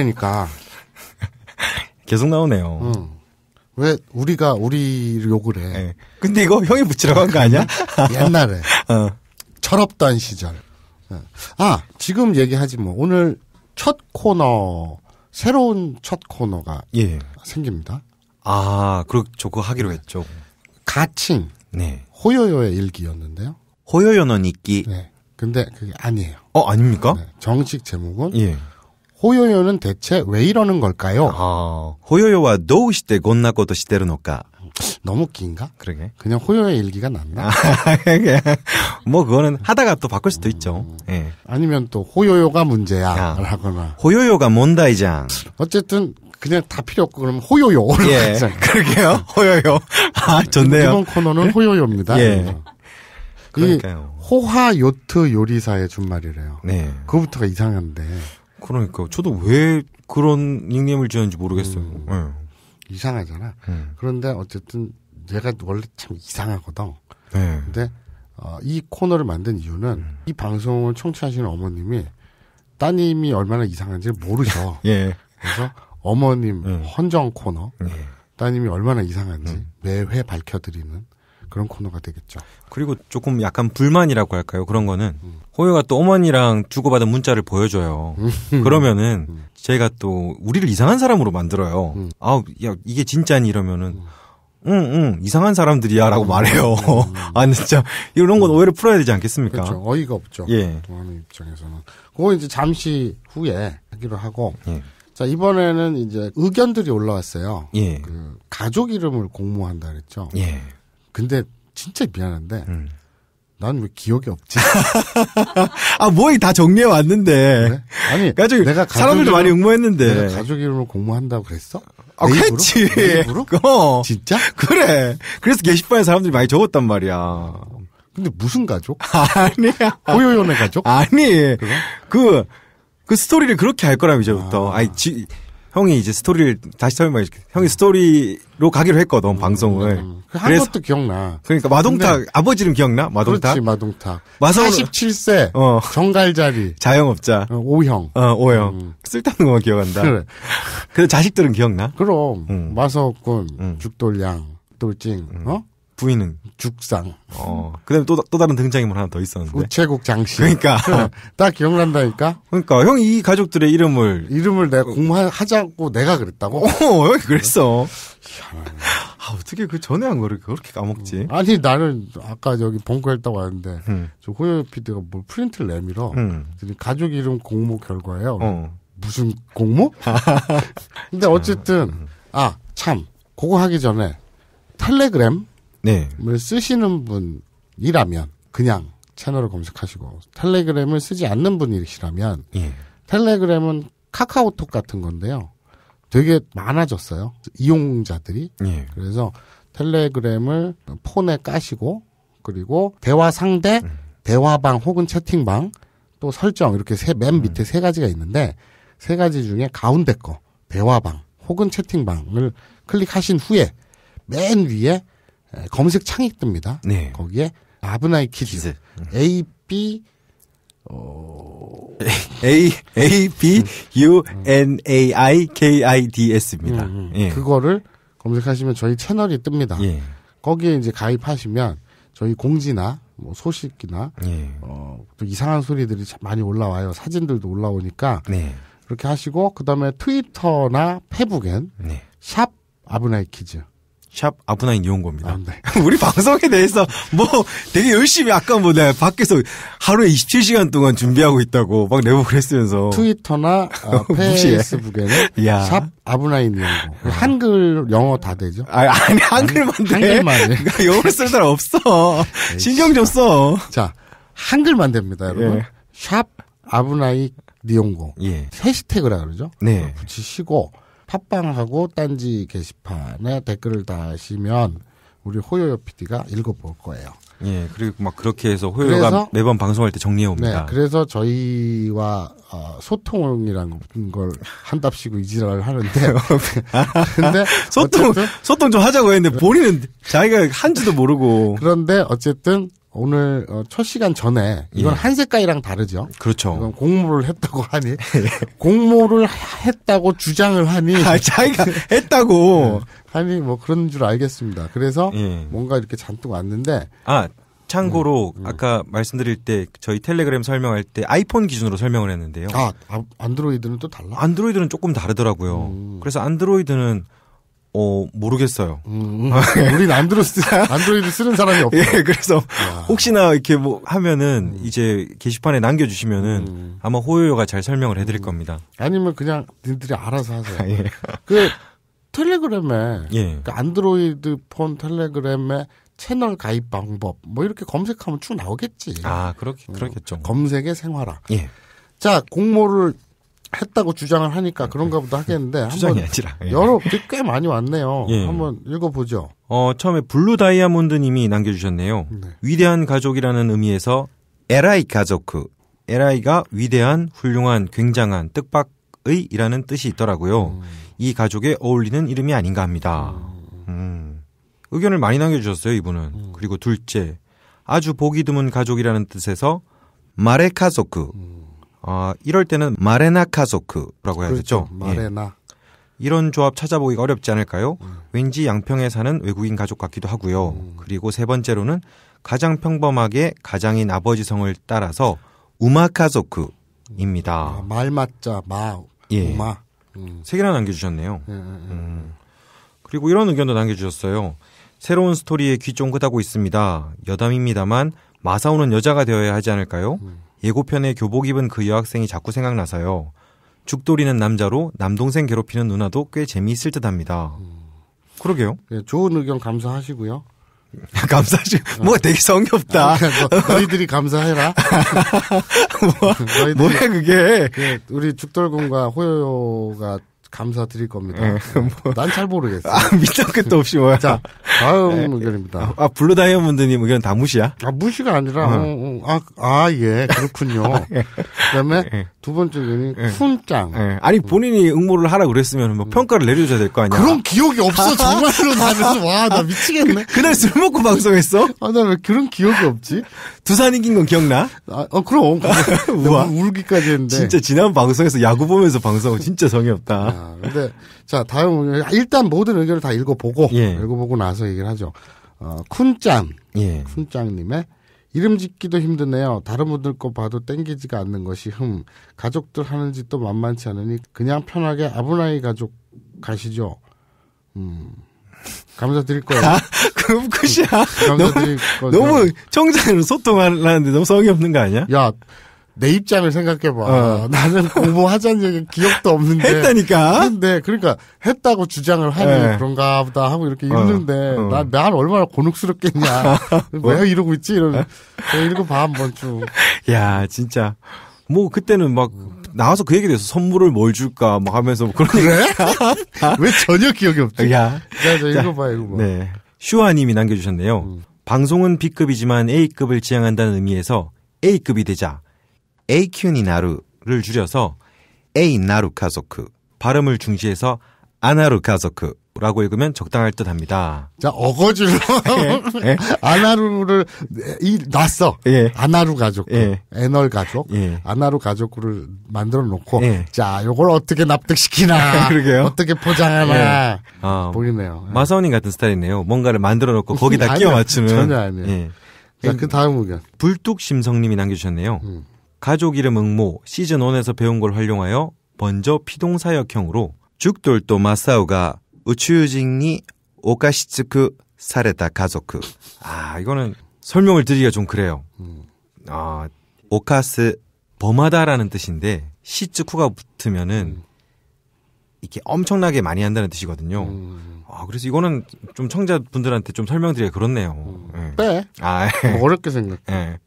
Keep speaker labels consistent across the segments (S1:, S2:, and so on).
S1: 사례니까. 그러니까. 계속 나오네요. 응. 왜 우리가 우리를 욕을 해? 네. 근데 이거 형이 붙이라고 한 거 아니야? 옛날에 어. 철없던 시절. 예. 아 지금 얘기하지 뭐 오늘 첫 코너 새로운 첫 코너가 예. 생깁니다. 아 그렇죠 그거 하기로 했죠. 가칭. 네. 호요요의 일기였는데요. 호요요는 읽기. 네. 근데 그게 아니에요. 어 아닙니까? 네. 정식 제목은 예. 호요요는 대체 왜 이러는 걸까요?
S2: 아, 호요요와 도우시대 곤나고도 시대르노까 너무 긴가? 그러게. 그냥 호요의 일기가 낫나? 아, 뭐 그거는 하다가 또 바꿀 수도 음, 있죠. 예.
S1: 아니면 또 호요요가 문제야라거나. 호요요가 뭔다이장. 어쨌든 그냥 다 필요 없고 그러면 호요요. 예. 그러게요. 호요요. 아 그 좋네요. 이번 코너는 호요요입니다. 예. 그러니까요. 호화 요트 요리사의 준말이래요. 네. 그거부터가 이상한데. 그러니까 저도 왜 그런 닉네임을 지었는지
S2: 모르겠어요. 음. 네.
S1: 이상하잖아. 음. 그런데 어쨌든 내가 원래 참 이상하거든. 네. 근데 어, 이 코너를 만든 이유는 음. 이 방송을 청취하시는 어머님이 따님이 얼마나 이상한지 를 모르셔.
S3: 예. 그래서
S1: 어머님 음. 헌정 코너, 음. 따님이 얼마나 이상한지 음. 매회 밝혀드리는
S2: 그런 코너가 되겠죠. 그리고 조금 약간 불만이라고 할까요? 그런 거는 음. 호요가 또 어머니랑 주고받은 문자를 보여줘요. 음. 그러면은 음. 제가 또 우리를 이상한 사람으로 만들어요. 음. 아우 야 이게 진짜니 이러면은 응, 응, 이상한 사람들이야, 라고 말해요. 아, 진짜, 이런 건 오해를 풀어야 되지 않겠습니까? 그렇죠. 어이가 없죠. 예.
S1: 동안의 입장에서는. 그거 이제 잠시 후에 하기로 하고. 예. 자, 이번에는 이제 의견들이 올라왔어요. 예. 그, 가족 이름을 공모한다 그랬죠. 예. 근데, 진짜 미안한데, 음. 난왜 기억이 없지? 아, 뭐이
S2: 다 정리해 왔는데. 그래? 아니,
S1: 가족, 내가 가족 사람들도 이름을, 많이 응모했는데. 내가 가족 이름을 공모한다고 그랬어? 아, 그랬지. 어. 진짜? 그래. 그래서 게시판에 사람들이
S2: 많이 적었단 말이야. 근데 무슨 가족? 아니야. 고요연의 가족? 아니. 그거? 그, 그 스토리를 그렇게 할 거라면 이제부터. 아. 니 지, 형이 이제 스토리를 다시 설명해줄게. 형이 음. 스토리로 가기로 했거든, 음, 방송을. 음, 음. 그 한 것도 기억나. 그러니까 마동탁, 아버지는 기억나? 마동탁? 그렇지, 마동탁. 마성 47세, 어. 정갈자리. 자영업자. 어, 오형. 어, 오형. 음. 쓸데없는 것만 기억한다. 그래. 근데 자식들은 기억나? 그럼, 음. 마석군, 죽돌량, 돌찡, 어? 부인은 죽상. 어. 그다음에 또, 또 다른 등장인물 하나 더 있었는데. 우체국 장씨. 그러니까. 딱 기억난다니까. 그러니까 형 이 가족들의 이름을 이름을 내가 공부하자고 내가
S1: 그랬다고. 어, 여기 그랬어. 어. 아, 어떻게 그 전에 한 거를 그렇게 까먹지? 음. 아니 나는 아까 여기 본거했다고 하는데 음. 저 호요 PD가 뭘 프린트를 내밀어. 음. 가족 이름 공모 결과예요. 어. 무슨 공모? 근데 어쨌든 아참 그거 하기 전에 텔레그램 네. 쓰시는 분이라면 그냥 채널을 검색하시고 텔레그램을 쓰지 않는 분이시라면 예. 텔레그램은 카카오톡 같은 건데요. 되게 많아졌어요. 이용자들이. 예. 그래서 텔레그램을 폰에 까시고 그리고 대화 상대, 음. 대화방 혹은 채팅방 또 설정 이렇게 세맨 음. 밑에 음. 세 가지가 있는데 세 가지 중에 가운데 거 대화방 혹은 채팅방을 클릭하신 후에 맨 위에 검색 창이 뜹니다. 네. 거기에 아브나이 키즈, 키즈. A B 어... A A B U N A I K I D S입니다. 음, 음. 예. 그거를 검색하시면 저희 채널이 뜹니다. 예. 거기에 이제 가입하시면 저희 공지나 뭐 소식이나 예. 어, 또 이상한 소리들이 참 많이 올라와요. 사진들도 올라오니까 네. 그렇게 하시고 그다음에 트위터나 페북엔 네. 샵 아브나이키즈 샵아브나인 이용고입니다. 아, 네. 우리 방송에
S2: 대해서 뭐 되게 열심히 아까 뭐 내가 밖에서 하루에 27시간 동안 준비하고
S1: 있다고 막 내고 그랬으면서 트위터나 어, 어 페이스북에는 야. 샵 아브나인 이용고 한글 영어 다 되죠? 아니, 아니 한글만 한, 돼. 한글만 그러니까 영어를 쓸 사람 없어. 신경 좀 써. 자 한글만 됩니다, 여러분. 예. 샵 아브나이 니용고 예. 해시태그라 그러죠. 네. 붙이시고 팟빵하고 딴지 게시판에 댓글을 다시면 우리 호요요 PD가 읽어볼 거예요.
S2: 예, 그리고 막 그렇게 해서 호요가 그래서, 매번 방송할 때 정리해 옵니다. 네,
S1: 그래서 저희와 어, 소통이라는 걸 한답시고 이지랄 하는데. 요 근데 소통 어쨌든, 소통 좀 하자고 했는데 본인은 자기가 한지도 모르고. 그런데 어쨌든 오늘 어, 첫 시간 전에 이건 예. 한색깔이랑 다르죠. 그렇죠. 공모를 했다고 하니 공모를 했다고 주장을 하니 아, 자기가 했다고 예. 하니 뭐 그런 줄 알겠습니다. 그래서 예. 뭔가 이렇게 잔뜩 왔는데
S2: 아 참고로 음, 음. 아까 말씀드릴 때 저희 텔레그램 설명할 때 아이폰 기준으로 설명을 했는데요. 아,
S1: 아 안드로이드는 또 달라? 안드로이드는 조금 다르더라고요.
S2: 음. 그래서 안드로이드는 어, 모르겠어요. 음, 음. 우리 안드로이드, 안드로이드 쓰는 사람이 없고. 예, 그래서 야. 혹시나 이렇게 뭐 하면은 음. 이제 게시판에 남겨주시면은 음. 아마 호요요가 잘 설명을 해드릴 음. 겁니다.
S1: 아니면 그냥 니들이 알아서 하세요. 아, 예. 그 텔레그램에, 예. 그 안드로이드 폰 텔레그램에 채널 가입 방법 뭐 이렇게 검색하면 쭉 나오겠지. 아, 그렇, 음. 그렇겠죠. 검색의 생활화. 예. 자, 공모를 했다고 주장을 하니까 그런가 보다 하겠는데 주장이 아니라 예. 여러 꽤 많이 왔네요. 예. 한번 읽어보죠.
S2: 어 처음에 블루 다이아몬드님이 남겨주셨네요. 네. 위대한 가족이라는 의미에서 에라이 가족, 에라이가 위대한, 훌륭한, 굉장한, 뜻밖의이라는 뜻이 있더라고요. 음. 이 가족에 어울리는 이름이 아닌가 합니다. 음. 음. 의견을 많이 남겨주셨어요 이분은. 음. 그리고 둘째 아주 보기 드문 가족이라는 뜻에서 마레 가족. 음. 어, 이럴 때는 마레나 카소크라고 해야 그렇죠. 되죠. 그렇죠. 마레나. 예. 이런 조합 찾아보기가 어렵지 않을까요? 음. 왠지 양평에 사는 외국인 가족 같기도 하고요. 음. 그리고 세 번째로는 가장 평범하게 가장인 아버지 성을 따라서 우마카소크입니다. 아, 말 맞자 마 예. 우마. 음. 세 개나 남겨주셨네요. 예, 예, 예. 음, 예, 그리고 이런 의견도 남겨주셨어요. 새로운 스토리에 귀 쫑긋하고 있습니다. 여담입니다만 마사오는 여자가 되어야 하지 않을까요? 음. 예고편에 교복 입은 그 여학생이 자꾸 생각나서요. 죽돌이는 남자로 남동생 괴롭히는 누나도 꽤 재미있을 듯합니다. 음. 그러게요. 네, 좋은 의견 감사하시고요. 감사하시고
S1: 아. 아, 뭐 되게 성의 없다. 아, 너, 너희들이 감사해라. 뭐, 너희들이, 뭐야 그게. 그, 우리 죽돌군과 호요가 감사드릴 겁니다. 네. 네. 뭐. 난잘 모르겠어요. 아, 밑도 끝도 없이 뭐야. 자, 다음 네. 의견입니다. 아, 아 블루
S2: 다이아몬드님 의견 다 무시야?
S1: 아, 무시가 아니라, 어. 어, 어
S2: 아, 아, 예, 그렇군요. 아, 예. 그 다음에 예. 두
S1: 번째 의견이 예.
S2: 훈장. 예. 아니, 본인이 응모를 하라 고 그랬으면 뭐 평가를 내려줘야 될 거 아니야?
S1: 그런 기억이 없어, 정말로
S3: 나는. 와, 나 미치겠네.
S1: 그, 그날 술 먹고 방송했어? 아, 나왜 그런 기억이 없지? 두산 이긴 건 기억나? 아, 어, 그럼. 우와. 울기까지 했는데. 진짜 지난 방송에서 야구 보면서 방송 진짜 정이 없다. 아, 자, 근데 자 다음 일단 모든 의견을 다 읽어보고 예. 읽어보고 나서 얘기를 하죠. 어, 쿤짱, 예. 쿤짱님의 이름 짓기도 힘드네요. 다른 분들 거 봐도 땡기지가 않는 것이 흠. 가족들 하는 짓도 만만치 않으니 그냥 편하게 아브나이 가족 가시죠. 음. 감사드릴 거예요. 아, 그럼 끝이야. 음, 감사드릴 너무, 거죠. 너무 청자로 소통하라는데 너무 성의 없는 거 아니야? 야, 내 입장을 생각해봐. 어. 나는 공부하자는 얘기 기억도 없는데. 했다니까? 네, 그러니까, 했다고 주장을 하니, 네. 그런가 보다 하고 이렇게 어. 읽는데, 어. 나, 난 얼마나 곤혹스럽겠냐. 뭐? 왜 이러고 있지? 이러면, 네, 읽어봐, 한 번쯤.
S2: 야, 진짜. 뭐, 그때는 막, 나와서 그 얘기도 했어. 선물을 뭘 줄까, 막 하면서 뭐 그런 그래?
S1: 왜 전혀 기억이 없지? 야. 자, 자, 읽어봐, 읽어봐.
S2: 네. 슈아님이 남겨주셨네요. 음. 방송은 B급이지만 A급을 지향한다는 의미에서 A급이 되자. 에이큐니 나루를 줄여서 에이 나루 가족 발음을 중시해서 아나루 가족 라고 읽으면 적당할 듯 합니다. 자, 어거지로. 예, 예.
S1: 아나루를, 이, 놨어. 예. 아나루 가족. 예. 애널 가족. 예. 아나루 가족구를 만들어 놓고. 예. 자, 요걸 어떻게 납득시키나. 그러게요. 어떻게 포장하나. 어, 보이네요. 예.
S2: 마사오님 같은 스타일이네요. 뭔가를 만들어 놓고 거기다 끼워 맞추는. 전혀 아니에요.
S1: 자, 그 다음 의견.
S2: 불뚝심성님이 남겨주셨네요. 음. 가족 이름 응모 시즌1에서 배운 걸 활용하여 먼저 피동사역형으로 죽돌도 마사우가 우추유진이 오카시츠크 사레다 가족. 아, 이거는 설명을 드리기가 좀 그래요. 음. 아, 오카스 범하다라는 뜻인데 시츠쿠가 붙으면은 음. 이렇게 엄청나게 많이 한다는 뜻이거든요. 음. 아, 그래서 이거는 좀 청자분들한테 좀 설명드리기 그렇네요. 음. 네. 빼. 아, 예. 뭐 어렵게 생각해. 네.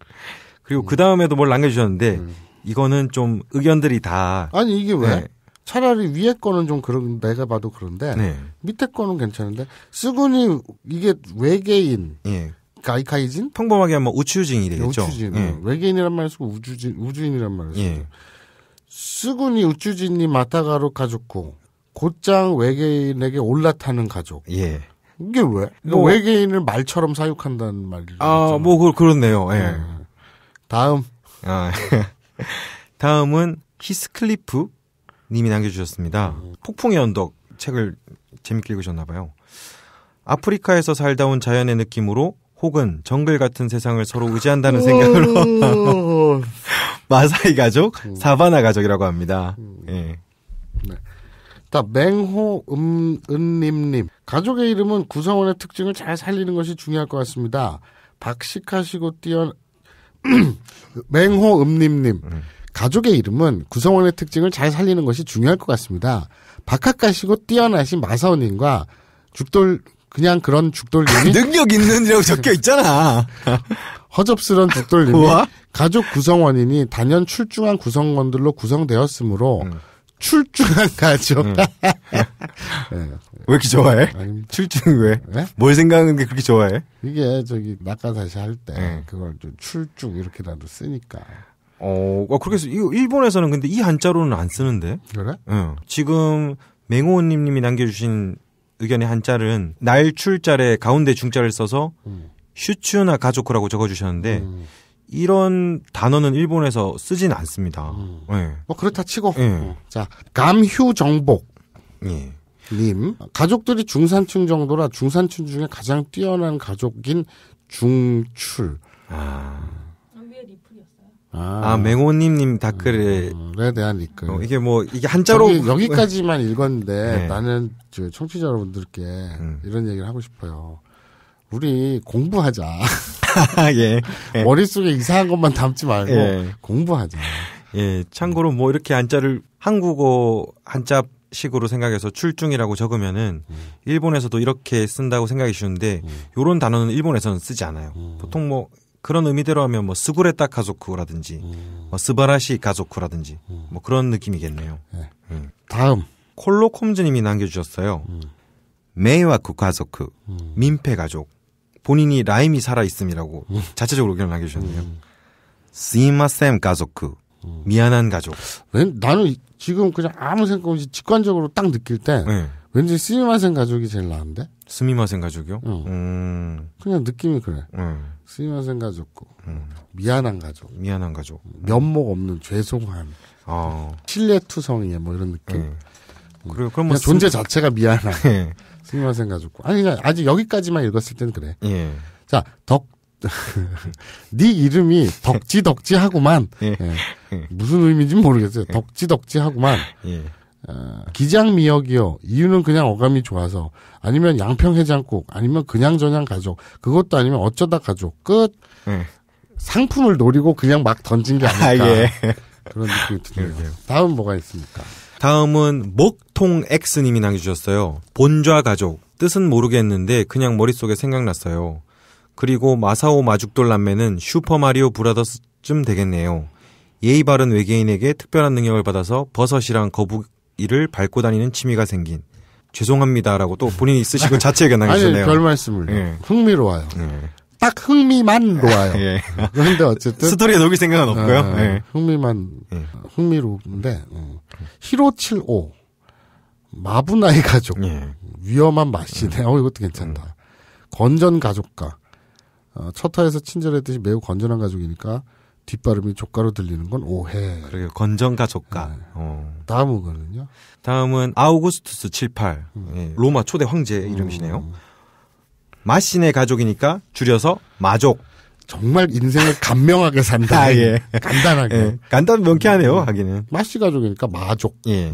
S2: 그리고 음. 그 다음에도 뭘 남겨주셨는데 음. 이거는
S1: 좀 의견들이 다 아니 이게 왜? 네. 차라리 위에 거는 좀 그런 내가 봐도 그런데 네. 밑에 거는 괜찮은데 쓰군이 이게 외계인 예. 가이카이진 평범하게 하면 우주진이 되겠죠. 우주진 예. 외계인이란 말을 쓰고 우주진 우주인이란 말을 쓰고 예. 쓰군이 우주진이 마타가로 가족고 곧장 외계인에게 올라타는 가족. 예. 이게 왜? 뭐, 외계인을 말처럼 사육한다는 말이죠.
S2: 아, 뭐, 그, 그렇네요. 예. 예. 다음. 아, 다음은 히스클리프 님이 남겨주셨습니다. 음. 폭풍의 언덕 책을 재밌게 읽으셨나봐요. 아프리카에서 살다 온 자연의 느낌으로 혹은 정글 같은 세상을 서로 의지한다는 생각으로 마사이 가족, 음.
S1: 사바나 가족이라고 합니다. 음. 예. 네. 다 맹호 음, 은님님 가족의 이름은 구성원의 특징을 잘 살리는 것이 중요할 것 같습니다. 박식하시고 뛰어 맹호음님님. 음. 가족의 이름은 구성원의 특징을 잘 살리는 것이 중요할 것 같습니다. 박학가시고 뛰어나신 마사오님과 죽돌 그냥 그런 죽돌님이 능력 있는이라고 적혀 있잖아. 허접스런 죽돌님 가족 구성원이니 단연 출중한 구성원들로 구성되었으므로 음. 출중한 가족. 응. 음. 네. 예. 왜 이렇게 좋아해? 아닙니다. 출중 왜? 네? 뭘 생각하는 게 그렇게 좋아해? 이게 저기 낙가다시 할때 음. 그걸 좀 출중 이렇게라도 쓰니까. 어, 어 그렇게 해서 이거
S2: 일본에서는 근데 이 한자로는 안 쓰는데. 그래? 응. 지금 맹호님님이 남겨주신 의견의 한자는 날출자래 가운데 중자를 써서 음. 슈츠나 가족코라고 적어주셨는데. 음. 이런 단어는 일본에서 쓰진 않습니다.
S1: 음. 네. 뭐 그렇다 치고 네. 자 감휴 정복 네. 예. 님 가족들이 중산층 정도라 중산층 중에 가장 뛰어난 가족인 중출. 아. 아, 아. 아 맹호님님
S2: 댓글에
S1: 음, 네, 대한 댓글. 어, 이게 뭐 이게 한자로 여기까지만 읽었는데 네. 나는 청취자 여러분들께 음. 이런 얘기를 하고 싶어요. 우리 공부하자. 예. 예. 머릿속에 이상한 것만 담지 말고 예. 공부하자.
S2: 예. 참고로 뭐 이렇게 한자를 한국어 한자 식으로 생각해서 출중이라고 적으면은 음. 일본에서도 이렇게 쓴다고 생각이 쉬운데 음. 요런 단어는 일본에서는 쓰지 않아요. 음. 보통 뭐 그런 의미대로 하면 뭐 스구레타 가족쿠라든지 음. 뭐 스바라시 가족쿠라든지 음. 뭐 그런 느낌이겠네요. 네. 다음 콜로콤즈님이 남겨주셨어요. 음. 메이와쿠 가족, 음. 민폐 가족, 본인이 라임이 살아 있음이라고 음. 자체적으로 의견을 남겨주셨네요. 스이마셈 음. 가족, 음. 미안한
S1: 가족. 왠, 나는 지금 그냥 아무 생각 없이 직관적으로 딱 느낄 때 네. 왠지 스미마셈 가족이 제일 나은데? 스미마센 가족이요? 응. 어. 음. 그냥 느낌이 그래. 음. 스미마센 가족 음. 미안한 가족. 미안한 가족. 면목 없는 죄송함 어. 아. 신뢰투성이에뭐 이런 느낌. 네. 그리고 그럼 뭐 존재 자체가 미안한. 네. 승미마생 가족고. 아니, 그냥 아직 여기까지만 읽었을 때는 그래. 예. 자, 덕, 네 이름이 덕지덕지하고만 예. 예. 무슨 의미인지 모르겠어요. 예. 덕지덕지하고만 예. 어, 기장미역이요. 이유는 그냥 어감이 좋아서 아니면 양평해장국 아니면 그냥 저냥 가족 그것도 아니면 어쩌다 가족 끝 예. 상품을 노리고 그냥 막 던진 게 아닐까 아, 예. 그런
S2: 느낌이 드네요. 다음 뭐가 있습니까? 다음은 목통X님이 남겨주셨어요. 본좌 가족. 뜻은 모르겠는데 그냥 머릿속에 생각났어요. 그리고 마사오 마죽돌 남매는 슈퍼마리오 브라더스쯤 되겠네요. 예의 바른 외계인에게 특별한 능력을 받아서 버섯이랑 거북이를 밟고 다니는 취미가 생긴. 죄송합니다라고 또 본인이 쓰시고 자체에견 남기셨네요. 아니, 별
S1: 말씀을. 네. 흥미로워요. 네. 딱 흥미만 놓아요 예. 그런데 어쨌든 스토리에 녹일 생각은 없고요. 아, 예. 흥미만 예. 흥미로운데 어. 히로75 마부나이 가족 예. 위험한 맛이네. 음. 어 이것도 괜찮다. 음. 건전 가족과 어, 첫화에서 친절했듯이 매우 건전한 가족이니까 뒷발음이 조가로 들리는 건 오해. 그러게
S2: 건전가 족과 네. 어. 다음은 요 다음은 아우구스투스 78. 음. 예. 로마 초대 황제 이름이시네요. 음. 마신의 가족이니까 줄여서
S1: 마족. 정말 인생을 간명하게 산다. 아, 예. 간단하게. 예. 간단 명쾌하네요, 하기는. 마씨 가족이니까 마족. 예. 네.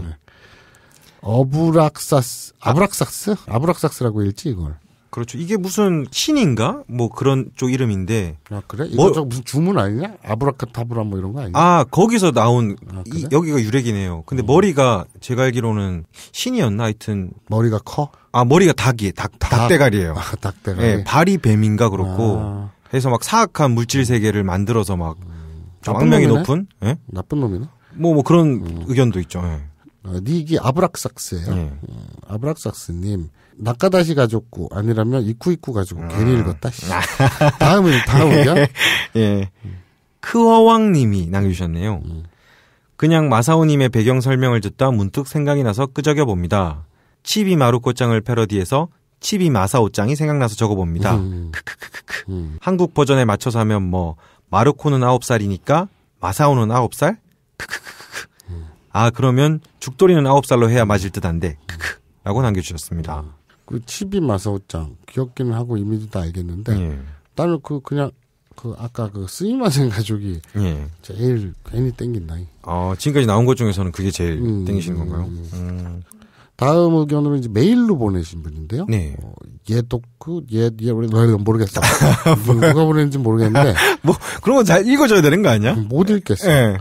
S1: 어브락사스,
S2: 아브락삭스? 아브락삭스라고 읽지, 이걸. 그렇죠. 이게 무슨 신인가? 뭐 그런 쪽 이름인데. 아 그래? 이거 뭐, 무슨 주문 아니냐? 아브라카타브라 뭐 이런 거 아니야? 아 거기서 나온 아, 그래? 이, 여기가 유래기네요. 근데 음. 머리가 제가 알기로는 신이었나 하여튼. 머리가 커? 아 머리가 닭이에요. 닭, 닭. 닭대가리예요. 아, 닭대가리. 예, 발이 뱀인가 그렇고. 아. 해서 막 사악한 물질 세계를 만들어서 막 음. 악명이 놈 높은.
S1: 예? 나쁜 놈이네. 뭐뭐 뭐 그런 음. 의견도 있죠. 예. 어, 아, 닉 아브락삭스예요. 예. 음. 아브락삭스님. 낙가다시 가족구 아니라면 이쿠이쿠 가족구 아. 괜히 읽었다. 아. 다음은 다음이야. 예. 크어왕님이 남겨주셨네요. 음.
S2: 그냥 마사오님의 배경 설명을 듣다 문득 생각이 나서 끄적여 봅니다. 치비 마루코짱을 패러디해서 치비 마사오짱이 생각나서 적어봅니다. 음. 크크크크크. 음. 한국 버전에 맞춰서 하면 뭐 마루코는 9살이니까 마사오는 9살? 크크크크. 음. 아 그러면 죽돌이는 9살로 해야 음. 맞을 듯한데 크크. 라고
S1: 남겨주셨습니다. 그 칩이 마사오짱 귀엽기는 하고 이미지도 알겠는데 예. 나는 그 그냥 그 아까 그 쓰이마센 가족이 예. 제일 괜히 땡긴다. 아 지금까지 나온 것 중에서는 그게 제일 음, 땡기시는 음, 건가요? 음. 음. 다음 의견으로 이제 메일로 보내신 분인데요. 네. 어, 얘도그 얘, 얘, 우리, 너 모르겠어. 뭐. 누가 보냈는지 모르겠는데. 뭐, 그런 건 잘 읽어줘야 되는 거 아니야? 못 읽겠어. 예.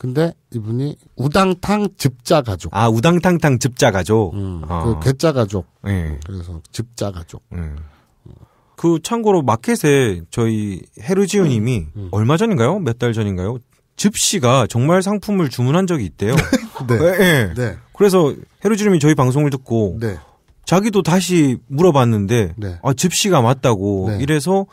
S1: 근데 이분이 우당탕 즙자 가족. 아 우당탕탕 즙자 가족. 음, 어. 그 괴짜
S2: 가족. 네. 그래서 즙자 가족. 음. 그 참고로 마켓에 저희 헤르지오님이 음, 음, 얼마 전인가요? 몇 달 전인가요? 즙시가 정말 상품을 주문한 적이 있대요. 네. 네. 네. 그래서 헤르지오님이 저희 방송을 듣고 네. 자기도 다시 물어봤는데 네. 아즙시가 맞다고 네. 이래서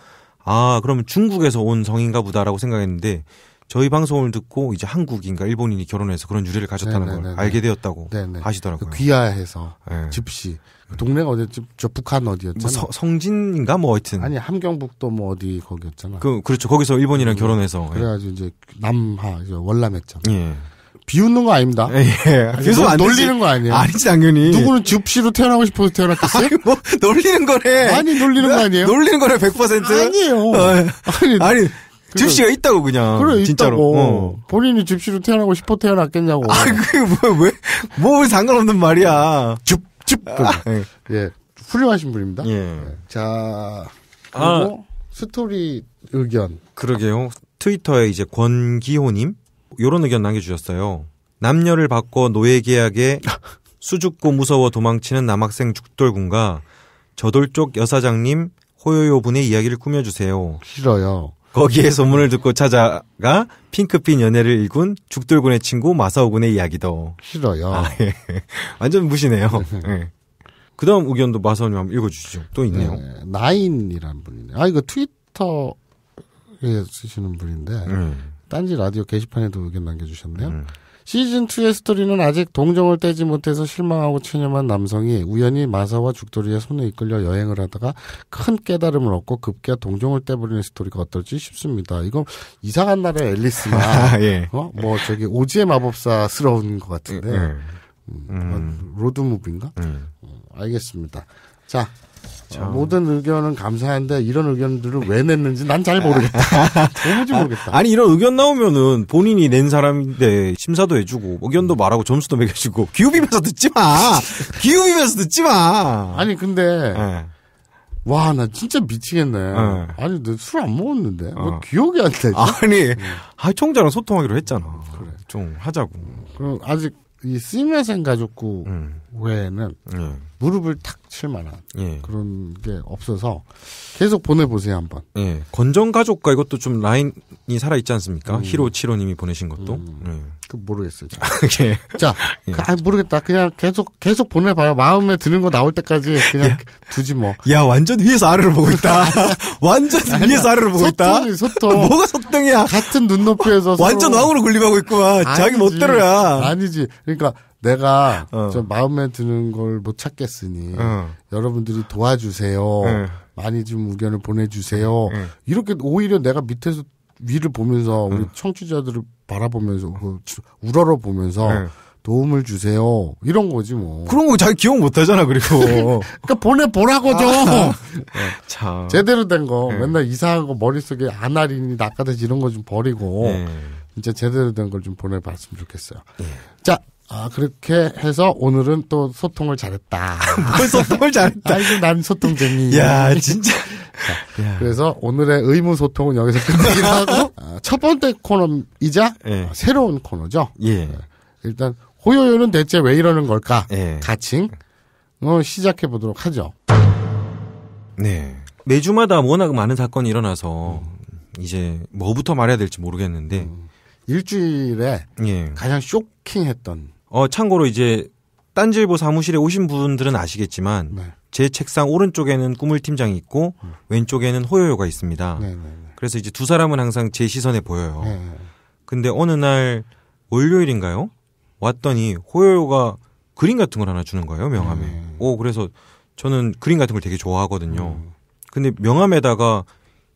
S2: 아 그러면 중국에서 온 성인가 보다라고 생각했는데 저희 방송을 듣고 이제 한국인과 일본인이 결혼해서 그런 유래를 가졌다는 네네네네. 걸 알게 되었다고 네네. 하시더라고요. 그 귀하해서 네. 예. 집시
S1: 그 동네가 어디였지? 저 북한 어디였죠? 뭐 서, 성진인가 뭐 하여튼 아니 함경북도 뭐 어디 거기였잖아. 그 그렇죠. 거기서 일본이랑 그, 결혼해서 예. 그래가지고 이제 남하 월남했죠 예. 비웃는 거 아닙니다. 예. 계속 뭐 안 놀리는 거 아니에요? 아니지 당연히. 누구는 집시로 태어나고 싶어서 태어났겠어요? 아니, 뭐 놀리는 거래. 아니 놀리는 거 아니에요? 놀리는 거래 100%. 아니에요. 어, 예. 아니 아니 집시가 있다고 그냥 그래 진짜로 있다고. 어. 본인이 집시로 태어나고 싶어 태어났겠냐고 아 그게 뭐왜뭐 뭐 상관없는 말이야 집집 아, 네. 예 훌륭하신 분입니다 예. 자 아. 그리고 아. 스토리
S2: 의견 그러게요 트위터에 이제 권기호님 요런 의견 남겨주셨어요 남녀를 바꿔 노예계약에 수줍고 무서워 도망치는 남학생 죽돌군과 저돌 쪽 여사장님 호요요 분의 이야기를 꾸며주세요. 싫어요. 거기에 소문을 듣고 찾아가 핑크빛 연애를 일군 죽돌군의 친구 마사오군의 이야기도 싫어요. 아, 예. 완전 무시네요. 예.
S1: 그다음 의견도 마사오님 한번 읽어주시죠. 또 있네요. 네, 나인이라는 분이네요. 아 이거 트위터에 쓰시는 분인데 음. 딴지 라디오 게시판에도 의견 남겨주셨네요. 음. 시즌2의 스토리는 아직 동정을 떼지 못해서 실망하고 체념한 남성이 우연히 마사와 죽돌이의 손에 이끌려 여행을 하다가 큰 깨달음을 얻고 급기야 동정을 떼버리는 스토리가 어떨지 싶습니다. 이건 이상한 나라의 앨리스나, 아, 예. 어? 뭐 저기 오지의 마법사스러운 것 같은데, 예, 예. 음, 음. 로드무비인가? 음. 음. 알겠습니다. 자, 참. 그렇죠. 아, 모든 의견은 감사한데 이런 의견들을 왜 냈는지 난 잘 모르겠다.
S2: 도무지 모르겠다. 아니 이런 의견 나오면은 본인이 낸 사람인데 심사도 해주고 의견도 음. 말하고 점수도 매겨주고 기우비면서 듣지 마. 기우비면서 듣지 마.
S1: 아니 근데 네. 와, 나 진짜 미치겠네. 네. 아니, 술안 먹었는데. 뭐 어. 뭐 기억이 안 나지? 아니, 하 음. 총장랑 아, 소통하기로 했잖아. 그래. 좀 하자고. 그럼 아직 이 쓰임회생 가족구 음. 외에는 네. 무릎을 탁 칠 만한 네. 그런 게 없어서 계속 보내보세요 한번. 네. 예. 건전
S2: 가족과 이것도 좀 라인이 살아 있지 않습니까? 음. 히로 치로님이 보내신 것도. 음. 네. 그
S1: 모르겠어요. 예. 자, 예. 아 모르겠다. 그냥 계속 계속 보내봐요. 마음에 드는 거 나올 때까지 그냥 야. 두지 뭐.
S2: 야 완전 위에서 아래로 보고 있다. 완전 아니야. 위에서 아래로 보고 소통이, 있다. 소통. 뭐가
S1: 소통이야? 같은 눈높이에서 완전 왕으로 군림하고 있구만. 아니지. 자기 멋대로야. 아니지. 그러니까 내가 어. 좀 마음에 드는 걸 못 찾겠으니 어. 여러분들이 도와주세요. 네. 많이 좀 의견을 보내주세요. 네. 이렇게 오히려 내가 밑에서 위를 보면서 음. 우리 청취자들을 바라보면서 그, 우러러 보면서 네. 도움을 주세요. 이런 거지 뭐. 그런 거 자기 기억 못 하잖아 그리고. 그러니까 보내 보라고 죠 아, 네. 제대로 된 거. 네. 맨날 이상한 거 머릿속에 안할이니 낚아대지 이런 거 좀 버리고. 진짜 제대로 된 걸 좀 보내봤으면 좋겠어요. 자, 아 그렇게 해서 오늘은 또 소통을 잘했다. 뭘 소통을 잘했다. 아이난 소통쟁이. 야 진짜. 자, 야. 그래서 오늘의 의무 소통은 여기서 끝나기로 하고 아, 첫 번째 코너이자 예. 아, 새로운 코너죠. 예. 네. 일단 호요요는 대체 왜 이러는 걸까? 예. 가칭 어, 시작해 보도록 하죠. 네. 매주마다 워낙 많은 사건이 일어나서
S2: 음. 이제 뭐부터 말해야 될지 모르겠는데 음. 일주일에 예. 가장
S1: 쇼킹했던
S2: 어, 참고로 이제 딴질보 사무실에 오신 분들은 아시겠지만 네. 제 책상 오른쪽에는 꿈을 팀장이 있고 음. 왼쪽에는 호요요가 있습니다. 네, 네, 네, 그래서 이제 두 사람은 항상 제 시선에 보여요. 네. 근데 어느 날 월요일인가요? 왔더니 호요요가 그림 같은 걸 하나 주는 거예요 명함에. 네. 오 그래서 저는 그림 같은 걸 되게 좋아하거든요. 음. 근데 명함에다가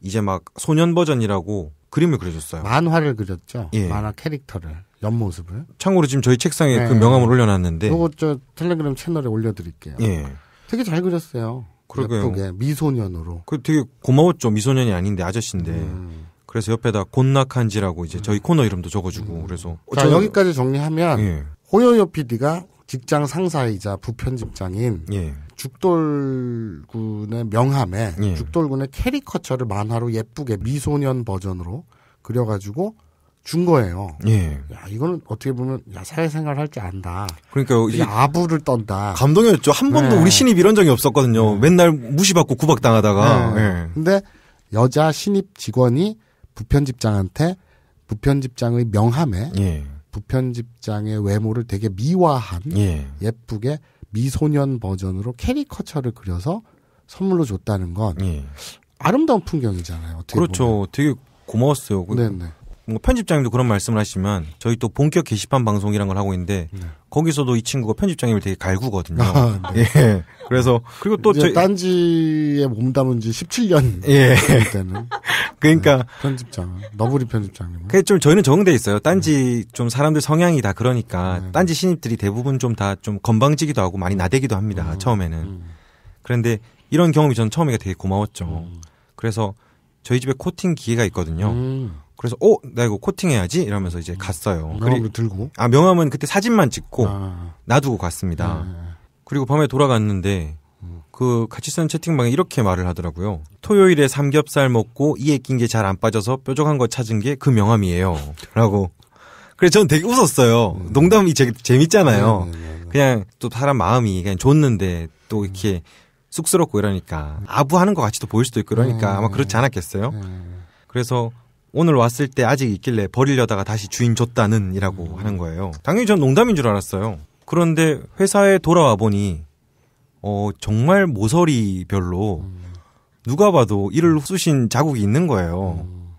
S2: 이제 막 소년 버전이라고 그림을 그려줬어요. 만화를 그렸죠. 예. 만화 캐릭터를. 옆모습을.
S1: 참고로 지금 저희 책상에 그 네. 그 명함을 올려놨는데. 그거 저 텔레그램 채널에 올려드릴게요. 예. 되게 잘 그렸어요.
S2: 그러게요. 예쁘게
S1: 미소년으로.
S2: 그 되게 고마웠죠. 미소년이 아닌데 아저씨인데. 음. 그래서 옆에다 곤낙한지라고 이제 저희 코너 이름도 적어주고 음. 그래서. 자 저, 여기까지
S1: 정리하면 예. 호요요 PD가 직장 상사이자 부편집장인 예. 죽돌군의 명함에 예. 죽돌군의 캐리커처를 만화로 예쁘게 미소년 버전으로 그려가지고 준 거예요. 예. 야, 이거는 어떻게 보면 야 사회생활 할 줄 안다. 그러니까 이 아부를 떤다. 감동이었죠. 한 번도 네. 우리 신입 이런 적이 없었거든요. 네. 맨날 무시받고 구박당하다가. 네. 네. 근데 여자 신입 직원이 부편집장한테 부편집장의 명함에 예. 부편집장의 외모를 되게 미화한 예. 쁘게 미소년 버전으로 캐리커처를 그려서 선물로 줬다는 건 예. 아름다운 풍경이잖아요. 그렇죠.
S2: 보면. 되게 고마웠어요. 그 네네. 뭔 뭐 편집장님도 그런 말씀을 하시면 저희 또 본격 게시판 방송이란 걸 하고 있는데 네. 거기서도 이 친구가 편집장님을 되게 갈구거든요. 아, 네. 예. 그래서
S1: 그리고 또 저희 딴지에 몸담은 지 17년 예.
S2: 때는 그러니까 네. 편집장 너부리 편집장님. 그게 좀 저희는 적응돼 있어요. 딴지 네. 좀 사람들 성향이 다 그러니까 네, 네. 딴지 신입들이 대부분 좀 다좀 좀 건방지기도 하고 많이 나대기도 합니다. 음. 처음에는 음. 그런데 이런 경험이 저는 처음에 되게 고마웠죠. 음. 그래서 저희 집에 코팅 기계가 있거든요. 음. 그래서 어, 나 이거 코팅해야지 이러면서 이제 음. 갔어요. 명함을 그리, 들고? 아 명함은 그때 사진만 찍고 아. 놔두고 갔습니다. 아. 그리고 밤에 돌아갔는데 음. 그 같이 쓰 채팅방에 이렇게 말을 하더라고요. 토요일에 삼겹살 먹고 이에 낀 게 잘 안 빠져서 뾰족한 거 찾은 게 그 명함이에요. 라고. 그래서 저는 되게 웃었어요. 음. 농담이 제, 재밌잖아요. 네, 네, 네, 그냥 또 사람 마음이 그냥 좋는데 또 이렇게 쑥스럽고 이러니까 아부하는 것 같이 또 보일 수도 있고 그러니까 아마 그렇지 않았겠어요. 그래서 오늘 왔을 때 아직 있길래 버리려다가 다시 주인 줬다는 이라고 음. 하는 거예요. 당연히 전 농담인 줄 알았어요. 그런데 회사에 돌아와 보니 어 정말 모서리별로 음. 누가 봐도 이를 쑤신 자국이 있는 거예요. 음.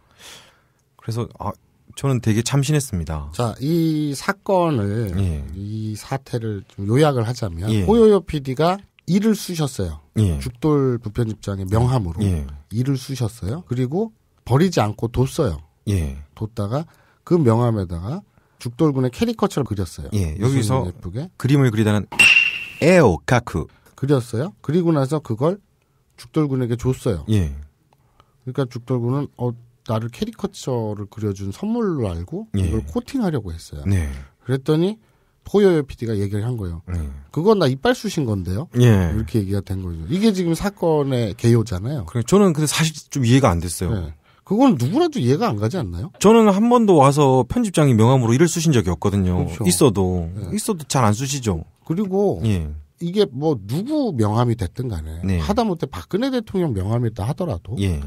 S2: 그래서 아 저는 되게 참신했습니다.
S1: 자, 이 사건을 예. 이 사태를 좀 요약을 하자면 예. 호요요 PD가 이를 쑤셨어요. 예. 죽돌 부편집장의 명함으로 예. 이를 쑤셨어요. 그리고 버리지 않고 뒀어요. 예. 뒀다가 그 명함에다가 죽돌군의 캐리커처를 그렸어요. 예. 여기서 예쁘게. 그림을 그리다는 에오카크 그렸어요. 그리고 나서 그걸 죽돌군에게 줬어요. 예. 그러니까 죽돌군은 어 나를 캐리커처를 그려준 선물로 알고 예. 이걸 코팅하려고 했어요. 네. 그랬더니 포요요 PD가 얘기를 한 거예요. 네. 그건 나 이빨 쑤신 건데요. 예. 이렇게 얘기가 된 거죠. 이게 지금 사건의 개요잖아요. 그래, 저는 근데 사실 좀 이해가 안 됐어요. 네.
S2: 그건 누구라도 이해가 안 가지 않나요? 저는 한 번도 와서 편집장이 명함으로 일을 쓰신 적이 없거든요. 그렇죠. 있어도 네. 있어도
S1: 잘 안 쓰시죠. 그리고 예. 이게 뭐 누구 명함이 됐든 간에 네. 하다못해 박근혜 대통령 명함이다 하더라도 예.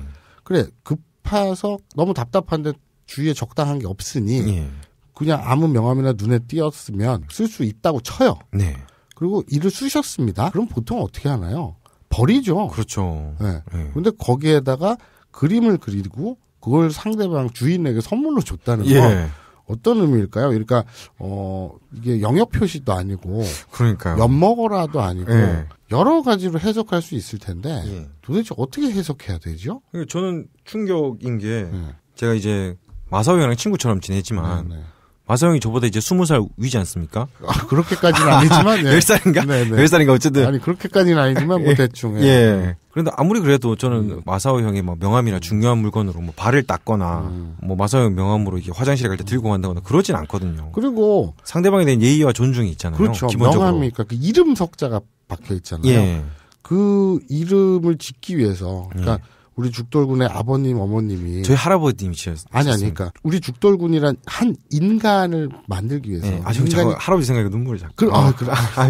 S1: 그래 급해서 너무 답답한데 주위에 적당한 게 없으니 예. 그냥 아무 명함이나 눈에 띄었으면 쓸 수 있다고 쳐요. 네. 그리고 일을 쓰셨습니다. 그럼 보통 어떻게 하나요? 버리죠. 그렇죠. 네. 네. 근데 거기에다가 그림을 그리고 그걸 상대방 주인에게 선물로 줬다는 예. 건 어떤 의미일까요? 그러니까 어 이게 영역 표시도 아니고 그러니까요. 엿먹어라도 아니고 예. 여러 가지로 해석할 수 있을 텐데 예. 도대체 어떻게 해석해야 되죠? 그러니까 저는 충격인 게 예.
S2: 제가 이제 마사오형이랑 친구처럼 지냈지만 네네. 마사형이 저보다 이제 스무 살 위지 않습니까?
S1: 아, 그렇게까지는 아니지만. 예. 10살인가? 네네. 10살인가 어쨌든. 아니, 그렇게까지는 아니지만 뭐 예. 대충. 예. 예.
S2: 그런데 아무리 그래도 저는 음. 마사오 형이 막 뭐 명함이나 음. 중요한 물건으로 뭐 발을 닦거나 음. 뭐 마사오 형 명함으로 이게 화장실에 갈 때 들고 음. 간다거나 그러진 않거든요.
S1: 그리고 상대방에 대한 예의와 존중이 있잖아요. 그렇죠. 기본적으로. 명함이니까 그 이름 석자가 박혀 있잖아요. 예. 그 이름을 짓기 위해서 그러니까 예. 우리 죽돌군의 아버님 어머님이 저희
S2: 할아버님이셨어요. 아니 아니 그러니까
S1: 우리 죽돌군이란 한 인간을 만들기 위해서 예. 아 지금 인간이... 할아버지 생각에 눈물이 자꾸. 그, 아, 어. 아, 그, 아, 아,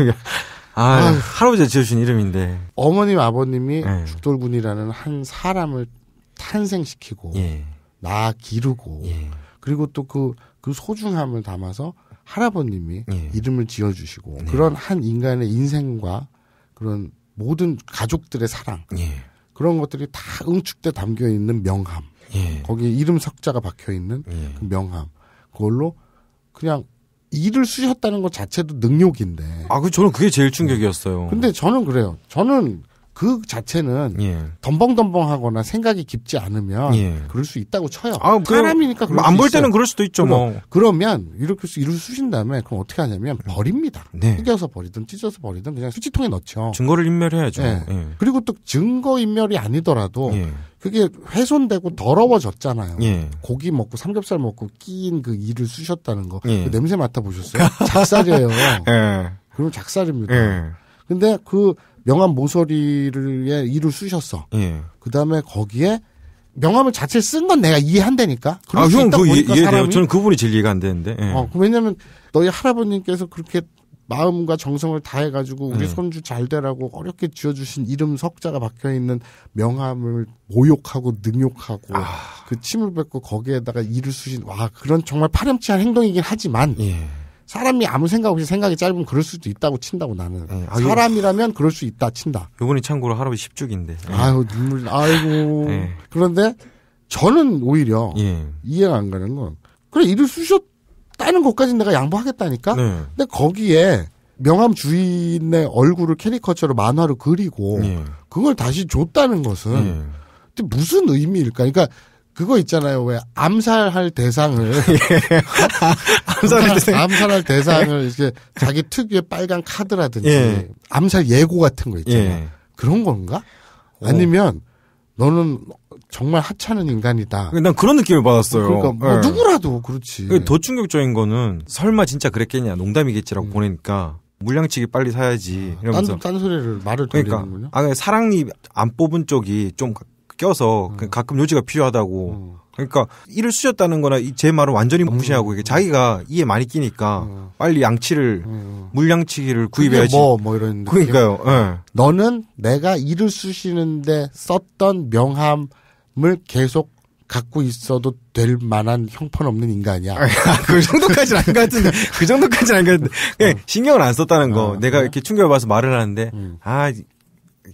S1: 아, 아유. 할아버지가 지어주신 이름인데. 어머님, 아버님이 네. 죽돌군이라는 한 사람을 탄생시키고, 예. 나 기르고, 예. 그리고 또 그, 그 소중함을 담아서 할아버님이 예. 이름을 지어주시고, 네. 그런 한 인간의 인생과 그런 모든 가족들의 사랑, 예. 그런 것들이 다 응축돼 담겨 있는 명함. 예. 거기에 이름 석자가 박혀 있는 예. 그 명함. 그걸로 그냥 일을 쓰셨다는 것 자체도 능욕인데. 아,
S2: 그 저는 그게 제일
S1: 충격이었어요. 근데 저는 그래요. 저는 그 자체는 예. 덤벙덤벙하거나 생각이 깊지 않으면 예. 그럴 수 있다고 쳐요. 아, 사람이니까 안 볼 때는 그럴 수도 있죠. 뭐. 그러면 이렇게 일을 쑤신 다음에 그럼 어떻게 하냐면 음. 버립니다. 네. 튀겨서 버리든 찢어서 버리든 그냥 수치통에 넣죠. 증거를 인멸해야죠. 예. 예. 그리고 또 증거 인멸이 아니더라도 예. 그게 훼손되고 더러워졌잖아요. 예. 고기 먹고 삼겹살 먹고 끼인 그 이를 쑤셨다는 거. 예. 그 냄새 맡아보셨어요? 작살이에요. 예. 그럼 작살입니다. 예. 근데 그 명함 모서리를 일을 쓰셨어 예. 그 다음에 거기에 명함을 자체 쓴 건 내가 이해한다니까. 아, 형, 그 이, 해돼요 저는
S2: 그분이 제일 이해가 안 되는데. 예. 어,
S1: 왜냐면 너희 할아버님께서 그렇게 마음과 정성을 다해가지고 우리 예. 손주 잘 되라고 어렵게 지어주신 이름 석자가 박혀있는 명함을 모욕하고 능욕하고 아. 그 침을 뱉고 거기에다가 일을 쓰신 와, 그런 정말 파렴치한 행동이긴 하지만. 예. 사람이 아무 생각 없이 생각이 짧으면 그럴 수도 있다고 친다고 나는. 네. 아, 사람이라면 그럴 수 있다 친다. 요거는 참고로 하루에 10주기인데. 네. 아유, 눈물, 아이고. 네. 그런데 저는 오히려 예. 이해가 안 가는 건 그래, 일을 쓰셨다는 것까지 는 내가 양보하겠다니까? 네. 근데 거기에 명함 주인의 얼굴을 캐리커처로 만화로 그리고 예. 그걸 다시 줬다는 것은 예. 무슨 의미일까? 그러니까 그거 있잖아요. 왜 암살할 대상을 예. 암살할 그러니까 대상 암살할 예. 대상을 이렇게 자기 특유의 빨간 카드라든지 예. 암살 예고 같은 거 있잖아요. 예. 그런 건가? 아니면 너는 정말 하찮은 인간이다.
S2: 난 그런 느낌을 받았어요. 그러니까 뭐 예. 누구라도 그렇지. 더 그 충격적인 거는 설마 진짜 그랬겠냐 농담이겠지라고 음. 보내니까 물량치기 빨리 사야지 아, 이러면서 딴, 딴 소리를
S1: 말을 그러니까, 돌리는군요.
S2: 아 사랑니 안 뽑은 쪽이 좀 껴서 음. 그 가끔 요지가 필요하다고. 음. 그러니까 일을 쓰셨다는 거나 제 말을 완전히 음. 무시하고 이게 자기가 이에 많이 끼니까 음.
S1: 빨리 양치를 음, 물양치기를 구입해야지. 뭐뭐 뭐 이런 그러니까요. 네. 너는 내가 일을 쓰시는데 썼던 명함을 계속 갖고 있어도 될 만한 형편없는 인간이야. 아, 그 정도까지는 안 갔는데, 그
S2: 정도까지는 안 갔는데, 어. 예, 신경을 안 썼다는 거. 어, 내가 이렇게 충격을 받아서 말을 하는데, 음. 아,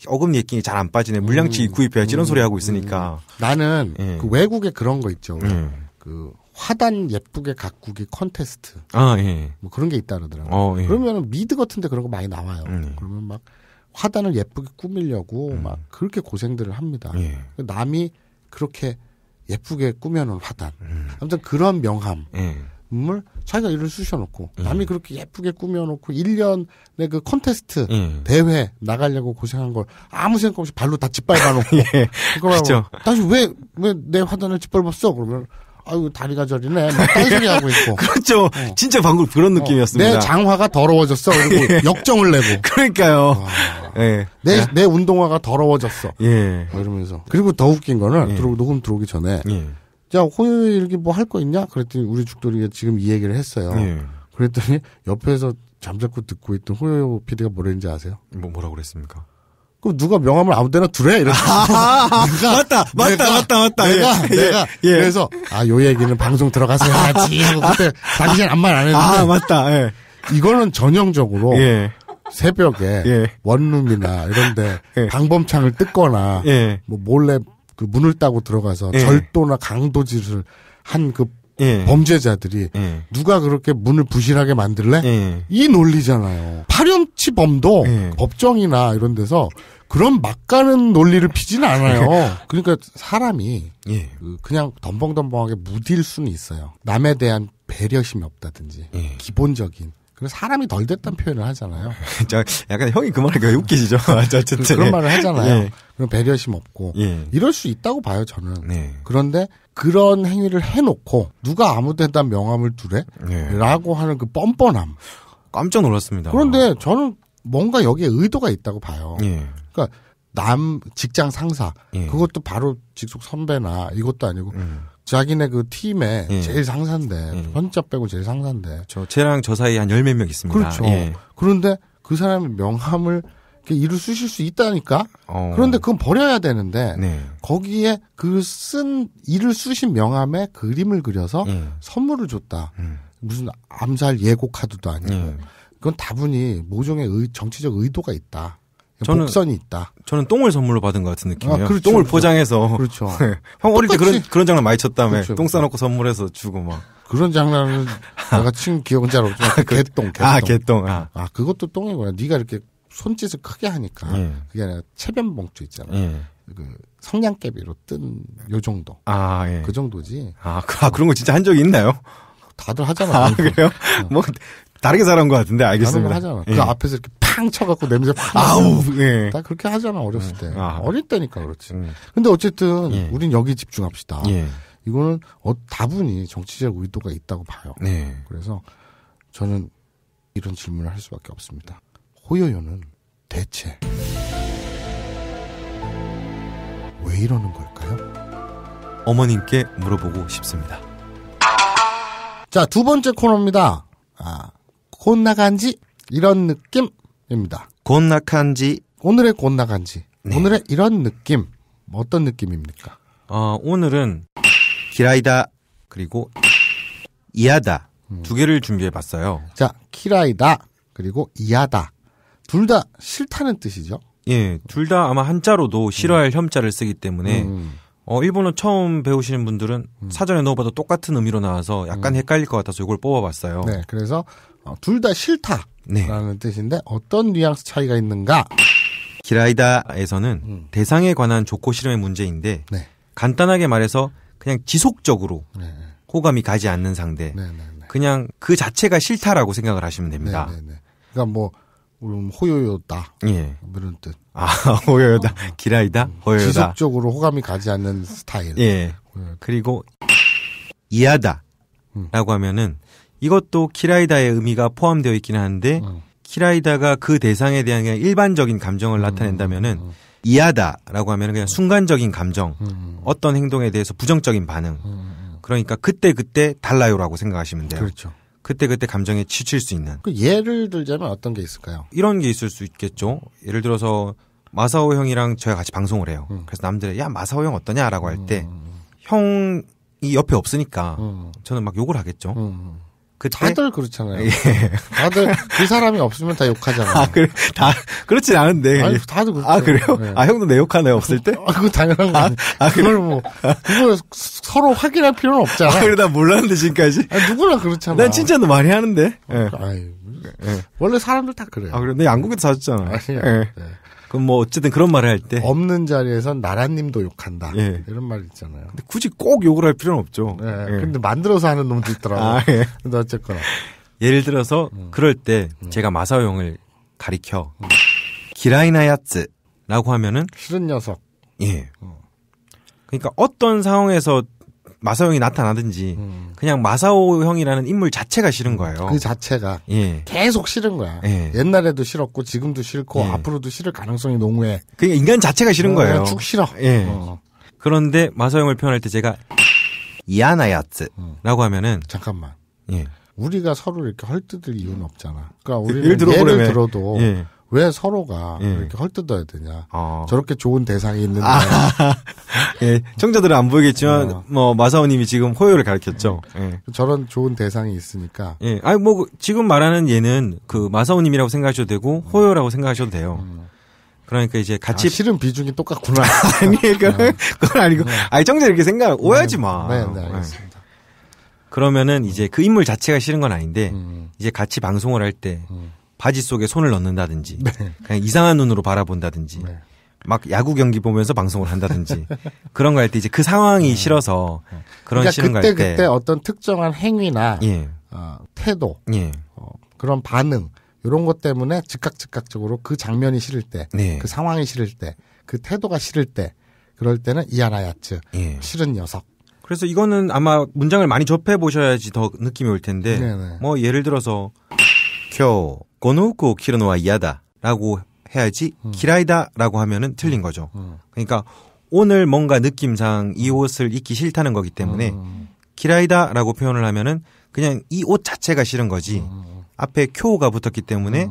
S2: 어금니 끼기니잘 안 빠지네. 물량치 음, 구입해야지 이런 소리 하고 있으니까. 음.
S1: 나는 예. 그 외국에 그런 거 있죠. 예. 그 화단 예쁘게 가꾸기 컨테스트. 아, 예. 뭐 그런 게 있다 그러더라고요. 어, 예. 그러면은 미드 같은 데 그런 거 많이 나와요. 음. 그러면 막 화단을 예쁘게 꾸밀려고 음. 막 그렇게 고생들을 합니다. 예. 남이 그렇게 예쁘게 꾸며놓은 화단. 음. 아무튼 그런 명함을 예. 자기가 일을 쑤셔놓고 음. 남이 그렇게 예쁘게 꾸며놓고 1년의 그 콘테스트 음. 대회 나가려고 고생한 걸 아무 생각 없이 발로 다 짓밟아놓고 예. 그렇죠. 다시 왜 왜 내 화단을 짓밟았어? 그러면 아유 다리가 저리네 딴 소리 하고 있고 그렇죠 어. 진짜 방금 그런 어. 느낌이었습니다 어. 내 장화가 더러워졌어 그리고 예. 역정을 내고 그러니까요 예. 내, 예. 내 운동화가 더러워졌어 예. 이러면서 그리고 더 웃긴 거는 예. 들어, 녹음 들어오기 전에 예. 자, 호요일기 뭐할 거 있냐? 그랬더니 우리 죽돌이가 지금 이 얘기를 했어요. 예. 그랬더니 옆에서 잠자코 듣고 있던 호요 PD가 뭐랬는지 아세요? 뭐뭐라 그랬습니까? 그럼 누가 명함을 아무 데나 두래? 이랬어. 아, 아, 아, 아. 맞다, 맞다, 내가, 맞다, 맞다. 내가, 예, 예, 내가. 예. 그래서, 아, 요 얘기는 방송 들어가서 해야지. 하고 그때 자기 아무 말안 했는데. 아, 맞다, 예. 이거는 전형적으로. 예. 새벽에. 예. 원룸이나 이런데. 예. 방범창을 뜯거나. 뭐 몰래 그 문을 따고 들어가서 예. 절도나 강도질을 한그 예. 범죄자들이 예. 누가 그렇게 문을 부실하게 만들래? 예. 이 논리잖아요. 파렴치범도 예. 법정이나 이런 데서 그런 막가는 논리를 피지는 않아요. 예. 그러니까 사람이 예. 그냥 덤벙덤벙하게 무딜 수는 있어요. 남에 대한 배려심이 없다든지 기본적인 그러니까 사람이 덜 됐다는 표현을 하잖아요. 저 약간 형이 그 말이 웃기시죠. 네, 어쨌든 그런 예. 말을 하잖아요. 예. 그럼 배려심 없고 예. 이럴 수 있다고 봐요 저는. 네. 그런데 그런 행위를 해놓고 누가 아무데나 명함을 두래라고 예. 하는 그 뻔뻔함. 깜짝 놀랐습니다. 그런데 저는 뭔가 여기에 의도가 있다고 봐요. 예. 그러니까 남 직장 상사 예. 그것도 바로 직속 선배나 이것도 아니고. 음. 자기네 그팀에 예. 제일 상사인데 예. 현자 빼고 제일 상사인데 저 쟤랑 저 사이 에한열 몇 명 있습니다. 그렇죠. 예. 그런데 그 사람의 명함을 일을 쓰실 수 있다니까. 어. 그런데 그건 버려야 되는데 네. 거기에 그 쓴 일을 쓰신 명함에 그림을 그려서 음. 선물을 줬다. 음. 무슨 암살 예고 카드도 아니고. 음. 그건 다분히 모종의 의, 정치적 의도가 있다. 그러니까 저는 선이 있다.
S2: 저는 똥을 선물로 받은 것 같은 느낌이에요. 아, 그렇죠, 똥을 그렇죠. 포장해서. 그렇죠. 네. 형 어릴 때 그런 그런 장난 많이 쳤다며. 그렇죠, 똥 그렇죠. 싸놓고 선물해서 주고 막.
S1: 그런 장난은 아. 내가 친금 기억은 잘 없지만 아, 그, 개똥, 아, 개똥. 아, 개똥. 아. 아, 그것도 똥이구나. 네가 이렇게 손짓을 크게 하니까 예. 그게 아니라 체변 봉투 있잖아. 예. 그 성냥개비로 뜬 요
S2: 정도. 아, 예. 그
S1: 정도지.
S2: 아, 그, 아, 그런 거 진짜 한 적이 있나요? 다들 하잖아. 아, 그래요? 어. 뭐
S1: 다르게 잘한 것 같은데 알겠습니다. 뭐 하잖아. 예. 그 앞에서 이렇게 팡 쳐갖고 냄새 팡. 아우. 예. 다 그렇게 하잖아 어렸을 때. 아. 어릴 때니까 그렇지. 음. 근데 어쨌든 예. 우린 여기 집중합시다. 예. 이거는 어, 다분히 정치적 의도가 있다고 봐요. 네. 그래서 저는 이런 질문을 할 수밖에 없습니다. 호요요는 대체 왜 이러는 걸까요? 어머님께
S2: 물어보고 싶습니다.
S1: 자, 두 번째 코너입니다. 아, 곤나간지 이런 느낌입니다. 곤나간지 오늘의 곤나간지 네. 오늘의 이런 느낌 어떤 느낌입니까?
S2: 어, 오늘은
S1: 기라이다 그리고 이하다 음. 두 개를 준비해봤어요. 자기라이다 그리고 이하다 둘 다 싫다는 뜻이죠? 예,
S2: 둘 다 아마 한자로도 싫어할 음. 혐자를 쓰기 때문에 음. 음. 어, 일본어 처음 배우시는 분들은 음. 사전에 넣어봐도 똑같은 의미로 나와서 약간 음. 헷갈릴 것 같아서 이걸 뽑아봤어요. 네, 그래서 어, 둘다 싫다라는 네. 뜻인데 어떤 뉘앙스 차이가 있는가? 기라이다에서는 음. 대상에 관한 조코 실험의 문제인데 네. 간단하게 말해서 그냥 지속적으로 네. 호감이 가지 않는 상대, 네, 네, 그냥 그 자체가 싫다라고 생각을 하시면 됩니다.
S1: 그러니까 뭐 호요요다. 예. 이런 뜻. 아,
S2: 호요요다. 어, 어. 기라이다? 음. 호요요다. 지속적으로
S1: 호감이 가지 않는 스타일. 예. 호 그리고,
S2: 이하다. 라고 음. 하면은, 이것도 키라이다의 의미가 포함되어 있기는 한데 음. 키라이다가 그 대상에 대한 그냥 일반적인 감정을 음, 나타낸다면은 음, 음. 이하다라고 하면 그냥 순간적인 감정, 어떤 행동에 대해서 부정적인 반응. 그러니까 그때 그때 달라요라고 생각하시면 돼요. 그렇죠. 그때 그때 감정에 치칠 수 있는. 그 예를 들자면 어떤 게 있을까요? 이런 게 있을 수 있겠죠. 예를 들어서 마사오 형이랑 저희 가 같이 방송을 해요. 음. 그래서 남들이 야 마사오 형 어떠냐라고 할 때 형이 옆에 없으니까 저는 막 욕을 하겠죠. 음. 그때 다들 그렇잖아요. 예.
S1: 다들 그 사람이 없으면 다 욕하잖아요. 아, 그래 다 그렇진 않은데. 아니, 다들 그렇죠. 아 그래요? 네. 아 형도 내 욕하나요 없을 때? 아 그거 당연한 거. 아, 아 그걸 뭐 그걸 서로
S2: 확인할 필요는
S1: 없잖아. 아, 그래 나 몰랐는데 지금까지. 아, 누구나 그렇잖아.
S2: 난 칭찬도 많이 하는데.
S1: 아, 예. 네. 원래 사람들 다 그래요. 아 그래. 내양국에서 사줬잖아. 아, 예. 네. 그럼 뭐 어쨌든 그런 말을 할 때 없는 자리에선 나라님도 욕한다. 예. 이런 말 있잖아요. 근데 굳이 꼭 욕을 할 필요는 없죠. 예. 예. 근데 만들어서 하는 놈도 있더라고. 아, 예. 근데 어쨌거나 예를 들어서
S2: 음. 그럴 때 음. 제가 마사오 형을 가리켜 음. 기라이나 야츠라고 하면은 싫은 녀석. 예. 어. 그러니까 어떤 상황에서 마사오 형이 나타나든지 음. 그냥 마사오 형이라는 인물 자체가 싫은 거예요. 그 자체가 예.
S1: 계속 싫은 거야. 예. 옛날에도 싫었고 지금도 싫고 예. 앞으로도 싫을 가능성이 농후해. 그냥 인간 자체가 싫은 어, 거예요. 쭉 싫어. 예.
S2: 어. 그런데 마사오 형을 표현할 때 제가 이아나야츠라고 하면은 잠깐만. 예.
S1: 우리가 서로 이렇게 헐뜯을 이유는 없잖아. 그러니까 예, 우리는 예를, 예를 들어도 예. 왜 서로가 예. 이렇게 헐뜯어야 되냐. 어. 저렇게 좋은 대상이 있는데. 아. 예, 청자들은 안 보이겠지만 어. 뭐
S2: 마사오님이 지금 호요를 가르쳤죠. 예. 저런 좋은 대상이 있으니까. 예, 아니 뭐 그 지금 말하는 얘는 그 마사오님이라고 생각하셔도 되고 음. 호요라고 생각하셔도 돼요. 음. 그러니까 이제 아, 같이 아, 실은 비중이 똑같구나. 아니 그건, 네. 그건 아니고 네. 아니 청자 이렇게 생각 네. 오해하지 마. 네, 네, 네 알겠습니다. 그러면은 이제 그 인물 자체가 싫은 건 아닌데 음. 이제 같이 방송을 할때 음. 바지 속에 손을 넣는다든지 네. 그냥 이상한 눈으로 바라본다든지 네. 막 야구 경기 보면서 방송을 한다든지 그런 거 할 때 이제 그 상황이 네. 싫어서 네.
S1: 그런 그러니까 싫은 그때 그때 어떤 특정한 행위나 예. 어, 태도 예. 어, 그런 반응 이런 것 때문에 즉각 즉각적으로 그 장면이 싫을 때, 네. 그 상황이 싫을 때, 그 태도가 싫을 때, 그럴 때는 이하나야츠 예. 싫은 녀석. 그래서
S2: 이거는 아마 문장을 많이 접해 보셔야지 더 느낌이 올 텐데, 네네. 네. 뭐 예를 들어서 켜 고노우쿠 키르노와 이하다라고 해야지 음. 기라이다라고 하면은 틀린 음. 거죠. 음. 그러니까 오늘 뭔가 느낌상 이 옷을 입기 싫다는 거기 때문에 기라이다라고 표현을 하면은 그냥 이 옷 자체가 싫은 거지. 앞에 쿄가 붙었기 때문에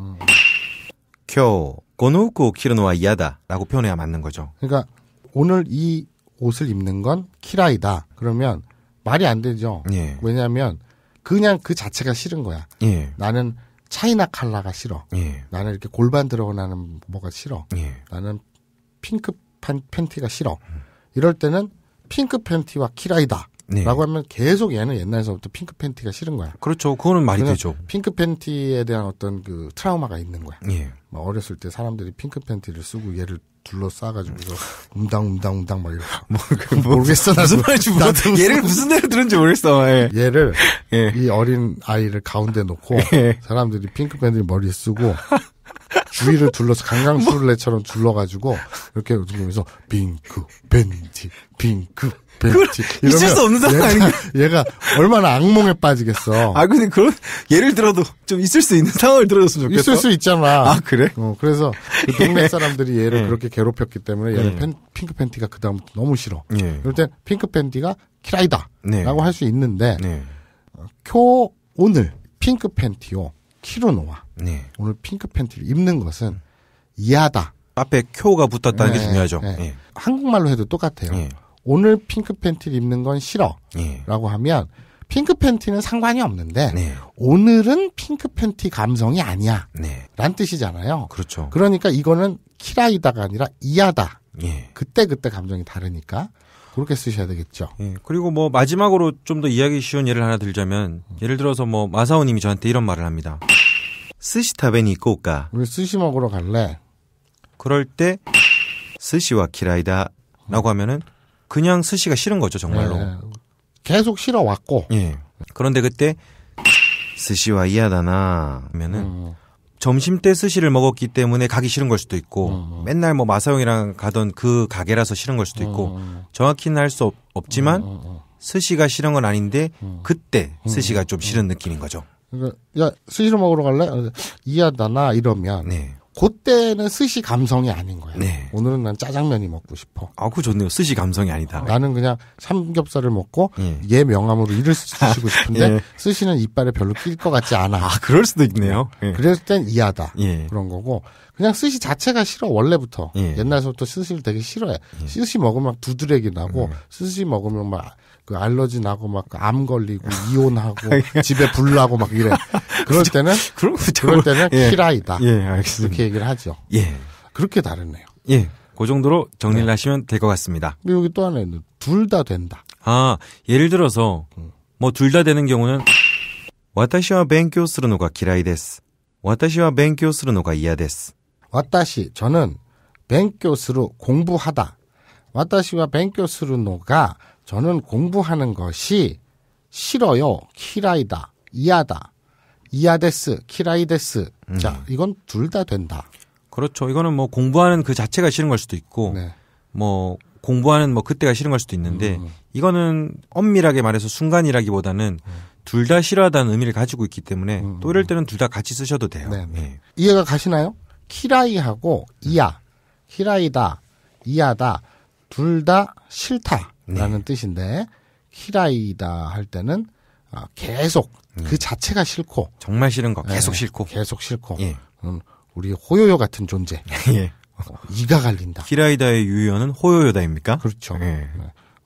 S2: 쿄 고노우쿠 키르노와 이하다라고
S1: 표현해야 맞는 거죠. 그러니까 오늘 이 옷을 입는 건 키라이다. 그러면 말이 안 되죠. 예. 왜냐하면 그냥 그 자체가 싫은 거야. 예. 나는 차이나 칼라가 싫어. 예. 나는 이렇게 골반 들어가는 뭐가 싫어. 예. 나는 핑크 팬, 팬티가 싫어. 음. 이럴 때는 핑크 팬티와 키라이다. 네. 라고 하면 계속 얘는 옛날에서부터 핑크 팬티가 싫은 거야. 그렇죠. 그거는 말이 그러니까 되죠. 핑크 팬티에 대한 어떤 그 트라우마가 있는 거야. 예. 뭐 어렸을 때 사람들이 핑크 팬티를 쓰고 얘를 둘러싸가지고서 웅당웅당웅당 막 이러고 뭐, 그, 뭐, 모르겠어 나도. 무슨 말인지 모르 얘를 무슨 대로 들은지 모르겠어 예. 얘를 예. 이 어린 아이를 가운데 놓고 예. 사람들이 핑크팬들이 머리 쓰고 주위를 둘러서 강강술래처럼 뭐? 둘러가지고 이렇게 움직이면서 빙크 벤티 빙크 벤티 이러 있을 수 없는 상황 얘가, 얘가 얼마나 악몽에 빠지겠어. 아 근데 그런 예를 들어도 좀 있을 수 있는 상황을 들어줬으면 좋겠어. 있을 수 있잖아. 아 그래? 어 그래서 그 동네 예. 사람들이 얘를 예. 그렇게 괴롭혔기 때문에 얘는 예. 팬, 핑크 팬티가 그 다음부터 너무 싫어. 예. 그럴 땐 핑크 팬티가 키라이다라고 네. 할수 있는데 네. 교 어, 오늘 핑크 팬티요 키로노와 네. 오늘 핑크 팬티를 입는 것은 이하다. 앞에 쿄가 붙었다는 네, 게 중요하죠. 네. 예. 한국말로 해도 똑같아요. 예. 오늘 핑크 팬티를 입는 건 싫어. 예. 라고 하면 핑크 팬티는 상관이 없는데 네. 오늘은 핑크 팬티 감성이 아니야. 라는 네. 뜻이잖아요. 그렇죠. 그러니까 이거는 키라이다가 아니라 이하다. 예. 그때 그때 감정이 다르니까 그렇게 쓰셔야 되겠죠. 예. 그리고 뭐
S2: 마지막으로 좀 더 이야기 쉬운 예를 하나 들자면 예를 들어서 뭐 마사오님이 저한테 이런 말을 합니다. 스시 타베니 꼬까.
S1: 우리 스시 먹으러 갈래. 그럴 때
S2: 스시와 키라이다라고 하면은 그냥 스시가 싫은 거죠 정말로. 네. 계속 싫어 왔고. 예. 그런데 그때 스시와 이하다나 하면은 음. 점심 때 스시를 먹었기 때문에 가기 싫은 걸 수도 있고 음. 맨날 뭐 마사용이랑 가던 그 가게라서 싫은 걸 수도 있고 음. 정확히는 알 수 없지만 음, 음, 음. 스시가 싫은 건 아닌데 그때 스시가 좀 싫은 느낌인 거죠.
S1: 그러니까, 야 스시로 먹으러 갈래? 이하다나 이러면 네. 그때는 스시 감성이 아닌 거야. 네. 오늘은 난 짜장면이 먹고 싶어. 아, 그 좋네요. 스시 감성이 아니다. 나는 그냥 삼겹살을 먹고 예. 얘 명함으로 이를 쓰시고 싶은데 예. 스시는 이빨에 별로 낄 것 같지 않아. 아, 그럴 수도 있네요. 네. 예. 그랬을 땐 이하다. 예. 그런 거고 그냥 스시 자체가 싫어 원래부터 예. 옛날서부터 스시를 되게 싫어해. 스시 먹으면 두드레기 나고 스시 먹으면 막 예. 그 알러지 나고 막 암 걸리고 이혼하고 아, 예. 집에 불나고 막 이래. 그럴 때는 그럼 그럴 때는 예. 키라이다. 예, 알겠습니다. 그렇게 얘기를 하죠. 예. 그렇게 다르네요. 예.
S2: 그 정도로 정리를 네. 하시면 될 것 같습니다. 여기 또 하나 있는 둘 다 된다. 아, 예를 들어서 음. 뭐둘 다 되는 경우는
S1: 私は勉強するのが嫌いです.私は勉強するのが嫌です.私 저는 勉強す르 공부하다. 私は勉強す르노가 저는 공부하는 것이 싫어요. 키라이다. 이하다. 이하데스, 키라이데스. 음. 자, 이건 둘 다 된다. 그렇죠. 이거는 뭐 공부하는 그 자체가 싫은 걸
S2: 수도 있고, 네. 뭐 공부하는 뭐 그때가 싫은 걸 수도 있는데, 음. 이거는 엄밀하게 말해서 순간이라기보다는 음. 네. 둘다 싫어하다는 의미를 가지고 있기 때문에 음. 또 이럴 때는 둘 다 같이
S1: 쓰셔도 돼요. 네, 네. 예. 이해가 가시나요? 키라이하고 이하 키라이다, 이하다, 둘 다 싫다. 네. 라는 뜻인데 키라이다 할 때는 아, 계속 음. 그 자체가 싫고 정말 싫은 거 네. 계속 싫고 계속 싫고 예. 우리 호요요 같은 존재 예. 어, 이가 갈린다. 키라이다의 유연은 호요요다입니까? 그렇죠. 예. 네.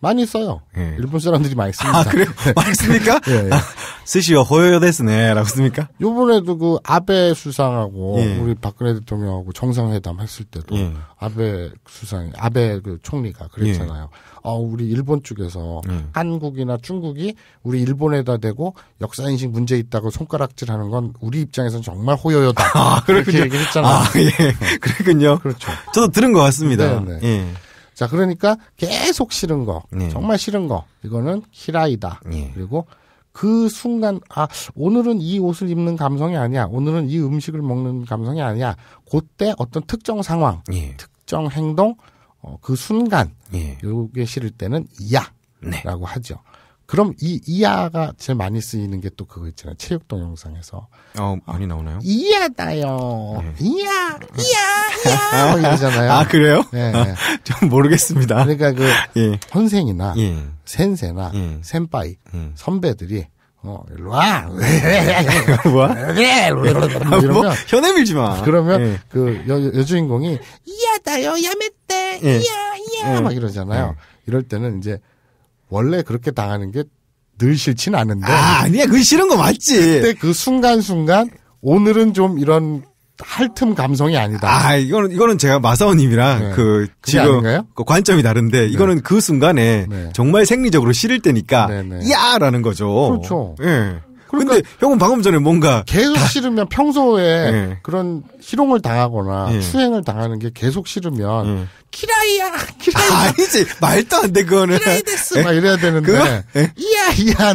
S1: 많이 써요. 예. 일본 사람들이 많이 씁니다. 아, 그래요? 많이 씁니까? 예, 예.
S2: 스시오 호요요데스네. 라고 씁니까?
S1: 요번에도 그 아베 수상하고 예. 우리 박근혜 대통령하고 정상회담 했을 때도 예. 아베 수상이, 아베 그 총리가 그랬잖아요. 예. 어, 우리 일본 쪽에서 예. 한국이나 중국이 우리 일본에다 대고 역사인식 문제 있다고 손가락질 하는 건 우리 입장에선 정말 호요요다. 아, 그렇게 얘기를 했잖아요. 아, 예. 그렇군요. 그렇죠. 저도 들은 것 같습니다. 네, 네. 자, 그러니까 계속 싫은 거, 네. 정말 싫은 거, 이거는 키라이다. 네. 예. 그리고 그 순간, 아, 오늘은 이 옷을 입는 감성이 아니야. 오늘은 이 음식을 먹는 감성이 아니야. 그때 어떤 특정 상황, 네. 특정 행동, 어, 그 순간, 예. 요게 싫을 때는 야. 네. 라고 하죠. 그럼 이 이하가 제일 많이 쓰이는 게 또 그거 있잖아요. 체육 동영상에서. 어, 많이 나오나요? 이하다요. 네. 이하, 이하, 이하. 이러잖아요. 아, 그래요? 네. 아, 좀 모르겠습니다. 그러니까 그, 예. 선생이나, 예. 센세나, 예. 센빠이, 음. 선배들이, 어, 일로 와! 뭐야? 그래! 뭐 뭐 이러면. 뭐, 현애 밀지 마. 그러면, 예. 그, 여, 여주인공이, 이하다요, 야메떼, 이하, 이하, 막 이러잖아요. 이럴 때는 이제, 원래 그렇게 당하는 게 늘 싫진 않은데. 아, 아니야. 그 싫은 거 맞지. 그때 그 순간순간 오늘은 좀 이런 할 틈 감성이 아니다. 아,
S2: 이거는 이거는 제가 마사오님이랑 네. 그 지금 그 관점이 다른데 네. 이거는 그 순간에 네. 정말 생리적으로 싫을 때니까 네,
S1: 네. 야라는 거죠. 그렇죠. 예. 그러니까 데 형은 방금 전에 뭔가 계속 싫으면 평소에 네. 그런 희롱을 당하거나 네. 예. 추행을 당하는 게 계속 싫으면 네. 키라이야 키라이 아, 아니지 말도 안 돼 그거는 키라이 데스 막 이래야 되는데 그거? 이야 이야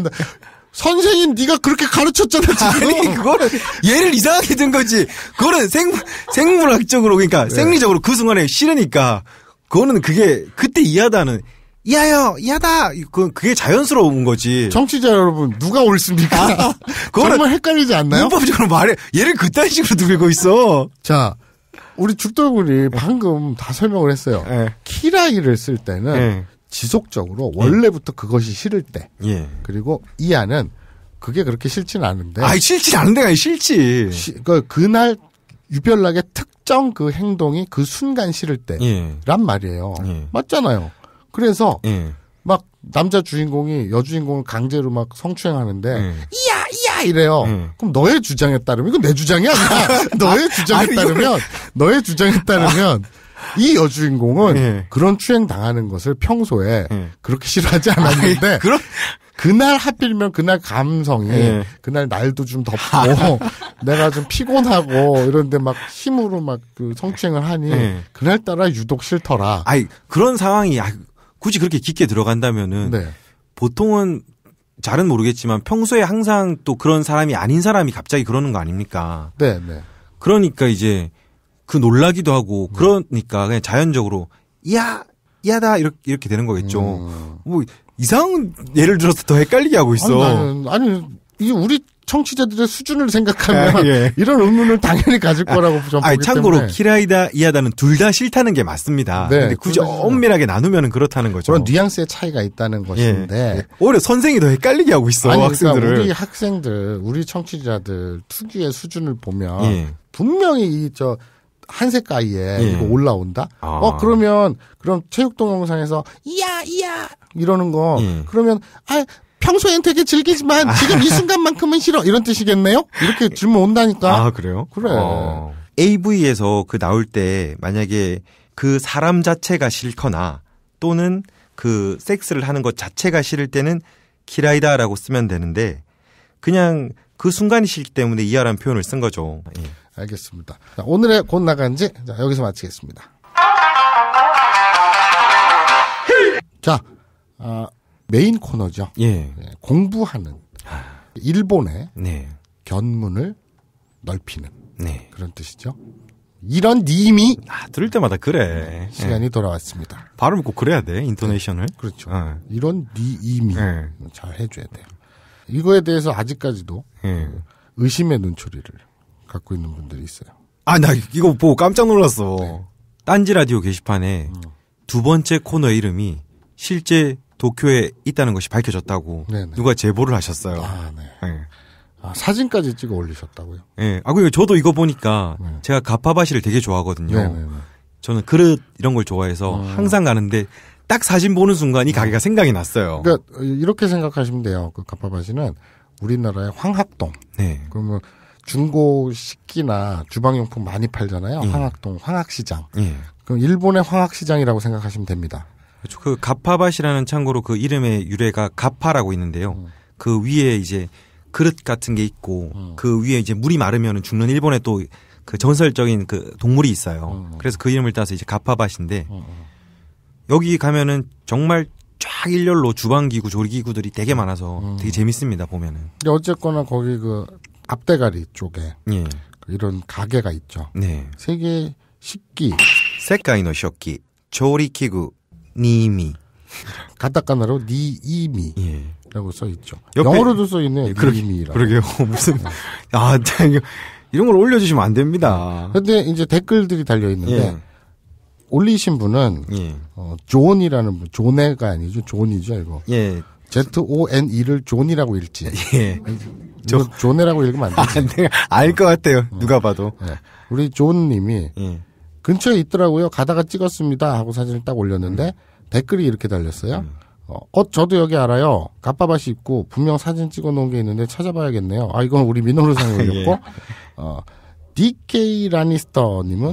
S1: 선생님 네가 그렇게 가르쳤잖아 지금. 아니 그거는 얘를
S2: 이상하게 든 거지. 그거는 생 생물학적으로 그러니까 네. 생리적으로 그 순간에 싫으니까 그거는 그게 그때 이하다는 이하여 이하다 그 그게 자연스러운 거지.
S1: 정치자 여러분 누가 옳습니까? 아, 정말 헷갈리지 않나요?
S2: 문법적으로 말해
S1: 얘를 그딴 식으로 누르고 있어. 자 우리 죽돌군이 네. 방금 다 설명을 했어요. 에. 네. 키라이를 쓸 때는 에. 네. 지속적으로 원래부터 예. 그것이 싫을 때. 예. 그리고 이하는 그게 그렇게 싫진 않은데. 아, 싫지 않은데 가 싫지. 시, 그 그날 유별나게 특정 그 행동이 그 순간 싫을 예. 때란 예. 말이에요. 맞잖아요. 그래서 예. 막 남자 주인공이 여주인공을 강제로 막 성추행하는데 예. 이야 이야 이래요. 예. 그럼 너의 주장에 따르면 이건 내 주장이 아니야. 너의 주장에 따르면 이 너의 주장에 따르면 이 여주인공은 예. 그런 추행 당하는 것을 평소에 예. 그렇게 싫어하지 않았는데 아니, 그런... 그날 하필이면 그날 감성이 예. 그날 날도 좀 덥고 내가 좀 피곤하고 이런데 막 힘으로 막 그 성추행을 하니 예. 그날 따라 유독
S2: 싫더라. 아니 그런 상황이 아, 굳이 그렇게 깊게 들어간다면은 네. 보통은 잘은 모르겠지만 평소에 항상 또 그런 사람이 아닌 사람이 갑자기 그러는 거 아닙니까? 네, 네. 그러니까 이제 그 놀라기도 하고 네. 그러니까 그냥 자연적으로 야 야다 이렇게 이렇게 되는 거겠죠. 음. 뭐 이상 예를 들어서 더 헷갈리게 하고 있어. 아니,
S1: 나는, 아니 이게 우리 청취자들의 수준을 생각하면 아, 예. 이런 의문을 당연히 가질 거라고 저는 아, 보기 참고로 때문에.
S2: 키라이다 이하다는 둘 다 싫다는 게 맞습니다. 네, 근데 굳이 엄밀하게 나누면 그렇다는 거죠. 그런 뉘앙스의 차이가 있다는 예. 것인데 예. 오히려 선생이 더 헷갈리게 하고 있어 아니, 그러니까 학생들을. 그러니까 우리
S1: 학생들, 우리 청취자들 특유의 수준을 보면 예. 분명히 이저 한색 가이에 예. 이거 올라온다. 아. 어 그러면 그럼 체육 동영상에서 이야 이야 이러는 거 예. 그러면 아 평소엔 되게 즐기지만 아. 지금 이 순간만큼은 싫어 이런 뜻이겠네요. 이렇게 질문 온다니까. 아
S2: 그래요? 그래. 어. AV에서 그 나올 때 만약에 그 사람 자체가 싫거나 또는 그 섹스를 하는 것 자체가 싫을 때는 기라이다라고 쓰면 되는데 그냥 그 순간이 싫기 때문에 이하란 표현을 쓴 거죠.
S1: 예. 알겠습니다. 자, 오늘의 곧 나간지 자, 여기서 마치겠습니다. 자, 어, 메인 코너죠. 예. 네, 공부하는 일본의 네. 견문을 넓히는 네. 그런 뜻이죠. 이런 님이 아, 들을 때마다 그래 시간이 예. 돌아왔습니다. 발음 꼭 그래야 돼 인터네이션을 네, 그렇죠. 어. 이런 님이 예. 잘 해줘야 돼요. 이거에 대해서 아직까지도 예. 그 의심의 눈초리를 갖고 있는 분들이 있어요.
S2: 아 나 이거 보고 깜짝 놀랐어. 네. 딴지 라디오 게시판에 음. 두 번째 코너 이름이 실제 도쿄에 있다는 것이 밝혀졌다고 네네. 네. 누가 제보를 하셨어요. 아, 네.
S1: 네. 아, 사진까지 찍어 올리셨다고요?
S2: 네. 아, 그리고 저도 이거 보니까 네. 제가 가파바시를 되게 좋아하거든요. 네네네. 네, 네. 저는 그릇 이런 걸 좋아해서 아. 항상
S1: 가는데 딱 사진 보는 순간 이 가게가 생각이 났어요. 그러니까 이렇게 생각하시면 돼요. 그 가파바시는 우리나라의 황학동. 네. 그러면 중고 식기나 주방용품 많이 팔잖아요. 예. 황학동, 황학시장. 예. 그럼 일본의 황학시장이라고 생각하시면 됩니다.
S2: 그렇죠. 그 가파밭이라는 창고로그 이름의 유래가 가파라고 있는데요. 음. 그 위에 이제 그릇 같은 게 있고 음. 그 위에 이제 물이 마르면 죽는 일본의 또 그 전설적인 그 동물이 있어요. 음, 음. 그래서 그 이름을 따서 이제 가파밭인데 음, 음. 여기 가면은 정말 쫙 일렬로 주방기구 조리기구들이 되게 많아서 되게 재밌습니다 보면은.
S1: 근데 어쨌거나 거기 그 앞대가리 쪽에 예. 그 이런 가게가 있죠. 네. 세계 식기. 세카이노 쇼키 조리기구 니미. 가타카나로 니이미. 예. 라고 써 있죠. 옆에, 영어로도 써 있네. 예, 니이미라. 그러게요. 무슨 아, 이런 걸 올려 주시면 안 됩니다. 근데 이제 댓글들이 달려 있는데 예. 올리신 분은 예. 어, 존이라는 분, 존애가 아니죠. 존이죠, 이거. 예. Z-O-N-E를 존이라고 읽지. 예. 저, 존애라고 읽으면 안 돼. 아, 내가 알것 같아요. 어. 누가 봐도. 예. 우리 존 님이, 예. 근처에 있더라고요. 가다가 찍었습니다. 하고 사진을 딱 올렸는데 음. 댓글이 이렇게 달렸어요. 음. 어, 어 저도 여기 알아요. 갑바바시 입고 분명 사진 찍어 놓은 게 있는데 찾아봐야겠네요. 아, 이건 우리 민호루상에 올렸고. 예. 어, DK 라니스터님은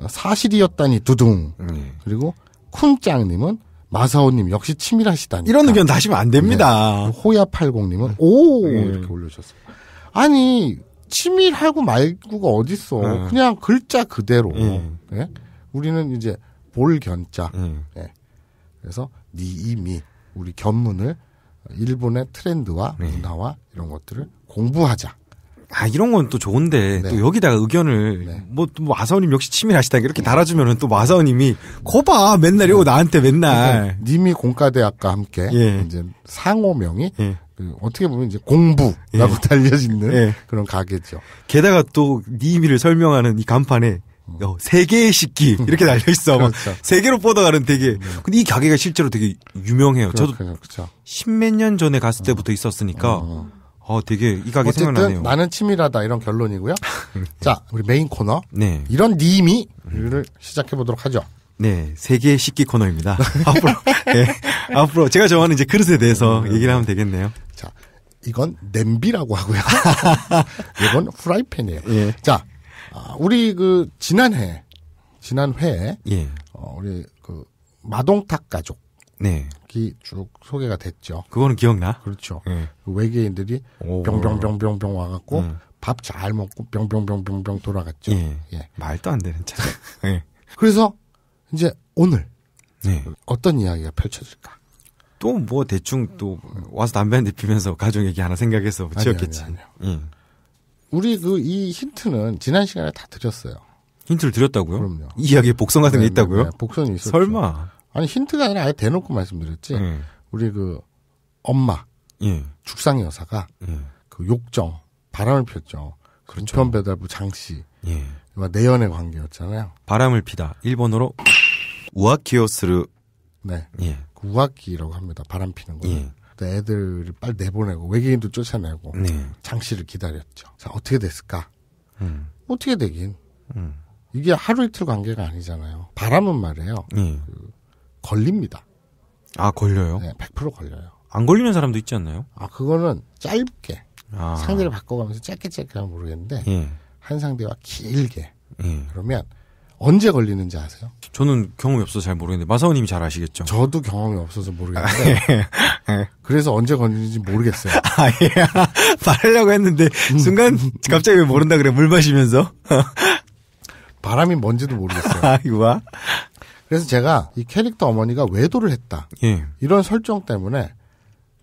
S1: 음. 사실이었다니 두둥. 음. 예. 그리고 쿤짱님은 마사오님 역시 치밀하시다니. 이런 의견 다시면 안 됩니다. 네. 호야80님은 음. 오! 음. 이렇게 올려주셨어요. 아니, 치밀하고 말고가 어딨어. 음. 그냥 글자 그대로. 음. 예? 우리는 이제 볼견자. 음. 예. 그래서 니 이미 우리 견문을 일본의 트렌드와 네. 문화와 이런 것들을 공부하자. 아 이런 건 또 좋은데 네.
S2: 또 여기다가 의견을 네. 뭐, 뭐 마사오님 역시 치밀하시다 이렇게 달아주면은 또 마사오님이 거봐 맨날 이거 네. 나한테 맨날 그러니까
S1: 님이 공과대학과 함께 예. 이제 상호명이 예. 그 어떻게 보면 이제 공부라고 예. 달려있는 예. 그런 가게죠. 게다가 또
S2: 니미를 설명하는 이 간판에 어, 어 세계의 식기 이렇게 달려 있어. 그렇죠. 세계로 뻗어가는 되게. 네. 근데 이 가게가 실제로 되게 유명해요. 그렇군요. 저도 그렇죠, 그렇죠. 십몇 년 전에 갔을 어. 때부터 있었으니까. 어, 어. 어, 되게
S1: 이 가게 어쨌든 생각나네요. 나는 치밀하다 이런 결론이고요. 자, 우리 메인 코너. 네. 이런 니미를 시작해 보도록 하죠. 네, 세계
S2: 의 식기 코너입니다. 앞으로, 네, 앞으로 제가 좋아하는 이제 그릇에 대해서 음. 얘기를 하면 되겠네요.
S1: 이건 냄비라고 하고요. 이건 프라이팬이에요. 예. 자, 아, 우리 그 지난해 지난 회에 예. 어, 우리 그 마동탁 가족 네. 쭉 소개가 됐죠.
S2: 그거는 기억나?
S1: 그렇죠. 예. 그 외계인들이 병병병병병 와갖고 음. 예. 밥잘 먹고 병병병병병 돌아갔죠. 예. 예. 말도 안 되는 차. 예. 그래서 이제 오늘 예. 어떤 이야기가 펼쳐질까? 또뭐 대충 또 와서 담배
S2: 한 대 피면서 가족 얘기 하나 생각해서 지었겠지. 아니, 아니, 아니. 예.
S1: 우리 그 이 힌트는 지난 시간에 다 드렸어요. 힌트를 드렸다고요? 그럼요. 이야기에 복선 같은 네, 게 있다고요? 네, 네, 복선이 있었죠. 설마. 아니 힌트가 아니라 아예 대놓고 말씀드렸지. 예. 우리 그 엄마 예. 죽상 여사가 예. 그 욕정 바람을 폈죠. 그렇죠. 우편 배달부 장씨. 예. 뭐 내연의 관계였잖아요. 바람을 피다. 일본어로 우아키오스르. 네. 예. 그 우악기라고 합니다. 바람 피는 거. 예. 애들을 빨리 내보내고 외계인도 쫓아내고 네. 장씨를 기다렸죠. 자 어떻게 됐을까? 음. 어떻게 되긴 음. 이게 하루 이틀 관계가 아니잖아요. 바람은 말이에요. 음. 그 걸립니다. 아 걸려요? 네, 100% 걸려요. 안 걸리는 사람도 있지 않나요? 아 그거는 짧게 아. 상대를 바꿔가면서 짧게 짧게 하면 모르겠는데 예. 한 상대와 길게 예. 그러면 언제 걸리는지 아세요? 저는 경험이 없어서 잘 모르겠는데 마사오님이 잘 아시겠죠. 저도 경험이 없어서 모르겠는데 아, 예. 예. 그래서 언제 걸리는지 모르겠어요. 아, 예. 말하려고 했는데 음. 순간 갑자기 왜 모른다 그래 물 마시면서 바람이 뭔지도 모르겠어요. 아, 이거 그래서 제가 이 캐릭터 어머니가 외도를 했다 예. 이런 설정 때문에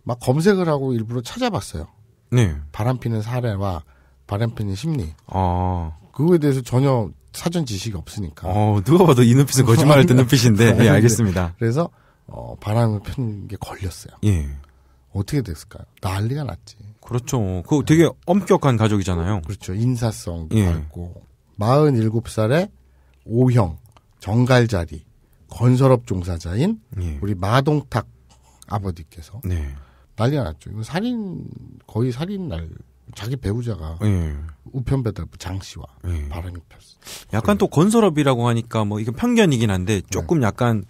S1: 막 검색을 하고 일부러 찾아봤어요. 네. 바람피는 사례와 바람피는 심리.
S2: 아.
S1: 그거에 대해서 전혀 사전 지식이 없으니까. 어, 누가 봐도 이 눈빛은 거짓말할 때 눈빛인데. 네. 예, 알겠습니다. 그래서 어, 바람을 펴는 게 걸렸어요. 예. 어떻게 됐을까요? 난리가 났지. 그렇죠. 그 네. 되게 엄격한 가족이잖아요. 그렇죠. 인사성도 예. 밝고 47살에 오형 정갈자리 건설업 종사자인 예. 우리 마동탁 아버지께서 네. 난리가 났죠. 이거 살인 거의 살인 날 자기 배우자가 예. 우편 배달 장 씨와 예. 바람이 폈어.
S2: 약간 또 건설업이라고 하니까 뭐 이건 편견이긴 한데 네. 조금 네. 약간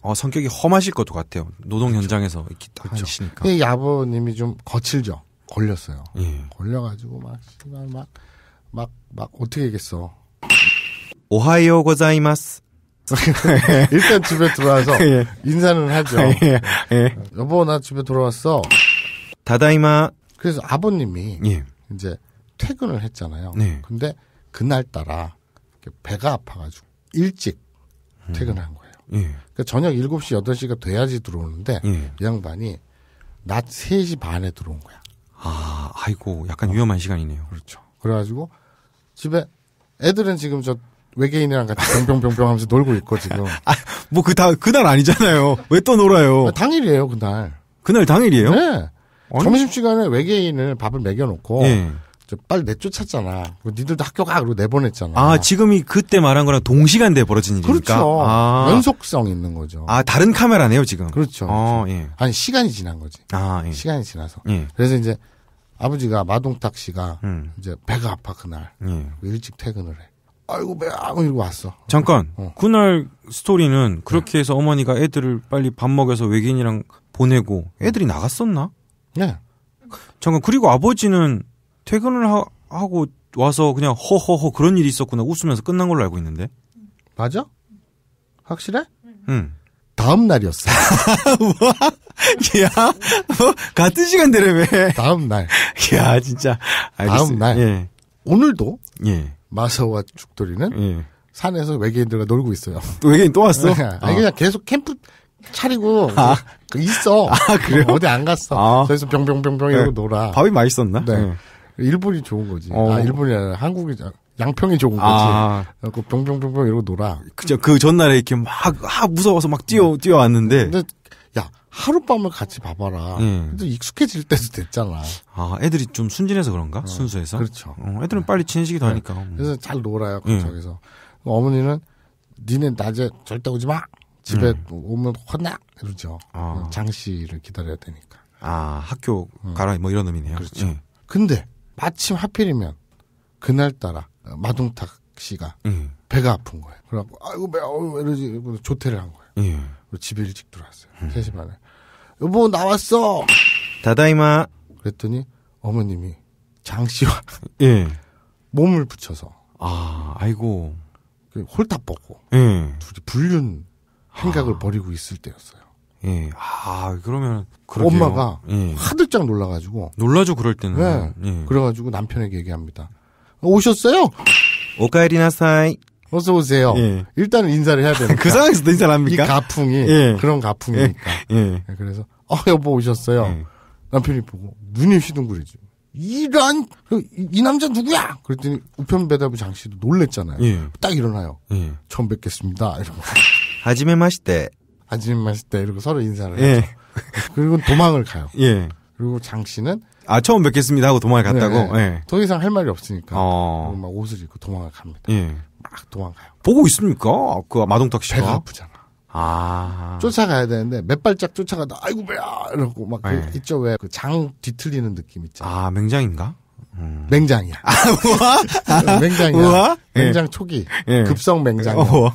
S2: 어, 성격이 험하실 것도 같아요. 노동 그렇죠. 현장에서 이렇게 딱 하시니까.
S1: 그렇죠. 이 아버님이 좀 거칠죠. 걸렸어요. 예. 걸려가지고 막 막막 막, 막, 막 어떻게 얘기했어. 오하이오 고자이마스. 일단 집에 들어와서 예. 인사는 하죠. 예. 예. 여보 나 집에 들어왔어 다다이마 그래서 아버님이 예. 이제 퇴근을 했잖아요. 네. 근데 그날 따라 배가 아파가지고 일찍 음. 퇴근한 거예요. 예. 그러니까 저녁 7시, 8시가 돼야지 들어오는데 예. 이 양반이 낮 3시 반에 들어온 거야. 아, 아이고, 약간 어. 위험한 시간이네요. 그렇죠. 그래가지고 집에 애들은 지금 저 외계인이랑 같이 병병병병 하면서 놀고 있고 지금. 아, 뭐 그 다 그날 아니잖아요. 왜 또 놀아요? 당일이에요, 그날. 그날 당일이에요? 네. 점심시간에 외계인을 밥을 먹여놓고 예. 빨리 내쫓았잖아. 니들도 학교 가 그러고 내보냈잖아.
S2: 아 지금이 그때 말한 거랑 동시간대에 벌어진 일이니까. 그렇죠. 아.
S1: 연속성 있는 거죠. 아 다른 카메라네요 지금. 그렇죠. 아, 예. 아니 시간이 지난 거지. 아, 예. 시간이 지나서. 예. 그래서 이제 아버지가 마동탁 씨가 음. 이제 배가 아파 그날 예. 일찍 퇴근을 해. 아이고 배아고 뭐 이러고 왔어. 잠깐. 어.
S2: 그날 스토리는 그렇게 네. 해서 어머니가 애들을 빨리 밥 먹여서 외계인이랑 보내고 애들이 나갔었나? 네. 잠깐 그리고 아버지는 퇴근을 하, 고 와서 그냥 허허허 그런 일이 있었구나 웃으면서 끝난 걸로 알고 있는데. 맞아? 확실해?
S1: 응. 다음 날이었어. 뭐? 야, 뭐, 같은 시간대래 왜? 다음 날. 야, 진짜. 알겠습니다. 다음 날. 예. 오늘도 예. 마서와 죽돌이는 예. 산에서 외계인들과 놀고 있어요. 외계인 또 왔어? 아니, 아. 그냥 계속 캠프 차리고 아. 그 있어. 아 그래요? 어, 어디 안 갔어. 아. 그래서 병병병병 네. 이러고 놀아. 밥이 맛있었나? 네. 네. 일본이 좋은 거지. 어. 아 일본이 아니라 한국이
S2: 양평이 좋은 거지. 아.
S1: 어, 그 병병병병
S2: 이러고 놀아. 그죠. 그 전날에 이렇게 막 아, 무서워서 막 뛰어 네. 뛰어왔는데. 근데 야 하룻밤을 같이 봐봐라. 음. 근데 익숙해질 때도 됐잖아. 아, 애들이 좀 순진해서 그런가? 어, 순수해서? 그렇죠. 어, 애들은 네. 빨리 친식이더 네. 하니까. 그래서
S1: 잘 놀아요, 그쪽에서. 예. 어머니는 니네 낮에 절대 오지 마! 집에 음. 오면 혼나 이러죠. 아. 어, 장씨를 기다려야 되니까. 아 학교 음. 가라 뭐 이런 의미네요. 그렇죠. 예. 근데 마침 하필이면 그날 따라 마동탁 씨가 예. 배가 아픈 거예요. 그래갖고 아이고 매워 이러지 조퇴를 한 거예요. 예. 집에 일찍 들어왔어요. 음. 3시 반에 여보 나왔어. 다다이마. 그랬더니 어머님이 장씨와 예. 몸을 붙여서 아 아이고 그 홀딱 벗고 예. 둘이 불륜 생각을 아. 버리고 있을 때였어요. 예. 아, 그러면 그러게요. 엄마가 예. 하들짝 놀라 가지고 놀라죠 그럴 때는. 네. 예. 그래 가지고 남편에게 얘기합니다. 어, 오셨어요? 오카에리나사이. 어서 오세요. 예. 일단은 인사를 해야 되니그 상황에서도 인사를 합니까? 이 가풍이 예. 그런 가풍이니까. 예. 예. 네, 그래서 어 여보 오셨어요. 남편이 보고 눈이 휘둥그레지. 이런 그, 이, 이 남자 누구야? 그랬더니 우편배달부 장씨도 놀랬잖아요. 딱 일어나요. 처음 뵙겠습니다. 이러고. 하지메마시테. 하지메마시테 이러고 서로 인사를 예. 하죠. 그리고 도망을 가요. 예. 그리고 장 씨는
S2: 아 처음 뵙겠습니다 하고 도망을 갔다고. 네, 네. 예. 더 이상 할 말이 없으니까 어.
S1: 막 옷을 입고 도망을 갑니다. 예. 막 도망가요.
S2: 보고 있습니까? 그 마동탁 씨가 배가 아프잖아.
S1: 아. 쫓아가야 되는데 몇 발짝 쫓아가다 아이고 배야 이러고 막그 예. 있죠 왜그 장 뒤틀리는 느낌 있잖아. 아 맹장인가? 음. 맹장이야. 아, 우와? 네, 맹장이야. 우와? 맹장 예. 초기. 예. 급성 맹장. 어,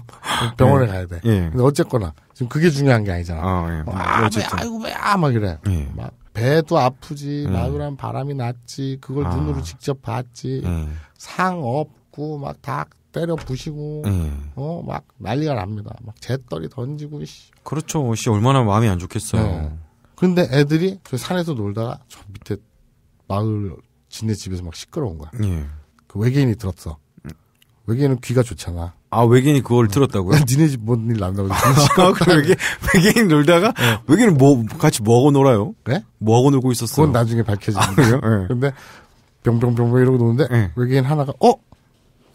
S1: 병원에 예. 가야 돼. 예. 근데 어쨌거나 지금 그게 중요한 게 아니잖아. 어, 예. 어, 아, 아이고 야막 아, 이래. 예. 막 배도 아프지. 음. 예. 마누란 바람이 났지. 그걸 아. 눈으로 직접 봤지. 음. 상 없고 막 다 때려 부시고 음. 어막 난리가 납니다. 막 재떨이 던지고 씨. 그렇죠. 씨 얼마나 마음이 안 좋겠어요. 네. 근데 애들이 그 산에서 놀다가 저 밑에 마을 지네 집에서 막 시끄러운 거야. 예. 그 외계인이 들었어. 외계인은 귀가 좋잖아.
S2: 아 외계인이 그걸 들었다고요?
S1: 니네 집 뭔 일 난다고. 아, 외계 외계인 놀다가 네. 외계인 뭐 같이 뭐하고 놀아요? 네? 뭐하고 놀고 있었어? 그건 나중에 밝혀지는데. 아, 그런데 네. 병병병병 이러고 노는데 네. 외계인 하나가 어?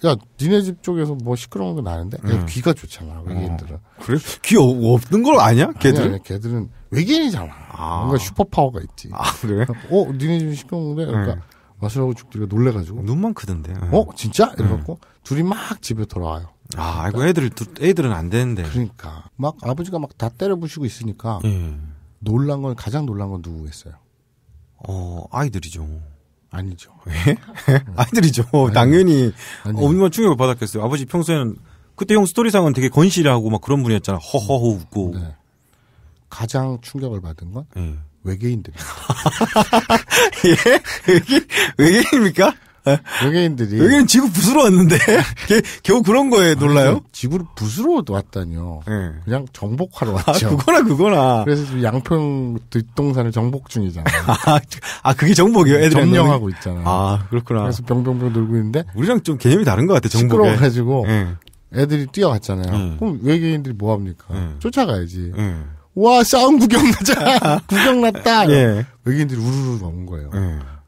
S1: 야 니네 집 쪽에서 뭐 시끄러운 거 나는데 야, 음. 귀가 좋잖아 외계인들은. 어. 그래? 귀 없는 걸 아냐? 걔들? 아니, 아니, 걔들은 외계인이잖아. 아. 뭔가 슈퍼 파워가 있지. 아 그래? 어 니네 집 시끄러운데 그러니까. 네. 마술하고 죽들이가 놀래가지고 눈만 크던데. 예. 어 진짜? 이래갖고 예. 둘이 막 집에 돌아와요. 아, 아이고 애들 애들은 안 되는데. 그러니까 막 아버지가 막 다 때려 부시고 있으니까 예. 놀란 건 가장 놀란 건 누구겠어요? 어 아이들이죠. 아니죠. 예? 아이들이죠. 당연히
S2: 아니. 엄마 충격을 받았겠어요. 아버지 평소에는 그때 형 스토리상은 되게 건실하고 막 그런 분이었잖아. 허허허 웃고. 네.
S1: 가장 충격을 받은 건 예. 외계인들입니다. 예? 외계, 인입니까 예? 외계인들이. 외계인 지구 부수러 왔는데? 겨우 그런 거에 놀라요? 아니, 지구를 부수러 왔다뇨 네. 예. 그냥 정복하러 아, 왔죠. 아, 그거나, 그거나. 그래서 지금 양평 뒷동산을 정복 중이잖아요. 아, 아, 그게 정복이에요? 애들 점령하고 있잖아요. 아, 그렇구나. 그래서 병병병 놀고 있는데. 우리랑 좀 개념이 다른 것 같아, 정복에. 시끄러워가지고. 네. 애들이 뛰어갔잖아요. 음. 그럼 외계인들이 뭐 합니까? 음. 쫓아가야지. 음. 와 싸움 구경나자 구경났다 예. 외계인들이 우르르 오는 거예요. 예.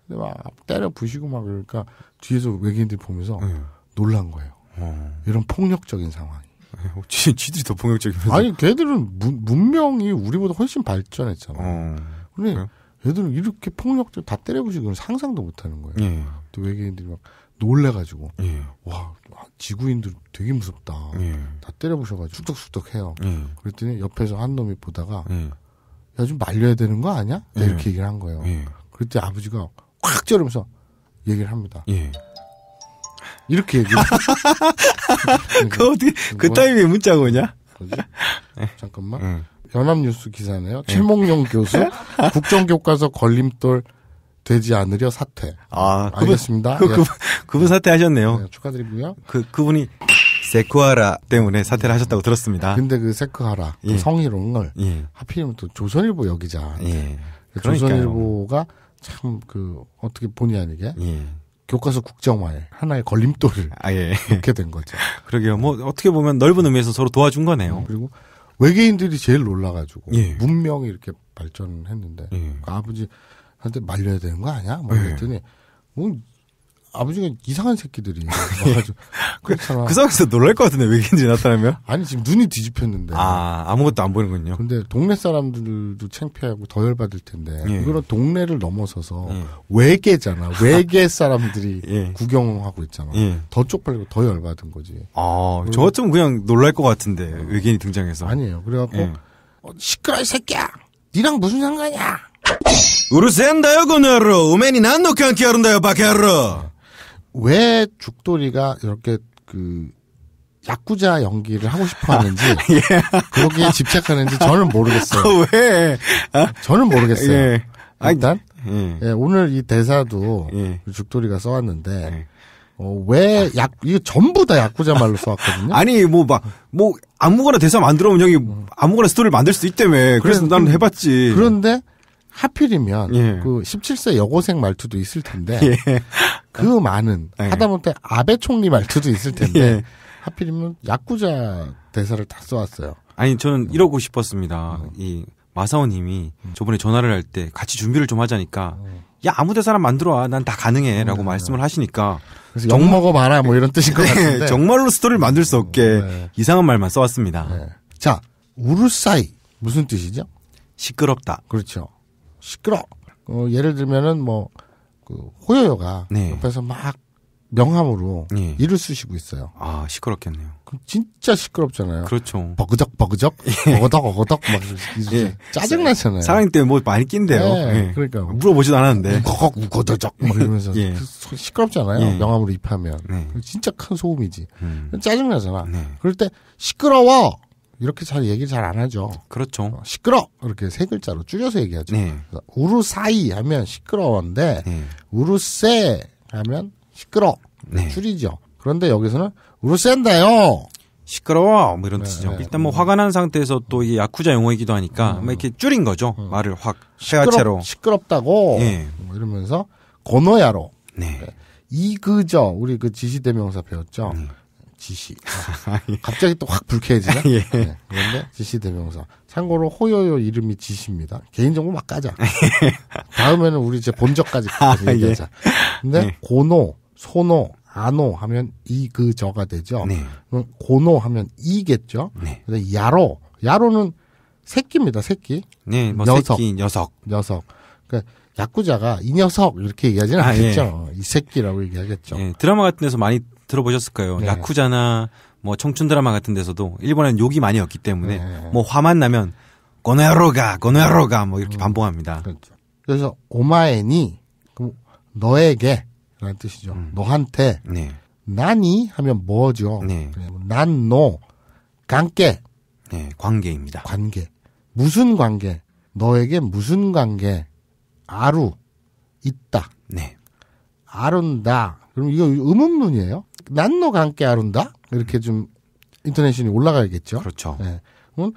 S1: 근데 막 때려 부시고 막 그러니까 뒤에서 외계인들이 보면서 예. 놀란 거예요. 어. 이런 폭력적인 상황이. 지, 예. 지들이 더 폭력적이면서. 아니 걔들은 문, 문명이 우리보다 훨씬 발전했잖아. 어. 근데 그 얘들은 이렇게 폭력적 다 때려 부시고 상상도 못하는 거예요. 예. 또 외계인들이 막 놀래가지고 예. 와 아, 지구인들 되게 무섭다. 예. 다때려보셔가지고 쑥덕쑥덕해요. 예. 그랬더니 옆에서 한 놈이 보다가 예. 야좀 말려야 되는 거 아니야? 예. 이렇게 얘기를 한 거예요. 예. 그랬더니 아버지가 확쩔르면서 얘기를 합니다. 이렇게 얘기를 그어디그타이에 문자가 오냐? 잠깐만. 응. 연합뉴스 기사네요. 최몽룡 교수 국정교과서 걸림돌 되지 않으려 사퇴. 아, 알겠습니다. 그, 그, 그, 그분 사퇴하셨네요. 네, 축하드리고요.
S2: 그 그분이 세쿠하라 때문에 사퇴를 하셨다고 들었습니다. 근데 그 세쿠하라 예. 그
S1: 성희롱을 예. 하필이면 또 조선일보 여기자. 예. 그 조선일보가 참 그 어떻게 본의 아니게 예. 교과서 국정화에 하나의 걸림돌을 아, 예. 놓게 된 거죠. 그러게요. 뭐 어떻게 보면 넓은 의미에서 서로 도와준 거네요. 네, 그리고 외계인들이 제일 놀라가지고 예. 문명이 이렇게 발전했는데 예. 그 아버지한테 말려야 되는 거 아니야? 뭐 그랬더니 뭐 아버지가 이상한 새끼들이 예. 와가지고 그렇잖아. 그 상황에서 놀랄 것 같은데 외계인들이 나타나면? 아니 지금 눈이 뒤집혔는데. 아 아무것도 안 보이는군요. 근데 동네 사람들도 창피하고 더 열받을 텐데 예. 이거는 동네를 넘어서서 예. 외계잖아. 외계 사람들이 예. 구경하고 있잖아. 예. 더 쪽팔리고 더 열받은 거지. 아저 같으면 그냥 놀랄 것 같은데 음. 외계인이 등장해서. 아니에요. 그래갖고 예. 어, 시끄러 이 새끼야. 니랑 무슨 상관이야?
S2: 우르센다요,
S1: 그네로. 우메이 난노 한키아른다요
S2: 바케로.
S1: 왜 죽돌이가 이렇게 그 야쿠자 연기를 하고 싶어 하는지 예. 그렇게 집착하는지 저는 모르겠어요. 왜? 아? 저는 모르겠어요. 예. 일단 예. 예. 오늘 이 대사도 예. 그 죽돌이가 써왔는데 예. 어, 왜 약, 이거 전부 다 야쿠자 말로 써왔거든요? 아니, 뭐, 막, 뭐, 아무거나 대사 만들어면 형이 아무거나 스토리를 만들 수 있다며. 그래서 나는 음. 해봤지. 그런데 하필이면 예. 그 17세 여고생 말투도 있을 텐데 예. 그 많은 예. 하다못해 아베 총리 말투도 있을 텐데 예. 하필이면 야쿠자 대사를 다 써왔어요. 아니 저는 음.
S2: 이러고 싶었습니다. 음. 이 마사오님이 음. 저번에 전화를 할 때 같이 준비를 좀 하자니까 음. 야 아무 데사람 만들어 와 난 다 가능해라고 음. 말씀을 하시니까 그래서 정... 먹어 봐라 뭐 이런 뜻인 것 네, 같은데 정말로 스토리를 만들 수 없게 네. 이상한 말만 써왔습니다. 네. 자 우루사이
S1: 무슨 뜻이죠? 시끄럽다. 그렇죠. 시끄러. 어, 예를 들면은 뭐그 호요요가 네. 옆에서 막 명함으로 예. 이를 쓰시고 있어요. 아 시끄럽겠네요. 그럼 진짜 시끄럽잖아요. 그렇죠. 버그적 버그적 예. 버그덕 버그덕 막 예. 짜증 나잖아요. 사장님 때문에 뭐 많이 낀대요. 네, 예. 그러니까 물어보지도 않았는데 우거걱 우거더적 막 이러면서 예. 그 시끄럽잖아요. 예. 명함으로 입하면 네. 진짜 큰 소음이지. 음. 짜증 나잖아. 네. 그럴 때 시끄러워 이렇게 잘 얘기를 잘 안 하죠. 그렇죠. 어, 시끄러 이렇게 세 글자로 줄여서 얘기하죠. 네. 우루사이 하면 시끄러운데 네. 우루세 하면 시끄러 네. 줄이죠. 그런데 여기서는 우루센다요. 시끄러워 뭐 이런 네, 뜻이죠. 네. 일단 뭐 화가 난 상태에서 또
S2: 이 야쿠자 용어이기도 하니까 음. 뭐 이렇게 줄인 거죠. 음. 말을 확
S1: 시끄럽, 시끄럽다고 예. 뭐 이러면서 고노야로. 네. 네. 이그저 우리 그 지시대명사 배웠죠. 음. 지시. 갑자기 또 확 불쾌해지나? 예. 네. 그런데 지시 대명사. 참고로 호요요 이름이 지시입니다. 개인정보 막 까자. 다음에는 우리 이제 본적까지 아, 예. 얘기하자. 근데 네. 고노, 소노, 아노 하면 이, 그, 저가 되죠. 네. 고노 하면 이겠죠. 네. 근데 야로, 야로는 새끼입니다, 새끼. 네, 뭐 녀석. 새끼, 녀석. 녀석. 그러니까 야구자가 이 녀석 이렇게 얘기하지는 않겠죠. 아, 예. 이 새끼라고 얘기하겠죠. 예, 드라마 같은 데서 많이 들어보셨을
S2: 까요 네. 야쿠자나 뭐 청춘 드라마 같은 데서도 일본에는 욕이 많이 없기 때문에 네, 네. 뭐 화만 나면
S1: 고노야로가 고노야로가 뭐 이렇게 음.
S2: 반복합니다. 그렇죠.
S1: 그래서 오마에니 그 너에게 라는 뜻이죠. 음. 너한테 네. 난이 하면 뭐죠? 네. 뭐 난노 관계. 네, 관계입니다. 관계. 무슨 관계? 너에게 무슨 관계? 아루 있다. 네. 아룬다. 그럼 이거 음문문이에요 난너가 함께 아룬다 이렇게 좀인터넷이 올라가야겠죠. 그렇죠. 네. 그럼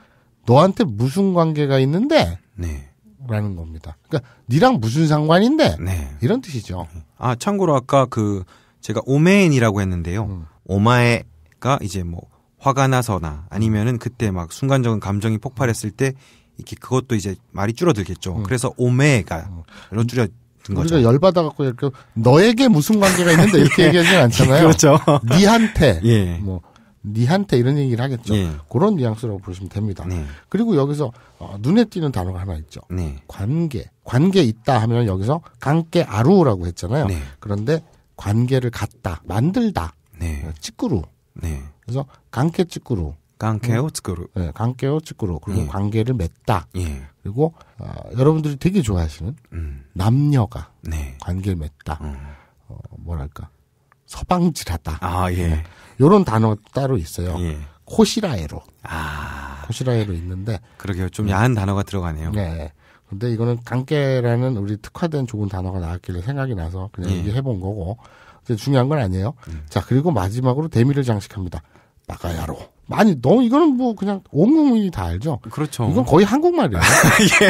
S1: 너한테 무슨 관계가 있는데? 네. 라는 겁니다. 그러니까 니랑 무슨 상관인데? 네. 이런 뜻이죠. 아 참고로 아까 그 제가 오메인이라고 했는데요. 음.
S2: 오마에가 이제 뭐 화가 나서나 아니면은 그때 막 순간적인 감정이 폭발했을 때 이렇게 그것도 이제 말이 줄어들겠죠. 음. 그래서 오메가로 음. 줄여
S1: 우리가 거 열받아 갖고 이렇게 너에게 무슨 관계가 있는데 이렇게 예. 얘기하지는 않잖아요. 그렇죠. 니한테 예. 뭐 니한테 이런 얘기를 하겠죠. 예. 그런 뉘앙스라고 보시면 됩니다. 네. 그리고 여기서 어, 눈에 띄는 단어가 하나 있죠. 네. 관계. 관계 있다 하면 여기서 관계 아루라고 했잖아요. 네. 그런데 관계를 갖다, 만들다. 찌꾸루. 그래서 관계 찌꾸루. 관계오 찌꾸루. 네, 관계오 음. 네, 찌꾸루. 그리고 예. 관계를 맺다. 예. 그리고 어, 여러분들이 되게 좋아하시는 음. 남녀가 네. 관계 맺다. 음. 어, 뭐랄까 서방질하다. 아 예. 네. 요런 단어 따로 있어요. 예. 코시라에로. 아. 코시라에로 있는데. 그러게요. 좀 음. 야한 단어가 들어가네요. 네. 근데 이거는 강계라는 우리 특화된 좋은 단어가 나왔길래 생각이 나서 그냥 예. 얘기해 본 거고. 근데 중요한 건 아니에요. 음. 자, 그리고 마지막으로 대미를 장식합니다. 마가야로. 많이 너무 이거는 뭐 그냥 온 국민이 다 알죠. 그렇죠. 이건 거의 한국말이에요. 예,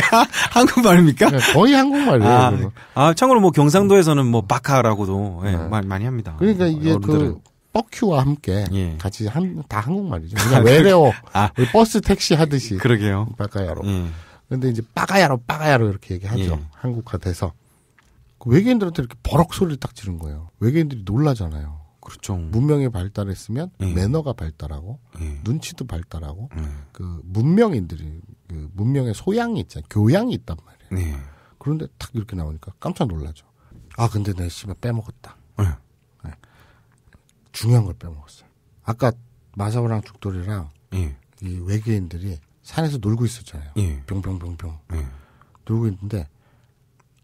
S1: 한국말입니까? 네, 거의 한국말이에요. 아,
S2: 아, 참고로 뭐 경상도에서는 뭐 바카라고도 네. 예, 네. 많이 합니다. 그러니까 이게 그
S1: 버큐와 함께 예. 같이 한, 다 한국말이죠. 아, 그냥 외래어 아, 버스 택시 하듯이 그러게요. 바카야로. 예. 근데 이제 빠가야로 빠가야로 이렇게 얘기하죠. 예. 한국화 돼서 그 외계인들한테 이렇게 버럭 소리를 딱 지른 거예요. 외계인들이 놀라잖아요. 그렇죠. 문명이 발달했으면 네. 매너가 발달하고 네. 눈치도 발달하고 네. 그 문명인들이 그 문명의 소양이 있잖아요. 교양이 있단 말이에요. 그런데 탁 이렇게 나오니까 깜짝 놀라죠. 아 근데 내 씨발 빼먹었다. 중요한 걸 빼먹었어요. 아까 마사오랑 죽돌이랑 이 외계인들이 산에서 놀고 있었잖아요. 병병병병 놀고 있는데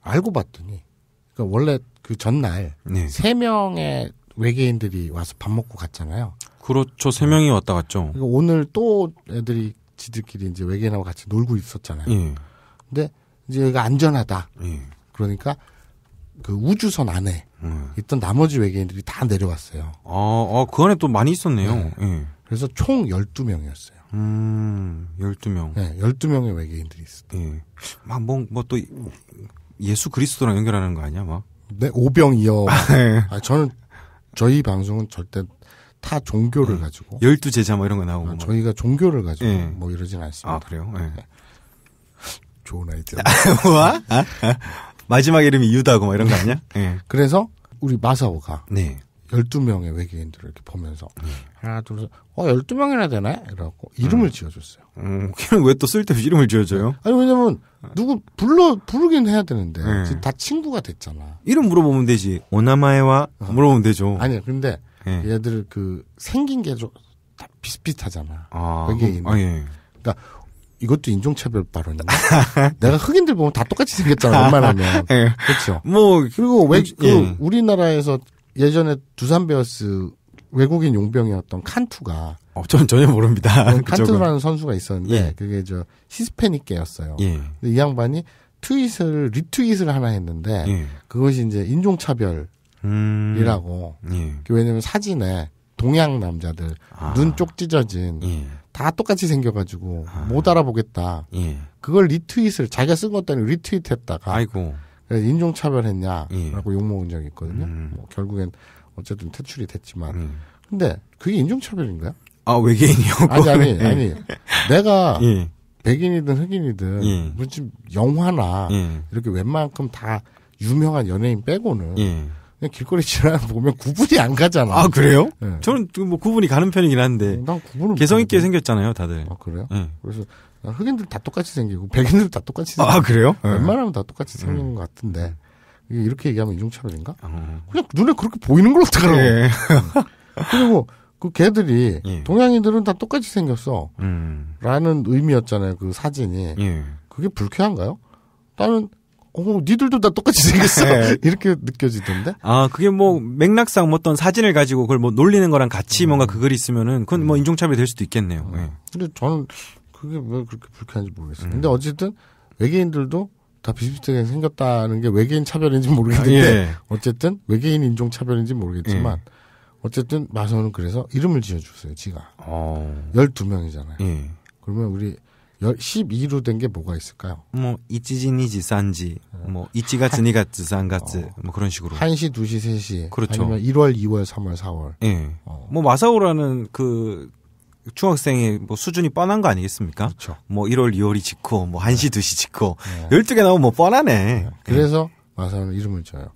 S1: 알고 봤더니 그러니까 원래 그 전날 세 명의 외계인들이 와서 밥 먹고 갔잖아요. 그렇죠. 세 명이 왔다 갔죠. 오늘 또 애들이 지들끼리 이제 외계인하고 같이 놀고 있었잖아요. 예. 근데 이제 여기가 안전하다. 예. 그러니까 그 우주선 안에 예. 있던 나머지 외계인들이 다 내려왔어요. 아,
S2: 아, 그 안에 또 많이
S1: 있었네요. 네. 예. 그래서 총 12명이었어요. 음, 12명.
S2: 네, 12명의 외계인들이 있었다. 예. 막, 뭐, 뭐 또 예수 그리스도랑 연결하는
S1: 거 아니야, 막? 네, 오병이어. 아, 네. 아, 저는 저희 방송은 절대 타 종교를 네. 가지고 열두 제자 뭐 이런 거 나오고 아, 뭐. 저희가 종교를 가지고 네. 뭐 이러진 않습니다. 아 그래요? 예. 네. 좋은 아이디어. 뭐야? 아? 아? 마지막 이름이 유다고 뭐 이런 거 아니야? 네. 그래서 우리 마사오가 네. 열두 명의 외계인들을 이렇게 보면서 음. 하나 둘 셋, 어 열두 명이나 되네 이러고 이름을 음. 지어줬어요. 음, 걔는 왜 또 쓸데없이 이름을 지어줘요? 아니 왜냐면 누구 불러 부르긴 해야 되는데 네. 다 친구가 됐잖아.
S2: 이름 물어보면 되지. 오나마에와 어. 물어보면 되죠.
S1: 아니 근데 네. 얘들 그 생긴 게좀다 비슷비슷하잖아. 아, 외계인. 어, 아, 예. 그러니까 이것도 인종차별 발언이네. 내가 흑인들 보면 다 똑같이 생겼잖아, 웬만하면. 예. 그렇죠. 뭐, 그리고 왜, 예. 그, 예. 우리나라에서 예전에 두산 베어스 외국인 용병이었던 칸투가 어, 전 전혀 모릅니다. 어, 칸투라는 선수가 있었는데 예. 그게 저 히스패닉계였어요. 예. 이 양반이 트윗을 리트윗을 하나 했는데 예. 그것이 이제 인종차별이라고 음... 예. 그 왜냐면 사진에 동양 남자들 아... 눈쪽 찢어진 예. 다 똑같이 생겨가지고 아... 못 알아보겠다. 예. 그걸 리트윗을 자기가 쓴 것 때문에 리트윗했다가 아이고. 인종차별했냐라고 예. 욕먹은 적이 있거든요. 음. 뭐 결국엔 어쨌든 퇴출이 됐지만. 음. 근데 그게 인종차별인가요? 아, 외계인이요? 아니, 아니, 아니. 예. 내가 예. 백인이든 흑인이든 예. 무슨 영화나 예. 이렇게 웬만큼 다 유명한 연예인 빼고는 그냥 길거리 지나다 보면 구분이 안 가잖아. 아 그래요? 네.
S2: 저는 그 뭐 구분이 가는 편이긴 한데. 난 구분을 개성 있게 생겼잖아요, 다들. 아 그래요? 네. 그래서 아,
S1: 흑인들 다 똑같이 생기고 백인들 다 똑같이 생기고 아 그래요? 네. 네. 웬만하면 다 똑같이 네. 생긴 음. 것 같은데 이렇게 얘기하면 인종차별인가? 음. 어. 그냥 눈에 그렇게 보이는 걸 어떡하라고 예. 그리고 그 개들이 예. 동양인들은 다 똑같이 생겼어 음. 라는 의미였잖아요 그 사진이 예. 그게 불쾌한가요? 나는 어, 니들도 다 똑같이 생겼어. 예. 이렇게 느껴지던데?
S2: 아, 그게 뭐, 맥락상 뭐 어떤 사진을 가지고 그걸 뭐 놀리는 거랑 같이 음. 뭔가 그걸 있으면은 그건 뭐 인종차별이 음. 될 수도 있겠네요. 음. 네.
S1: 근데 저는 그게 왜 그렇게 불쾌한지 모르겠어요. 음. 근데 어쨌든 외계인들도 다 비슷비슷하게 생겼다는 게 외계인 차별인지 모르겠는데 아, 예. 어쨌든 외계인 인종 차별인지 모르겠지만 예. 어쨌든 마선은 그래서 이름을 지어줬어요. 지가 어. 12명이잖아요. 예. 그러면 우리 12로 된 게 뭐가 있을까요? 뭐 이찌진이지 산지 뭐 이찌가 즈니가즈산가 지뭐 그런 식으로 1시, 2시, 3시 그렇죠. 아니면 1월, 2월, 3월, 4월 예. 어.
S2: 뭐 마사오라는 그 중학생의뭐 수준이 뻔한 거 아니겠습니까? 그렇죠. 뭐 1월, 2월이 직후, 뭐 1시, 2시 직후. 네. 12개 나오면 뭐 뻔하네. 네. 네. 그래서
S1: 마사는 이름을 지어요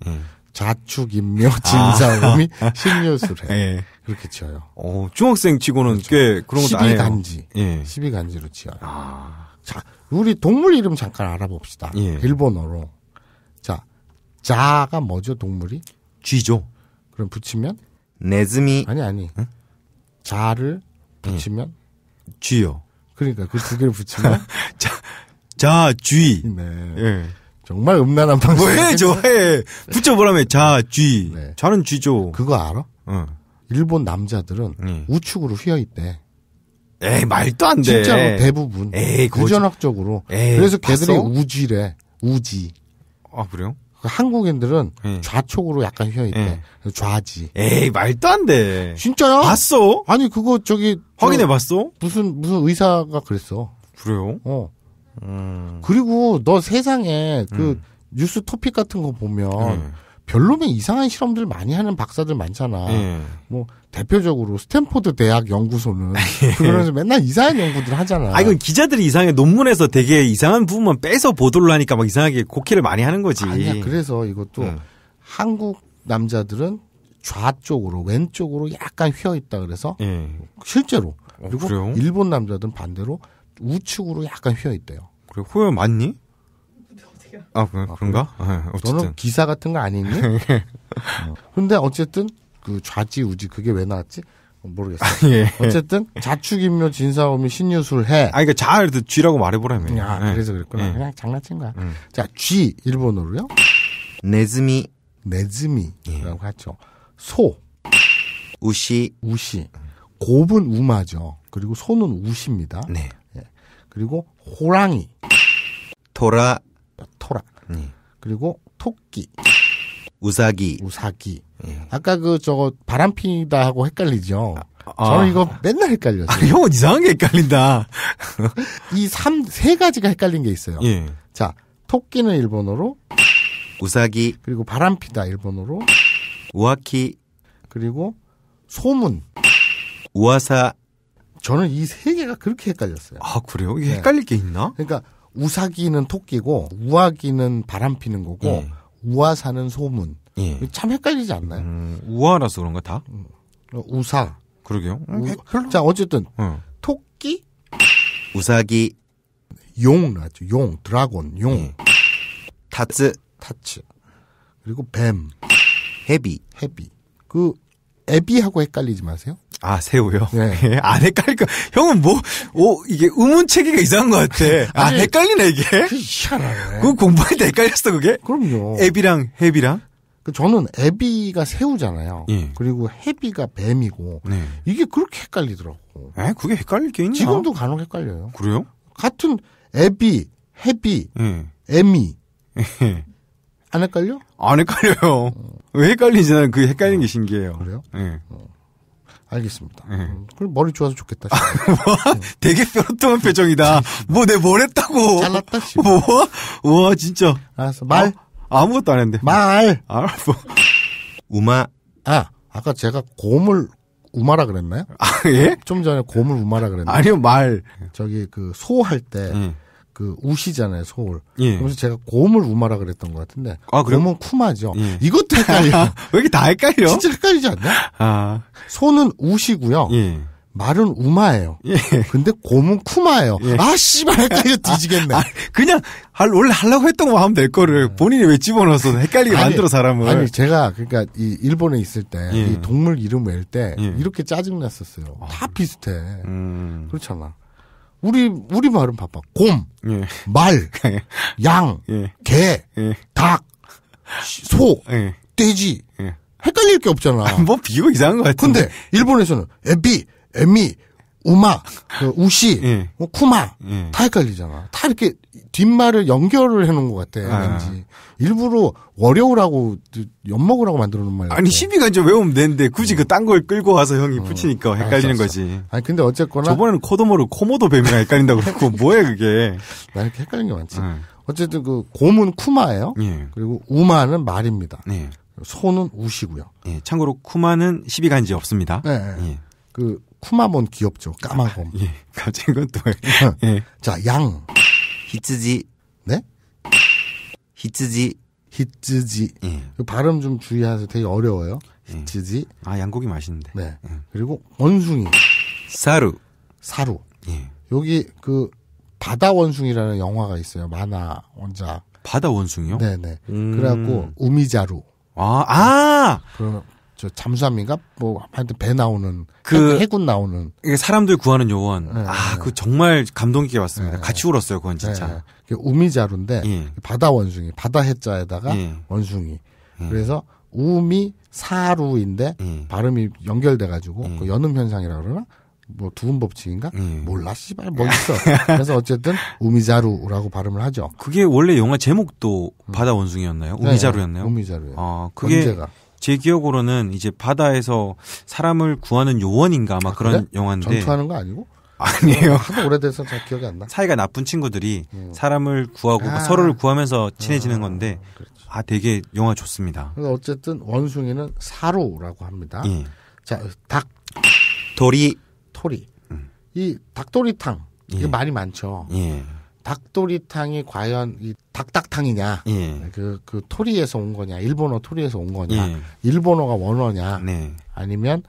S1: 자축, 인묘, 진사, 음이 아. 신유술해. 네. 그렇게 지어요. 어, 중학생 치고는 그렇죠. 꽤 그런 것도 아니에요. 12간지. 예. 12간지로 지어요. 아. 자, 우리 동물 이름 잠깐 알아봅시다. 예. 일본어로. 자, 자가 뭐죠, 동물이? 쥐죠. 그럼 붙이면? 네즈미. 아니, 아니. 응? 자를 붙이면 네. 쥐요. 그러니까 그 두 개를 붙이면 자, 자, 쥐. 네. 예. 정말 음란한 방식. 왜 저해 붙여보라며 자, 쥐. 네. 자는 쥐죠. 그거 알아? 응. 일본 남자들은 응. 우측으로 휘어 있대. 에이 말도 안 돼. 진짜로 대부분. 에이 유전학적으로. 그래서 걔들이 우지래 우지. 아 그래요? 그 한국인들은 예. 좌촉으로 약간 휘어 있대. 예. 좌지. 에이 말도 안 돼. 진짜야? 봤어? 아니 그거 저기 확인해 봤어? 무슨 무슨 의사가 그랬어. 그래요? 어. 음. 그리고 너 세상에 그 음. 뉴스 토픽 같은 거 보면 음. 별로면 이상한 실험들 많이 하는 박사들 많잖아. 예. 뭐 대표적으로 스탠포드 대학 연구소는 예. 그러면서 맨날 이상한 연구들 하잖아. 아 이건 기자들이 이상해
S2: 논문에서 되게 이상한 부분만 빼서 보도를 하니까 막 이상하게 고키를 많이 하는 거지. 아니야. 그래서 이것도
S1: 음. 한국 남자들은 좌쪽으로 왼쪽으로 약간 휘어 있다 그래서 예. 실제로 어, 그리고 어, 일본 남자들은 반대로 우측으로 약간 휘어 있대요. 그래 호요 맞니? 같아요. 아, 그, 아, 런가 네, 아, 어쨌든. 너는 기사 같은 거 아니니? 어. 근데 어쨌든 그 좌지우지 그게 왜 나왔지? 모르겠어. 아, 예. 어쨌든 자축인묘 진사오미 신유술해. 아, 그러니까 잘 그 쥐라고 말해보라며. 야, 네. 아, 예. 그래서 그랬구나. 네. 그냥 장난친 거야. 음. 자, 쥐 일본어로요. 네즈미. 네즈미라고 예. 하죠. 소. 우시. 우시. 곱은 우마죠. 그리고 소는 우시입니다. 네. 예. 그리고 호랑이. 도라. 어, 토라. 예. 네. 그리고 토끼. 우사기. 우사기. 예. 아까 그 저거 바람 피다 하고 헷갈리죠. 아, 저는 이거 맨날 헷갈려요. 아, 형은 이상한 게 헷갈린다. 이삼세 가지가 헷갈린 게 있어요. 예. 자, 토끼는 일본어로 우사기 그리고 바람 피다 일본어로 우아키 그리고 소문 우아사 저는 이 세 개가 그렇게 헷갈렸어요. 아, 그래요? 이게 네. 헷갈릴 게 있나? 그러니까 우사기는 토끼고 우아기는 바람 피는 거고 예. 우아사는 소문. 예. 참 헷갈리지 않나요? 음, 우아라서 그런가 다? 우사. 그러게요. 음, 자 어쨌든 어. 토끼, 우사기, 용 나죠. 용 드라곤 용. 예. 타츠 타츠 그리고 뱀, 헤비헤비그 애비하고 헷갈리지 마세요.
S2: 아, 새우요? 네. 예,
S1: 안헷갈릴까 형은 뭐, 오, 이게 의문체계가 이상한 것 같아. 아, 아 헷갈리네, 이게? 그
S3: 희한하네. 공부할 때
S1: 헷갈렸어, 그게? 그럼요. 애비랑 해비랑? 그 저는 애비가 새우잖아요. 예. 그리고 해비가 뱀이고. 네. 이게 그렇게 헷갈리더라고. 에? 그게 헷갈릴 게 있나? 지금도 간혹 헷갈려요. 그래요? 같은 애비, 해비, 예. 애미. 예. 안 헷갈려? 안 헷갈려요. 어. 왜 헷갈리지? 나는 그 헷갈리는 게 신기해요. 어, 그래요?
S3: 예. 네.
S2: 알겠습니다. 네. 그럼 머리 좋아서 좋겠다. 아, 뭐? 음. 되게 뾰루퉁한 표정이다. 뭐 내
S1: 뭘 했다고. 잘났다. 뭐? 와 진짜. 알았어. 말. 아, 무것도안 했는데. 말. 알았어. 아, 뭐. 우마. 아 아까 제가 곰을 우마라 그랬나요? 아 예? 좀 전에 곰을 우마라 그랬나요? 아니요 말. 저기 그 소 할때 음. 그 우시잖아요 서울. 예. 그래서 제가 곰을 우마라 그랬던 것 같은데. 아그래 곰은 쿠마죠. 예. 이것도 헷갈려. 왜 이렇게 다 헷갈려? 진짜 헷갈리지 않냐? 아 소는 우시고요. 예. 말은 우마예요. 예. 근데 곰은 쿠마예요. 예. 아 씨발 헷갈려 뒤지겠네. 아, 그냥 원래 하려고 했던 거 하면 될 거를 네. 본인이 왜 집어넣어서 헷갈리게 만들어 사람을. 아니 제가 그러니까 이 일본에 있을 때이 예. 동물 이름 외울 때 예. 이렇게 짜증 났었어요. 아, 다 비슷해. 음. 그렇잖아. 우리 우리 말은 바빠. 곰, 예. 말, 예. 양, 예. 개, 예. 닭, 소, 예. 돼지. 헷갈릴 게 없잖아. 아, 뭐 비교 이상한 거 같은데. 근데 일본에서는 에비, 에미, 우마, 그 우시, 예. 뭐 쿠마 예. 다 헷갈리잖아. 다 이렇게 뒷말을 연결을 해놓은 것 같아. 아. 왠지 일부러 월요우라고 엿먹으라고 만들어놓은 말. 이
S2: 아니 시비가 이제 외우면 되는데 굳이 어. 그 그딴 걸 끌고 와서 형이 어.
S1: 붙이니까 헷갈리는 알았어, 거지. 알았어. 아니 근데 어쨌거나 저번에는 코도모로 코모도 뱀이랑 헷갈린다고 그랬고 뭐해 그게. 나 이렇게 헷갈린 게 많지. 어. 어쨌든 그 곰은 쿠마예요. 예. 그리고 우마는 말입니다. 예. 소는 우시고요. 예. 참고로 쿠마는 시비가 이제 없습니다. 네. 네. 예. 그 쿠마몬 귀엽죠. 까마곰. 예. 갑자기 그건 또. 예. 자, 양. 히츠지. 네? 히츠지. 히츠지. 예. 그 발음 좀 주의하세요. 되게 어려워요. 예. 히츠지. 아, 양고기 맛있는데. 네. 예. 그리고 원숭이. 사루. 사루. 예. 여기 그 바다 원숭이라는 영화가 있어요. 만화 원작. 바다 원숭이요? 네네. 네. 음... 그래갖고 우미자루. 아, 아! 그러면 저 잠수함인가 뭐 하여튼 배 나오는 그 해군 나오는
S2: 이게 사람들 구하는 요원 네, 아그 네. 그 정말 감동 깊게 봤습니다. 네. 같이 울었어요
S1: 그건 네. 진짜. 우미자루인데 예. 바다 원숭이 바다 해자에다가 예. 원숭이 예. 그래서 우미 사루인데 발음이 연결돼 가지고 그 연음 현상이라 그러나 뭐 두음 법칙인가 음. 몰라 씨발 뭐 있어 그래서 어쨌든 우미자루라고 발음을 하죠 그게
S2: 원래 영화 제목도 음. 바다 원숭이였나요 네. 우미자루였나요 네, 우미자루예요 아 그게 언제가. 제 기억으로는 이제 바다에서 사람을 구하는 요원인가 아마 아, 그런 그래? 영화인데 전투하는
S1: 거 아니고? 아니에요. 오래돼서 잘 기억이 안 나.
S2: 사이가 나쁜 친구들이 음. 사람을 구하고 아. 서로를 구하면서 아, 친해지는 건데 아, 그렇죠. 아 되게 영화 좋습니다.
S1: 어쨌든 원숭이는 사로라고 합니다. 예. 자, 닭 도리 토리. 음. 이 닭도리탕 이게 예. 말이 많죠. 예. 닭도리탕이 과연 이 닭닭탕이냐, 예. 그, 그 토리에서 온 거냐, 일본어 토리에서 온 거냐, 예. 일본어가 원어냐, 네. 아니면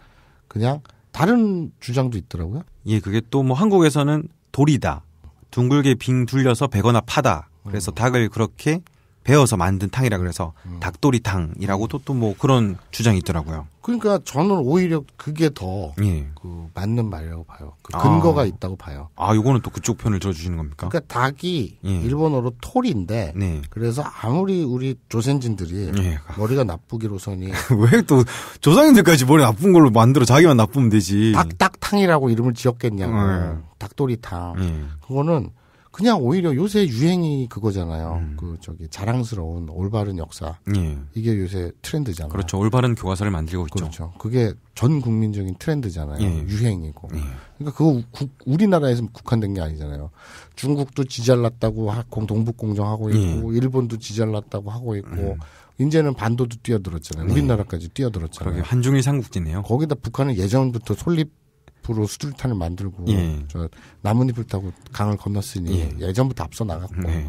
S1: 그냥 다른 주장도 있더라고요. 예, 그게 또 뭐 한국에서는 돌이다. 둥글게
S2: 빙 둘려서 베거나 파다. 그래서 음. 닭을 그렇게 배워서 만든 탕이라 그래서 음. 닭도리탕이라고 또 또 뭐 그런 주장이 있더라고요.
S1: 그러니까 저는 오히려 그게 더 예. 그 맞는 말이라고 봐요. 그 아. 근거가 아. 있다고 봐요. 아, 요거는 또 그쪽 편을 들어주시는 겁니까? 그러니까 닭이 예. 일본어로 톨인데 네. 그래서 아무리 우리 조선진들이 예. 머리가 나쁘기로서니 왜 또조상인들까지 머리 나쁜 걸로 만들어 자기만 나쁘면 되지. 닭닭탕이라고 이름을 지었겠냐고. 음. 닭도리탕. 예. 그거는 그냥 오히려 요새 유행이 그거잖아요. 음. 그 저기 자랑스러운 올바른 역사. 예. 이게 요새 트렌드잖아요.
S2: 그렇죠. 올바른 교과서를 만들고 있죠. 그렇죠.
S1: 그게 전 국민적인 트렌드잖아요. 예. 유행이고. 예. 그러니까 그거 국, 우리나라에서 국한된 게 아니잖아요. 중국도 지잘났다고 공 동북 공정하고 예. 있고 일본도 지잘났다고 하고 있고 음. 이제는 반도도 뛰어들었잖아요. 우리나라까지 예. 뛰어들었잖아요. 한중일 삼국지네요. 거기다 북한은 예전부터 솔립 앞으로 수류탄을 만들고 예. 저 나뭇잎을 타고 강을 건넜으니 예. 전부터 앞서 나갔고 예.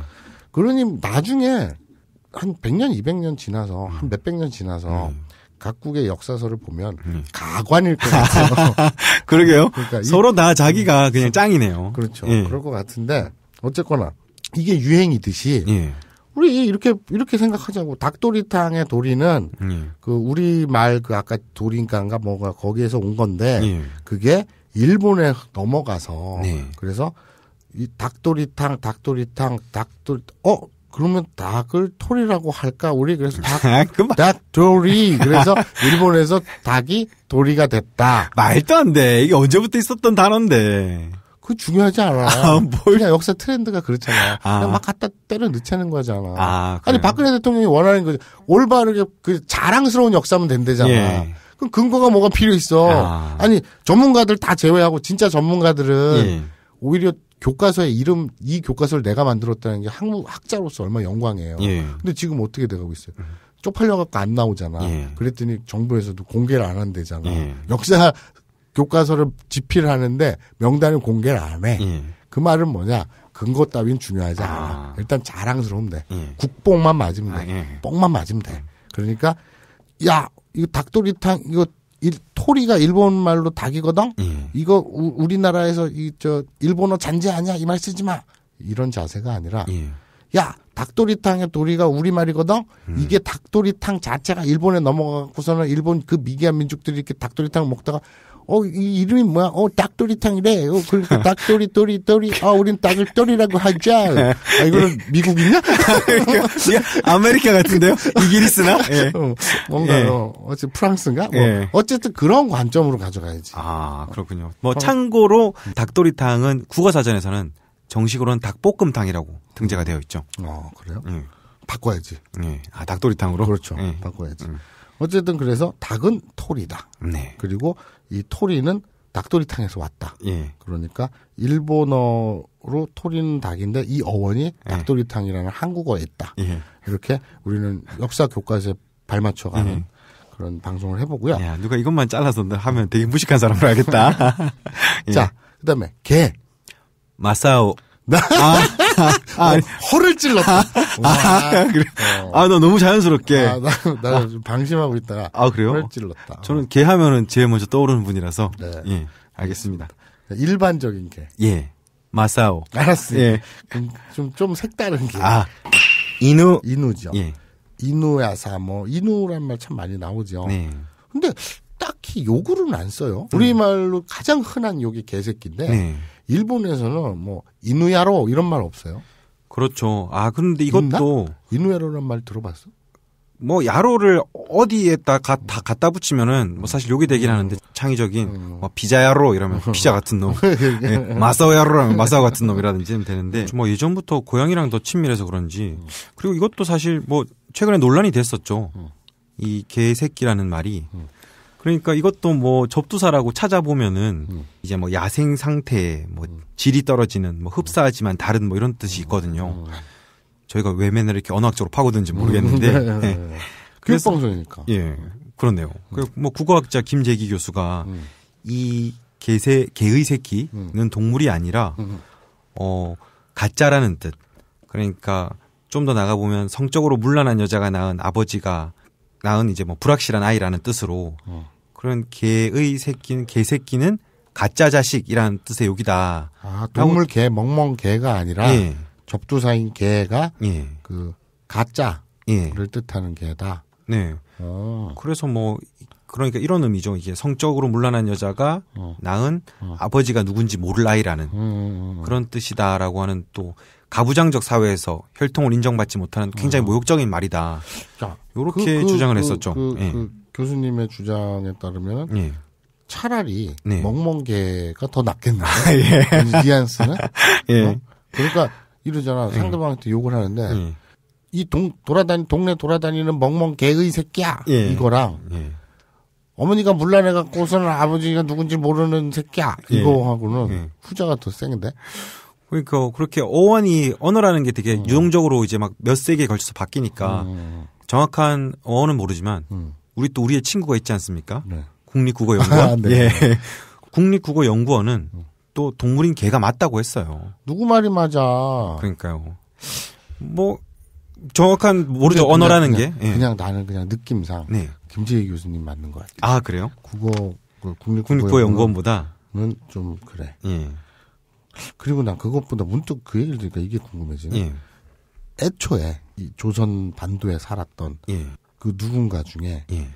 S1: 그러니 나중에 한 100년, 200년 지나서 한 음. 몇백 년 지나서 음. 각국의 역사서를 보면 음. 가관일 것 같아요. 그러게요. 그러니까 서로 다
S2: 자기가 그냥 음. 짱이네요. 그렇죠. 예. 그럴 것
S1: 같은데 어쨌거나 이게 유행이듯이 예. 우리 이렇게 이렇게 생각하자고 닭도리탕의 도리는 예. 그 우리 말 그 아까 도리인가인가 뭐가 거기에서 온 건데 예. 그게 일본에 넘어가서 예. 그래서 이 닭도리탕 닭도리탕 닭도 어 그러면 닭을 토리라고 할까 우리 그래서 닭, 아, 닭도리 그래서 일본에서 닭이 도리가 됐다 말도 안 돼 이게 언제부터 있었던 단어인데 그 중요하지 않아. 아, 뭘. 그냥 역사 트렌드가 그렇잖아. 아. 그냥 막 갖다 때려 넣자는 거잖아. 아, 니 박근혜 대통령이 원하는 거지. 그 올바르게 그 자랑스러운 역사면 된대잖아. 예. 그럼 근거가 뭐가 필요 있어. 아. 니 전문가들 다 제외하고 진짜 전문가들은 예. 오히려 교과서에 이름 이 교과서를 내가 만들었다는 게학문 학자로서 얼마 나 영광이에요. 예. 근데 지금 어떻게 돼가고 있어요? 쪽팔려 갖고 안 나오잖아. 예. 그랬더니 정부에서도 공개를 안 한대잖아. 예. 역사 교과서를 집필하는데 명단을 공개를 안 해. 예. 그 말은 뭐냐? 근거 따윈 중요하지 아. 않아. 일단 자랑스러우면 돼. 예. 국뽕만 맞으면 돼. 아, 예. 뽕만 맞으면 돼. 예. 그러니까 야 이거 닭도리탕 이거 이, 토리가 일본 말로 닭이거든. 예. 이거 우, 리나라에서 이 저 일본어 잔재 하냐이말 쓰지 마. 이런 자세가 아니라 야 닭도리탕의 도리가 우리말이거든 음. 이게 닭도리탕 자체가 일본에 넘어가고서는 일본 그 미개한 민족들이 이렇게 닭도리탕 먹다가 어, 이 이름이 뭐야? 어, 닭돌이탕이래 어, 그러니까 닭돌이돌이돌이 아, 우린 닭을 도리라고 하자. 아, 이거는 예. 미국이냐? 아메리카 같은데요? 이기리스나? 예. 어, 뭔가, 예. 어, 째 프랑스인가? 뭐, 예. 어쨌든 그런 관점으로 가져가야지. 아,
S2: 그렇군요. 뭐, 어. 참고로 닭돌이탕은 국어사전에서는 정식으로는
S1: 닭볶음탕이라고 등재가 되어 있죠. 어, 그래요? 예. 바꿔야지. 예. 아, 닭돌이탕으로 그렇죠. 예. 바꿔야지. 음. 어쨌든 그래서 닭은 토리다. 네. 그리고 이 토리는 닭도리탕에서 왔다. 예. 그러니까 일본어로 토리는 닭인데 이 어원이 예. 닭도리탕이라는 한국어에 있다. 예. 이렇게 우리는 역사 교과서에 발맞춰가는 예. 그런 방송을 해보고요. 야,
S2: 누가 이것만 잘라서 하면 되게 무식한 사람으로 알겠다. 자, 예. 그다음에 개 마사오 나 아, 아, 아,
S1: 허를 찔렀다. 아, 아, 그래.
S2: 어. 아, 나 너무 자연스럽게. 아, 나, 나 아.
S1: 방심하고 있다가.
S2: 아, 그래요? 허를 찔렀다. 저는 개 하면은 제일 먼저 떠오르는 분이라서. 네.
S1: 예, 알겠습니다. 그러니까 일반적인 개.
S2: 예. 마사오. 알았어요. 예.
S1: 좀, 좀 색다른 개. 아. 이누. 이누죠. 예. 이누야사, 뭐, 이누란 말 참 많이 나오죠. 네. 근데 딱히 요구는 안 써요. 우리말로 음. 가장 흔한 욕이 개새끼인데. 네. 일본에서는 뭐 이누야로 이런 말 없어요. 그렇죠. 아 그런데 이것도 있나? 이누야로라는말 들어봤어? 뭐
S2: 야로를 어디에다 가, 다 갖다 붙이면은 뭐 사실 욕이 되긴 하는데 창의적인 어. 뭐 비자야로 이러면 피자 같은 놈, 네, 예, 마사오야로라면 마사오 같은 놈이라든지 되는데 뭐 예전부터 고양이랑 더 친밀해서 그런지 어. 그리고 이것도 사실 뭐 최근에 논란이 됐었죠. 어. 이 개새끼라는 말이 그러니까 이것도 뭐 접두사라고 찾아보면은 음. 이제 뭐 야생 상태에 뭐 음. 질이 떨어지는 뭐 흡사하지만 다른 뭐 이런 뜻이 있거든요. 음. 저희가 왜맨을 이렇게 언어학적으로 파고든지 모르겠는데. 음. 네, 네, 네. 교육방송이니까. 예. 그렇네요. 그 음. 뭐 국어학자 김재기 교수가 음. 이 개새, 개의 새끼는 동물이 아니라, 어, 가짜라는 뜻. 그러니까 좀 더 나가보면 성적으로 물란한 여자가 낳은 아버지가 낳은 이제 뭐 불확실한 아이라는 뜻으로 어. 그런 개의 새끼는 개새끼는
S1: 가짜 자식이라는 뜻의 욕이다.
S3: 아, 동물
S1: 개 멍멍 개가 아니라 예. 접두사인 개가 예. 그 가짜를 예. 뜻하는 개다.
S2: 네. 어. 그래서 뭐 그러니까 이런 의미죠. 이게 성적으로 물란한 여자가 어. 낳은 어. 아버지가 누군지 모를 아이라는 음, 음, 음, 음. 그런 뜻이다라고 하는 또 가부장적 사회에서 혈통을 인정받지 못하는 굉장히 어. 모욕적인 말이다.
S1: 이렇게 그, 그, 주장을 그, 했었죠. 그, 예. 그 교수님의 주장에 따르면 예. 차라리 네. 멍멍개가 더낫겠네데 아, 디스는 예. 예. 어? 그러니까 이러잖아 예. 상대방한테 욕을 하는데 예. 이 동, 돌아다니 동네 돌아다니는 멍멍개의 새끼야 이거랑 어머니가 물란해갖고서는 아버지가 누군지 모르는 새끼야 이거하고는 후자가 더 센데 그러니까 그렇게 어원이
S2: 언어라는 게 되게 음. 유동적으로 이제 막 몇 세기에 걸쳐서 바뀌니까 음. 정확한 어원은 모르지만 음. 우리 또 우리의 친구가 있지 않습니까? 네. 국립국어연구원. 아, 네. 예. 국립국어연구원은 네. 또 동물인 개가 맞다고 했어요.
S1: 누구 말이 맞아? 그러니까요. 뭐 정확한 모르죠 언어라는 그냥, 게. 예. 그냥 나는 그냥 느낌상 네. 김재희 교수님 맞는 것 같아요. 아 그래요? 국어 그 국립국어연구원보다는 좀 그래. 예. 그리고 난 그것보다 문득 그 얘기를 들으니까 이게 궁금해지네. 예. 애초에 이 조선 반도에 살았던 예. 그 누군가 중에 예.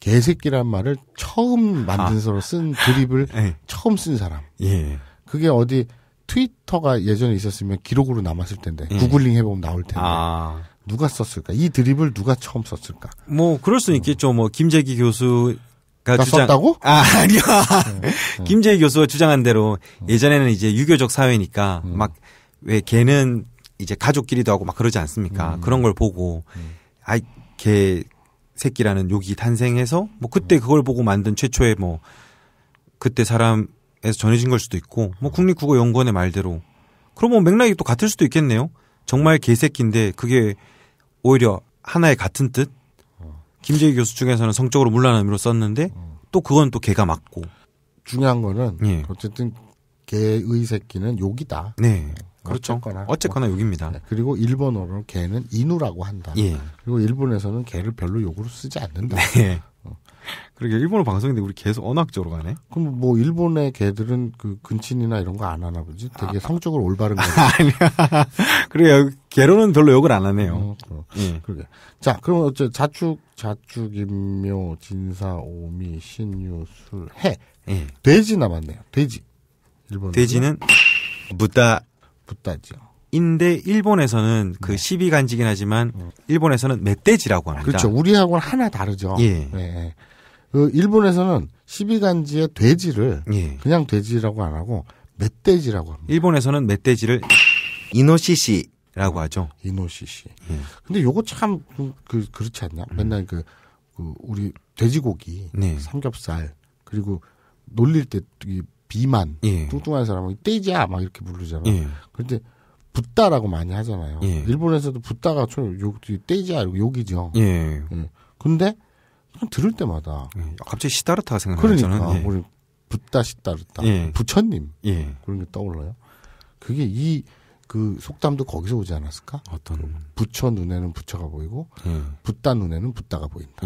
S1: 개새끼란 말을 처음 만든 서로 아. 쓴 드립을 예. 처음 쓴 사람. 예. 그게 어디 트위터가 예전에 있었으면 기록으로 남았을 텐데 예. 구글링 해보면 나올 텐데 아. 누가 썼을까? 이 드립을 누가 처음 썼을까?
S2: 뭐 그럴 수 있겠죠. 뭐 김재기 교수 썼다고? 아, 아니요. 네. 김재희 교수가 주장한 대로 음. 예전에는 이제 유교적 사회니까 음. 막왜 걔는 이제 가족끼리도 하고 막 그러지 않습니까? 음. 그런 걸 보고 음. 아개 새끼라는 욕이 탄생해서 뭐 그때 음. 그걸 보고 만든 최초의 뭐 그때 사람에서 전해진 걸 수도 있고 뭐 국립국어연구원의 말대로 그러면 뭐 맥락이 또 같을 수도 있겠네요. 정말 개새끼인데 그게 오히려 하나의 같은 뜻. 어. 김재희 교수 중에서는 성적으로 물란한 의미로 썼는데 어. 또 그건 또 개가 맞고
S1: 중요한 거는 예. 어쨌든 개의 새끼는 욕이다. 네. 뭐 그렇죠. 어쨌거나, 어쨌거나 뭐. 욕입니다. 네. 그리고 일본어로 는 개는 인우라고 한다. 예. 그리고 일본에서는 개를 별로 욕으로 쓰지 않는다. 네. 어. 그러게 일본어 방송인데 우리 계속 언학적으로 가네. 그럼 뭐 일본의 개들은 그 근친이나 이런 거 안 하나 보지? 되게 아, 성적으로 올바른 거. 아, 아니야. 그래요. 개로는 별로 욕을 안 하네요. 어, 예. 그러게. 자, 그럼 어째 자축 자축 임묘 진사 오미 신유술 해. 예. 돼지 남았네요. 돼지. 일본. 돼지는 무다 붓다지요. 인데
S2: 일본에서는 그 네. 시비 간지긴 하지만 어. 일본에서는 멧돼지라고 합니다. 그렇죠.
S1: 우리하고는 하나 다르죠. 예. 예. 그 일본에서는 시비 간지의 돼지를 예. 그냥 돼지라고 안 하고 멧돼지라고 합니다. 일본에서는 멧돼지를 이노시시라고 하죠. 이노시시. 예. 근데 요거 참 그, 그렇지 않냐? 음. 맨날 그, 그 우리 돼지고기, 네. 삼겹살 그리고 놀릴 때 비만, 예. 뚱뚱한 사람은 떼지야 막 이렇게 부르잖아요. 예. 그런데 붓다라고 많이 하잖아요. 예. 일본에서도 붓다가 좀 욕, 떼지야 이고 욕이죠. 예. 음. 근데 들을 때마다 예. 아, 갑자기 시다르타 생각나요 그러니까 예. 우리 붓다 시다르타, 부처님 그런 게 떠올라요. 그게 이 그 속담도 거기서 오지 않았을까? 어떤 그 부처 눈에는 부처가 보이고 붓다 눈에는 붓다가 보인다.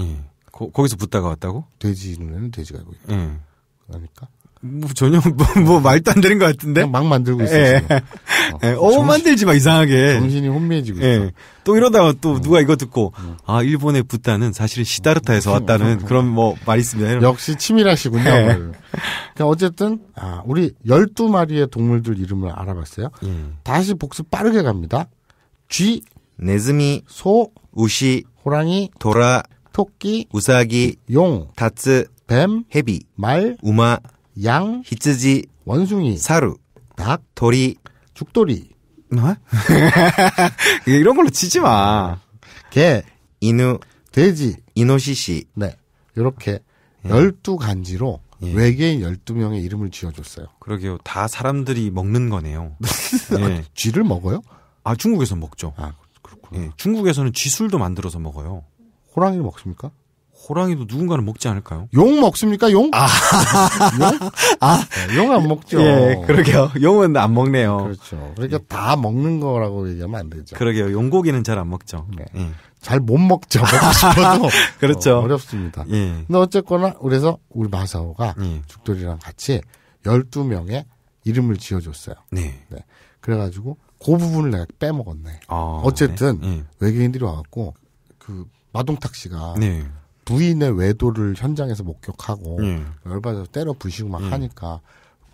S2: 거, 기서 붓다가 왔다고? 돼지 눈에는 돼지가 보인다.
S1: 그러니까 뭐 전혀 뭐, 뭐, 말도 안 되는 것 같은데 막 만들고 있어요. 예. 예. 어, 어 만들지 마
S2: 이상하게. 정신이 혼미해지고 예. 있어. 또 이러다가 또 어. 누가 이거 듣고 어. 아 일본의 부탄은 사실은
S1: 시다르타에서 음. 왔다는 그런 뭐말 있습니다. 역시 치밀하시군요. 예. 그러니까 어쨌든 아, 우리 12마리의 동물들 이름을 알아봤어요. 음. 다시 복습 빠르게 갑니다. 쥐, 네즈미, 소, 우시, 호랑이, 도라,
S2: 토끼, 우사기, 용, 다츠, 뱀, 헤비, 말, 우마, 양, 히츠지, 원숭이, 사루, 닭, 도리, 죽돌이. 뭐?
S1: 이런 걸로 치지 마. 개, 이누, 돼지, 이노시시. 네. 이렇게 예. 12간지로 예. 외계인 12명의 이름을 지어줬어요.
S2: 그러게요. 다 사람들이 먹는 거네요.
S1: 예. 쥐를 먹어요?
S2: 아, 중국에서 먹죠. 아, 그렇군요. 예. 중국에서는 쥐술도 만들어서 먹어요. 호랑이를 먹습니까? 호랑이도 누군가는 먹지 않을까요?
S1: 용 먹습니까? 용? 아, 용? 아, 용 안 먹죠. 예, 그러게요. 용은 안 먹네요. 그렇죠. 그러니까 예. 다 먹는 거라고 얘기하면 안 되죠. 그러게요. 용고기는 잘 안 먹죠. 네. 예. 잘못 먹죠. 먹고 싶어도 그렇죠. 어, 렵습니다 예. 근데 어쨌거나 그래서 우리 마사오가 예. 죽돌이랑 같이 12명의 이름을 지어줬어요. 네. 네. 그래가지고 그 부분을 내가 빼먹었네. 아, 어쨌든 네. 예. 외계인들이 와갖고 그 마동탁 씨가 네. 부인의 외도를 현장에서 목격하고 음. 열받아서 때려 부시고 막 음. 하니까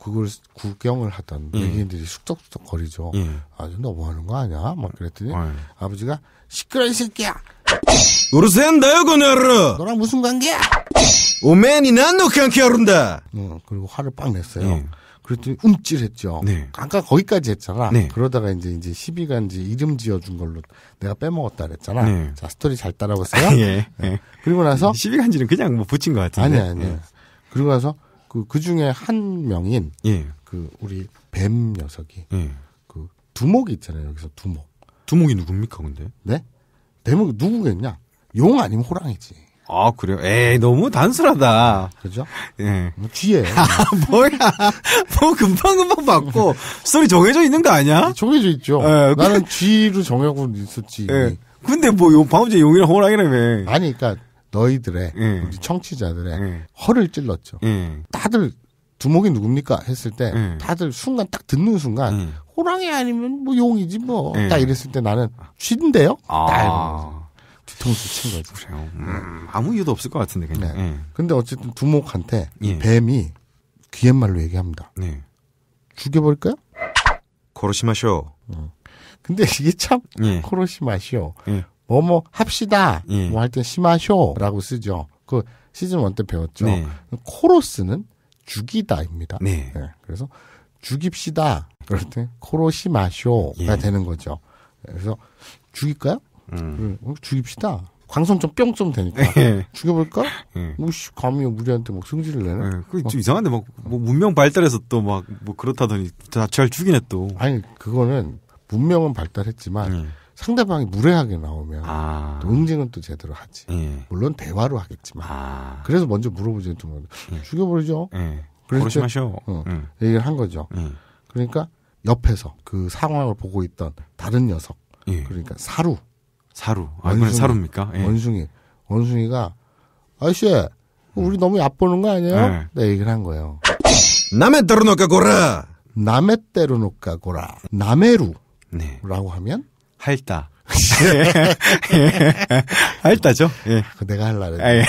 S1: 그걸 구경을 하던 음. 예. 외계인들이 숙덕숙덕 거리죠. 음. 아주 너무하는 뭐 거 아니야? 막 그랬더니 어이. 아버지가 시끄러 이 새끼야. 우르센다요
S2: 그녀로.
S1: 너랑 무슨 관계야? 오맨이 난너 관계하른다. 응, 그리고 화를 빡 냈어요. 음. 그랬더니 움찔했죠. 네. 아까 거기까지 했잖아. 네. 그러다가 이제 이제 시비가 이제 이름 지어준 걸로 내가 빼먹었다 그랬잖아. 네. 자 스토리 잘 따라보세요. 아, 예. 예. 그리고 나서 시비간지는 그냥 뭐 붙인 것 같은데. 아니 네. 아니. 예. 그리고 나서 그그 그 중에 한 명인 예. 그 우리 뱀 녀석이 예. 그 두목이 있잖아요. 여기서 두목. 두목이 누굽니까 근데? 네? 대목 누구겠냐? 용 아니면 호랑이지.
S2: 아, 그래요? 에이, 너무 단순하다. 그죠? 예. 쥐에. 뭐 아, 뭐야.
S1: 뭐 금방금방 받고, 스토리 정해져 있는 거 아니야? 정해져 있죠. 에, 예, 나는 쥐로 정하고 있었지. 예. 근데 뭐, 요, 방금 전에 용이랑 호랑이라며. 아니, 그니까, 너희들의, 예. 우리 청취자들의 예. 허를 찔렀죠. 예. 다들, 두목이 누굽니까? 했을 때, 예. 다들 순간 딱 듣는 순간, 예. 호랑이 아니면 뭐 용이지 뭐, 딱 이랬을 때 나는 쥐인데요? 아. 뒤통수 친 거지. 그래요. 음. 음, 아무 이유도 없을 것 같은데 그냥. 네. 예. 근데 어쨌든 두목한테 예. 뱀이 귀옛말로 얘기합니다. 네. 죽여버릴까요? 코로시마셔 음. 근데 이게 참 예. 고로시마셔 예. 뭐뭐 합시다. 예. 뭐할때 시마쇼라고 쓰죠. 그 시즌 원 때 배웠죠. 네. 코로스는 죽이다입니다. 네. 네. 그래서 죽입시다. 그럴 때 코로시마쇼가 예. 되는 거죠. 그래서 죽일까요? 음. 예. 어, 죽입시다. 광선 좀 뿅 좀 되니까 예. 죽여볼까? 예. 뭐씨 감히 우리한테 뭐 예. 막 승질을 내네. 예. 그좀 이상한데 막뭐 문명 발달해서 또 막 뭐 그렇다더니 자잘 죽이네 또. 아니 그거는 문명은 발달했지만 예. 상대방이 무례하게 나오면 아. 또 응징은 또 제대로 하지. 예. 물론 대화로 하겠지만. 아. 그래서 먼저 물어보지 좀 죽여버리죠. 그래서 마셔. 어, 음. 얘기를 한 거죠. 그러니까 옆에서 그 상황을 보고 있던 다른 녀석. 그러니까 사루. 사루. 아, 이숭이 사루입니까? 예. 원숭이. 원숭이가, 아저씨, 우리 음. 너무 얕보는 거 아니에요? 네. 내 네, 얘기를 한 거예요. 남의 때로놓까 고라! 남의 때로놓까 고라. 남해루. 네. 라고 하면? 할다. 할다죠? 예. 예. 예. 그 내가 할라 그랬 아, 예.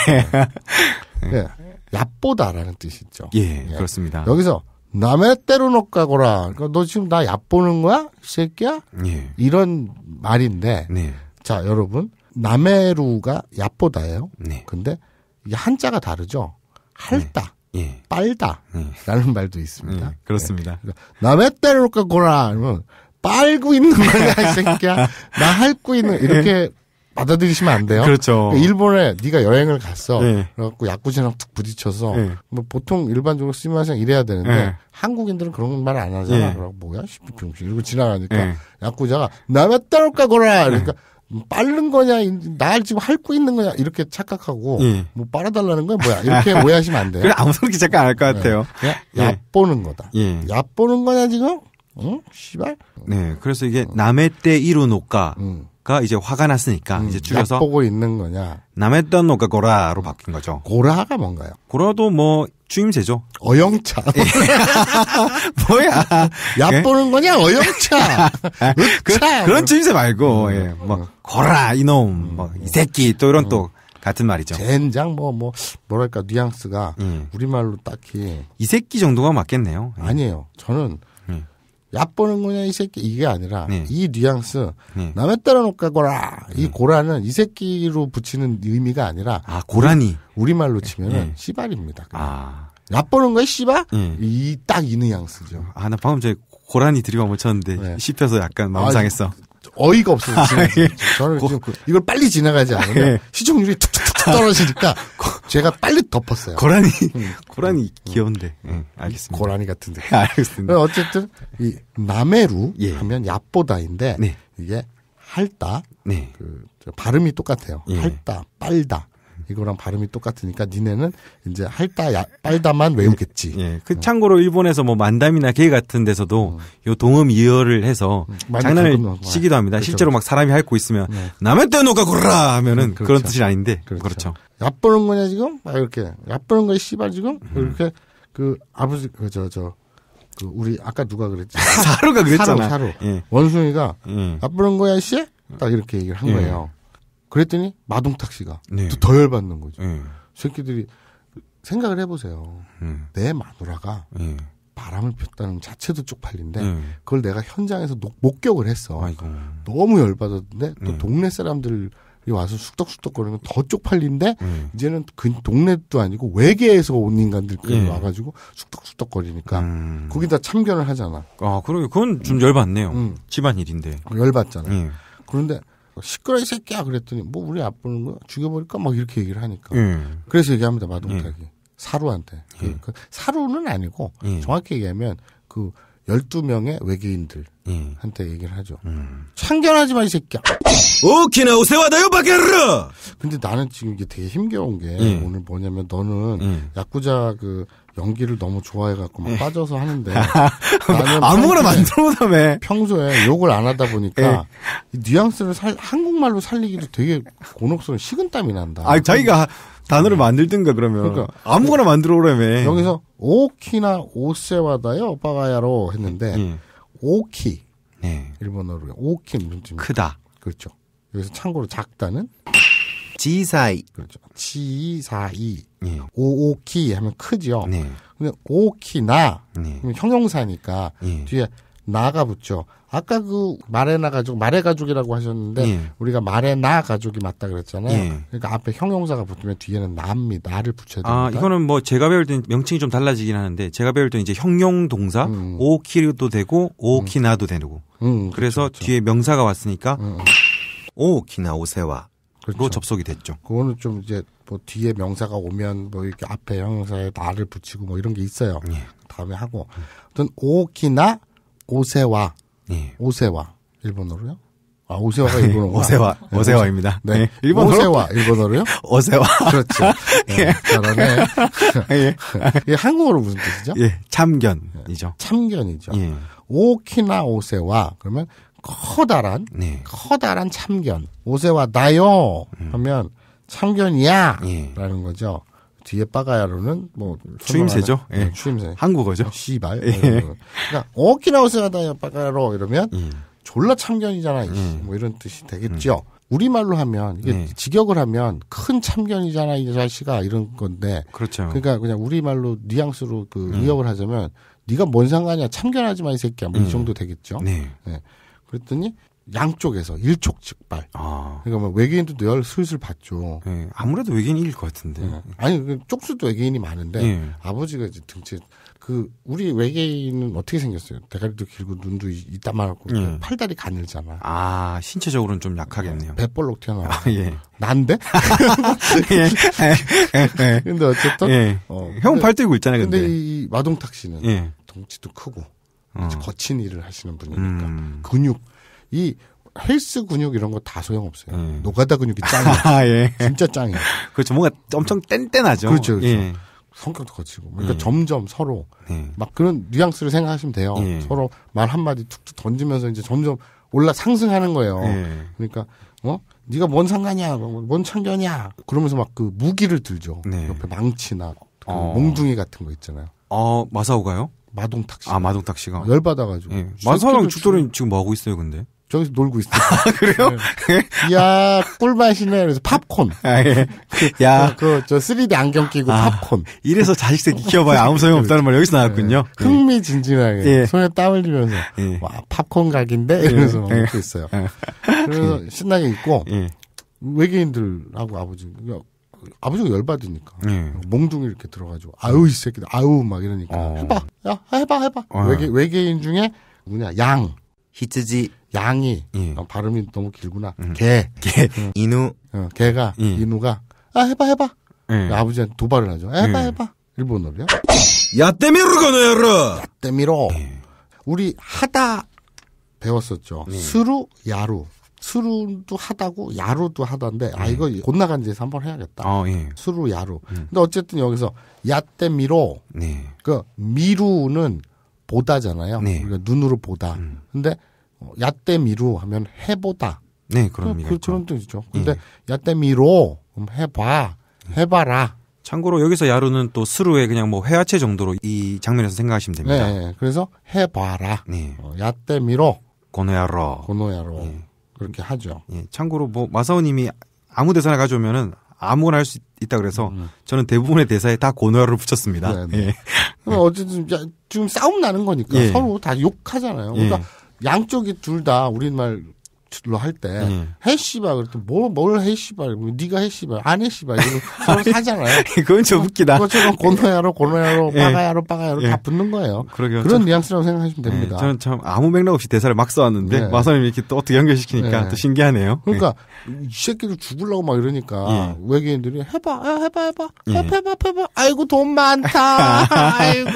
S1: 예. 얕보다라는 뜻이죠. 예, 예, 그렇습니다. 여기서 남의 때로 놓까고라그너 그러니까 지금 나 얕보는 거야? 새끼야? 예. 이런 말인데 네. 자, 여러분. 남해루가 얍보다예요. 네. 근데 이 한자가 다르죠. 할다. 네. 예. 빨다. 네. 라는 말도 있습니다. 음, 그렇습니다. 예. 그러니까 남해 때려놓고 라 이러면 빨고 있는 거야, 이 새끼야. 나 핥고 있는, 이렇게 네. 받아들이시면 안 돼요. 그렇죠. 그러니까 일본에 네가 여행을 갔어. 네. 그래갖고 야쿠지랑툭 부딪혀서 네. 뭐 보통 일반적으로 쓰면서 이래야 되는데 네. 한국인들은 그런 말을안 하잖아. 네. 그러고 뭐야, 씨비병신 이러고 지나가니까 야쿠자가남몇따로까고라 네. 그러니까 뭐 빠른 거냐, 날 지금 핥고 있는 거냐, 이렇게 착각하고, 예. 뭐 빨아달라는 거야, 뭐야, 이렇게 오해하시면 안 돼요. 그래, 아무렇게 착각 안할것 네. 같아요. 네. 야, 예. 얕보는 거다. 예. 얕보는 거냐, 지금? 응? 씨발?
S2: 네, 그래서 이게 남의 때 이루 놓가 음. 가 이제 화가 났으니까 음, 이제 줄여서 보고
S1: 있는 거냐.
S2: 남했던 노가 고라로 바뀐 거죠. 고라가 뭔가요? 고라도 뭐주임새죠 어영차. 예. 뭐야? 얕보는
S1: 예? 거냐? 어영차. 예? 그, 뭐
S2: 런주임새 말고 음, 예. 뭐 음. 고라 이놈 뭐 음, 뭐이 새끼 또 이런 음. 또 같은 말이죠.
S1: 젠장 뭐뭐 뭐, 뭐랄까 뉘앙스가 음. 우리말로 딱히 이 새끼 정도가 맞겠네요. 아니에요. 저는 얕보는거냐 이 새끼 이게 아니라 네. 이 뉘앙스 네. 남의 따라 놓가거라 이 네. 고라는 이 새끼로 붙이는 의미가 아니라 아 고라니 우리, 말로 치면은 네. 씨발입니다. 아 얕보는 거야 씨발 네. 이
S2: 딱이 이 뉘앙스죠. 아 나 방금 제에 고라니 드리고 못쳤는데 네. 씹혀서 약간 마음 아, 상했어. 어이가 없어서 아, 예.
S1: 저는 고... 지금 그 이걸 빨리 지나가지 않으면 예. 시청률이 툭툭 떨어지니까 제가 빨리 덮었어요. 고라니, 음. 고라니 음. 귀여운데. 음. 네, 알겠습니다. 고라니 같은데. 네, 알겠습니다. 어, 어쨌든 이 나메루 예. 하면 얍보다인데 네. 이게 할다. 네. 그 발음이 똑같아요. 예. 할다, 빨다. 이거랑 발음이 똑같으니까 니네는 이제 할다 야, 빨다만 외우겠지. 예. 그 참고로
S2: 일본에서 뭐 만담이나 게 같은 데서도 음. 요 동음 이어를 해서 음, 장난을 뭐, 뭐, 치기도 합니다. 그렇 실제로 막 그렇죠. 사람이 앓고 있으면 네. 남의 떼놓고 그러라 하면은 음, 그렇죠. 그런 뜻이 아닌데 그렇죠. 그렇죠.
S1: 얕보는 거냐 지금? 막 아, 이렇게 얕보는 거야 씨발 지금? 음. 이렇게 그 아버지 그저저 그 우리 아까 누가 그랬지? 사루가 그랬잖아. 사루, 사루. 예. 원숭이가 예. 나 부른 거야 씨? 딱 이렇게 얘기를 한 예. 거예요. 그랬더니 마동탁 씨가 네. 더 열받는 거죠. 네. 새끼들이 생각을 해보세요. 네. 내 마누라가 네. 바람을 폈다는 자체도 쪽팔린데 네. 그걸 내가 현장에서 목격을 했어. 아이고. 너무 열받았는데 또 네. 동네 사람들 와서 숙덕숙덕거리는 더 쪽팔린데 음. 이제는 그 동네도 아니고 외계에서 온 인간들끼리 예. 와가지고 숙덕숙덕거리니까 음. 거기다 참견을 하잖아.
S2: 아 그러게 그건 좀 열받네요. 음. 집안 일인데 열받잖아.
S1: 예. 그런데 뭐 시끄러 이 새끼야 그랬더니 뭐 우리 아빠는거 뭐 죽여버릴까 막 이렇게 얘기를 하니까 예. 그래서 얘기합니다 마동탁이 예. 사루한테 예. 그 사루는 아니고 예. 정확히 얘기하면 그 12명의 외계인들한테 음. 얘기를 하죠. 음. 참견하지 마, 이 새끼야. 오키나우 세와다요, 바게르! 근데 나는 지금 이게 되게 힘겨운 게 음. 오늘 뭐냐면 너는 예. 야쿠자 그 연기를 너무 좋아해갖고 막 예. 빠져서 하는데 나는 아무거나 만들어다며 평소에 욕을 안 하다 보니까 뉘앙스를 살, 한국말로 살리기도 되게 곤혹스러운 식은땀이 난다. 아, 자기가 단어를 만들든가 그러면. 그러니까 아무거나 만들어 오라며. 여기서 오키나 오세와다요 오빠가야로 했는데 음. 오키. 네. 일본어로 오키 무슨 크다. 그렇죠. 여기서 참고로 작다는 지사이. 그렇죠. 지사이. 네. 오오키 하면 크죠. 네. 근데 오키나 네. 형용사니까 예. 뒤에 나가 붙죠. 아까 그 말해나 가족, 말해 가족이라고 하셨는데 예. 우리가 말해나 가족이 맞다 그랬잖아요. 예. 그러니까 앞에 형용사가 붙으면 뒤에는 남이 나를 붙여야 됩니다. 아, 이거는
S2: 뭐 제가 배울 때 명칭이 좀 달라지긴 하는데 제가 배울 때 이제 형용 동사 음. 음. 오키도 되고 오키나도 음. 되고. 음, 음 그렇죠, 그래서 그렇죠, 그렇죠. 뒤에 명사가
S1: 왔으니까 음, 오키나 오세와 그렇죠. 접속이 됐죠. 그거는 좀 이제 뭐 뒤에 명사가 오면 뭐 이렇게 앞에 형용사에 나를 붙이고 뭐 이런 게 있어요. 예. 다음에 하고 어떤 오키나 오세와 예. 오세와 일본어로요? 아 오세와가 네, 일본어 오세와 오세와입니다. 네, 네. 일본어로 오세와 일본어로요? 오세와 그렇죠. 예. 네, 잘하네. 예. 한국어로 무슨 뜻이죠? 예, 참견이죠. 참견이죠. 예. 오키나 오세와 그러면 커다란 네. 커다란 참견 오세와 나요 음. 하면 참견이야라는 예. 거죠. 뒤에 빠가야로는 뭐 추임새죠. 예. 네, 추임새. 한국어죠. 어, 씨발. 예. 뭐 그러니까 오키나우스 가다야 빠가야로 이러면 음. 졸라 참견이잖아. 음. 뭐 이런 뜻이 음. 되겠죠. 음. 우리말로 하면 이게 네. 직역을 하면 큰 참견이잖아 이 자식아 이런 건데 그렇죠. 그러니까 그냥 우리말로 뉘앙스로 그 음. 의역을 하자면 네가 뭔 상관이야 참견하지 마 이 새끼야 뭐이 음. 정도 되겠죠. 네. 네. 그랬더니 양쪽에서 일촉즉발. 아. 그러니까 뭐 외계인도 늘 슬슬 봤죠. 네, 아무래도 외계인일 것 같은데. 네. 아니 그 쪽수도 외계인이 많은데 네. 아버지가 이제 등치그 우리 외계인은 어떻게 생겼어요? 대가리도 길고 눈도 이따만하고 네. 팔다리 가늘잖아. 아 신체적으로는 좀 약하겠네요. 배볼록 튀어나 아, 예. 난데? 예. 근데 어쨌든 예. 어, 형팔 은 들고 있잖아요. 근데, 근데 이 마동탁 씨는 덩치도 크고 어. 거친 일을 하시는 분이니까 음. 근육 이 헬스 근육 이런 거 다 소용없어요. 음. 노가다 근육이 짱이야. 아, 예. 진짜 짱이에요 그렇죠. 뭔가 엄청 뗀뗀하죠. 그렇죠. 그렇죠. 예. 성격도 거치고. 그러니까 예. 점점 서로 예. 막 그런 뉘앙스를 생각하시면 돼요. 예. 서로 말 한마디 툭툭 던지면서 이제 점점 올라 상승하는 거예요. 예. 그러니까 어? 네가 뭔 상관이야? 뭐, 뭐, 뭔 참견이야? 그러면서 막 그 무기를 들죠. 네. 옆에 망치나 그 어. 몽둥이 같은 거 있잖아요. 어, 마사오가요? 마동탁 씨. 아, 마동탁 씨가. 어, 열받아가지고. 마사오랑
S2: 죽돌이 지금 뭐 하고 있어요, 근데? 저기서 놀고 있어요. 아,
S1: 그래요? 네. 야, 꿀맛이네. 그래서 팝콘. 아, 예. 그, 야. 그, 그 저 3D 안경 끼고 아, 팝콘. 이래서 자식 새끼 키워봐야 아무 소용 없다는 말 여기서 나왔군요. 네. 흥미진진하게. 예. 손에 땀 흘리면서. 예. 와, 팝콘 각인데? 이러면서 예. 먹고 예. 있어요. 예. 그래서 예. 신나게 있고, 외계인들하고 아버지, 아버지가 열받으니까 네. 몽둥이 이렇게 들어가지고 아우 이 새끼들 아우 막 이러니까 어. 해봐 야 해봐 해봐 어. 외계 외계인 중에 뭐냐양 히츠지 양이 예. 어, 발음이 너무 길구나. 음. 개, 개, 음. 인우, 어, 개가 예. 인우가 아 해봐 해봐. 예. 그러니까 아버지한테 도발을 하죠. 해봐 예. 해봐. 일본어로요. 야떼미로 거너야로. 야떼미로. 우리 하다 배웠었죠. 스루 예. 야루. 수루도 하다고 야루도 하던데 아 예. 이거 곧 나간 지에서 한번 해야겠다. 어, 예. 수루 야루. 음. 근데 어쨌든 여기서 야떼 미로. 네. 그 미루는 보다잖아요. 네. 그러니까 눈으로 보다. 음. 근데 어, 야떼미루 하면 해보다. 네, 그런 그, 그런 뜻이죠. 근데 예. 야떼미로 해봐,
S2: 예. 해봐라. 참고로 여기서 야루는 또 스루의 그냥 뭐 회화체 정도로 이 장면에서 생각하시면 됩니다. 네, 네. 그래서 해봐라. 네. 어, 야떼미로. 고노야로. 고노야로. 예. 그렇게 하죠. 예, 참고로 뭐 마사오님이 아무 대사나 가져오면은 아무거나 할 수 있다 그래서 음, 음. 저는 대부분의 대사에 다고노야로 붙였습니다. 네, 네. 예.
S1: 어쨌든 지금 싸움 나는 거니까 예. 서로 다 욕하잖아요. 그러니까 예. 양쪽이 둘 다 우리말 줄로 할때 네. 해씨발 그랬더니 뭐뭘 해시바 뭐, 네가 해씨발 안 해씨발 이거 서로 사잖아요. 그건 좀 웃기다. 그것처럼 고노야로 고노야로 빠가야로 빠가야로 네. 다 예. 붙는 거예요.
S2: 그러게요. 그런 참, 뉘앙스라고 생각하시면 예, 됩니다. 저는 참 아무 맥락 없이 대사를 막 써왔는데 네. 마선이 이렇게 또 어떻게 연결시키니까
S1: 네. 또 신기하네요. 예. 그러니까 이 새끼들 죽으려고 막 이러니까 외계인들이 해봐 해봐 해봐 해봐 해봐 해봐 아이고 돈 많다 아이고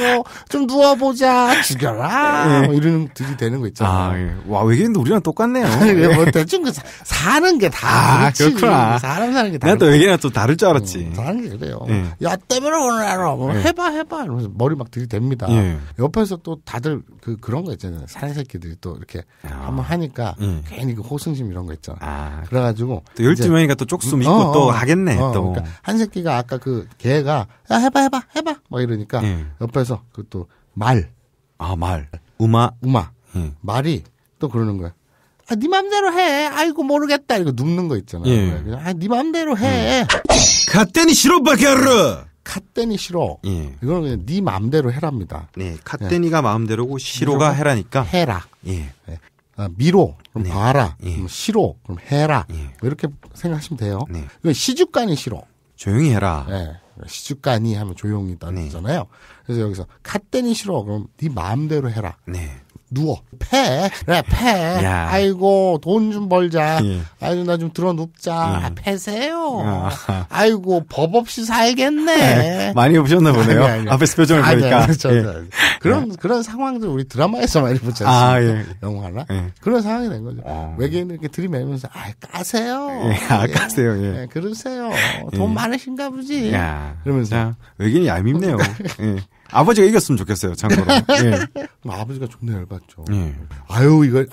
S1: 좀 누워보자 죽여라 뭐
S2: 이런 들이 되는 거 있잖아요. 아, 와 외계인도 우리랑 똑같네요. 그게 뭐 대충
S1: 그 사, 는게 다. 아, 그렇구나. 사람 사는 게 다. 난또
S2: 얘기가 또 다를 줄 알았지. 음, 어,
S1: 다른 게 그래요. 예. 야, 때문에 오늘 알아. 뭐 예. 해봐, 해봐. 이러면서 머리 막 들이댑니다. 예. 옆에서 또 다들 그, 그런 거 있잖아요. 사내새끼들이 또 이렇게 아. 한번 하니까 음. 괜히 그 호승심 이런 거 있잖아. 아. 그래가지고. 또 열두 명이니까 또 쪽수 믿고 어, 어, 또 어. 하겠네. 어, 또. 그러니까 한 새끼가 아까 그 개가 야, 해봐, 해봐, 해봐. 막 이러니까 예. 옆에서 그 또 말. 아, 말. 우마. 우마. 음. 말이 또 그러는 거야. 아, 네 맘대로 해. 아이고 모르겠다. 이거 눕는 거 있잖아요. 예. 아, 네 맘대로 해. 예. 갓대니 싫어 바게르. 갓대니 싫어. 예. 이거는 그냥 네 맘대로 해랍니다. 네, 예. 갓대니가 마음대로고 싫어가 해라니까. 해라. 예. 예. 아, 미로 그럼 네. 봐라. 예. 그럼 싫어 그럼 해라. 예. 뭐 이렇게 생각하시면 돼요. 네. 시주간이 싫어. 조용히 해라. 예. 시주간이 하면 조용히다잖아요. 네. 그래서 여기서 갓대니 싫어 그럼 네 마음대로 해라. 네. 누워. 패. 그래, 패. 야. 아이고, 돈 좀 벌자. 예. 아이고, 나 좀 들어 눕자. 음. 패세요. 아. 아이고, 법 없이 살겠네. 네. 많이 보셨나 보네요. 아니, 아니. 앞에서 표정을 아니, 보니까. 아니, 저, 예. 그런, 예. 그런 상황들 우리 드라마에서 많이 보잖 아, 않습니까? 아, 영화나. 예. 그런 상황이 된 거죠. 아. 어. 외계인을 이렇게 들이매면서, 아, 까세요. 아, 까세요. 예. 그러세요. 돈 많으신가 보지. 야.
S2: 그러면서. 야. 외계인이 얄밉네요. 예. 아버지가 이겼으면 좋겠어요, 참고로. 예.
S1: 아버지가 존나 열받죠. 예. 아유, 이거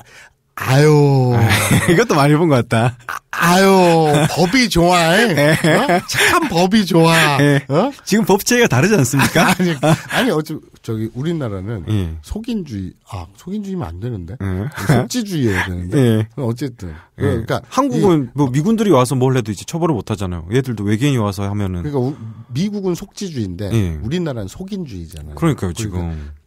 S1: 아유. 이것도 많이 본 것 같다. 아, 유 예. 어? 법이 좋아. 어? 참 법이 좋아. 어? 지금 법체가 다르지 않습니까? 아니, 어. 아니, 어째, 저기, 우리나라는 예. 속인주의, 아, 속인주의면 안 되는데. 예. 속지주의여야 되는데. 예. 어쨌든. 예. 그, 그러니까. 한국은
S2: 이, 뭐 미군들이 와서 뭘 해도 이제 처벌을 못 하잖아요. 얘들도 외계인이 와서 하면은. 그러니까
S1: 우, 미국은 속지주의인데 우리나라는 속인주의잖아요. 그러니까요, 그러니까 지금. 그러니까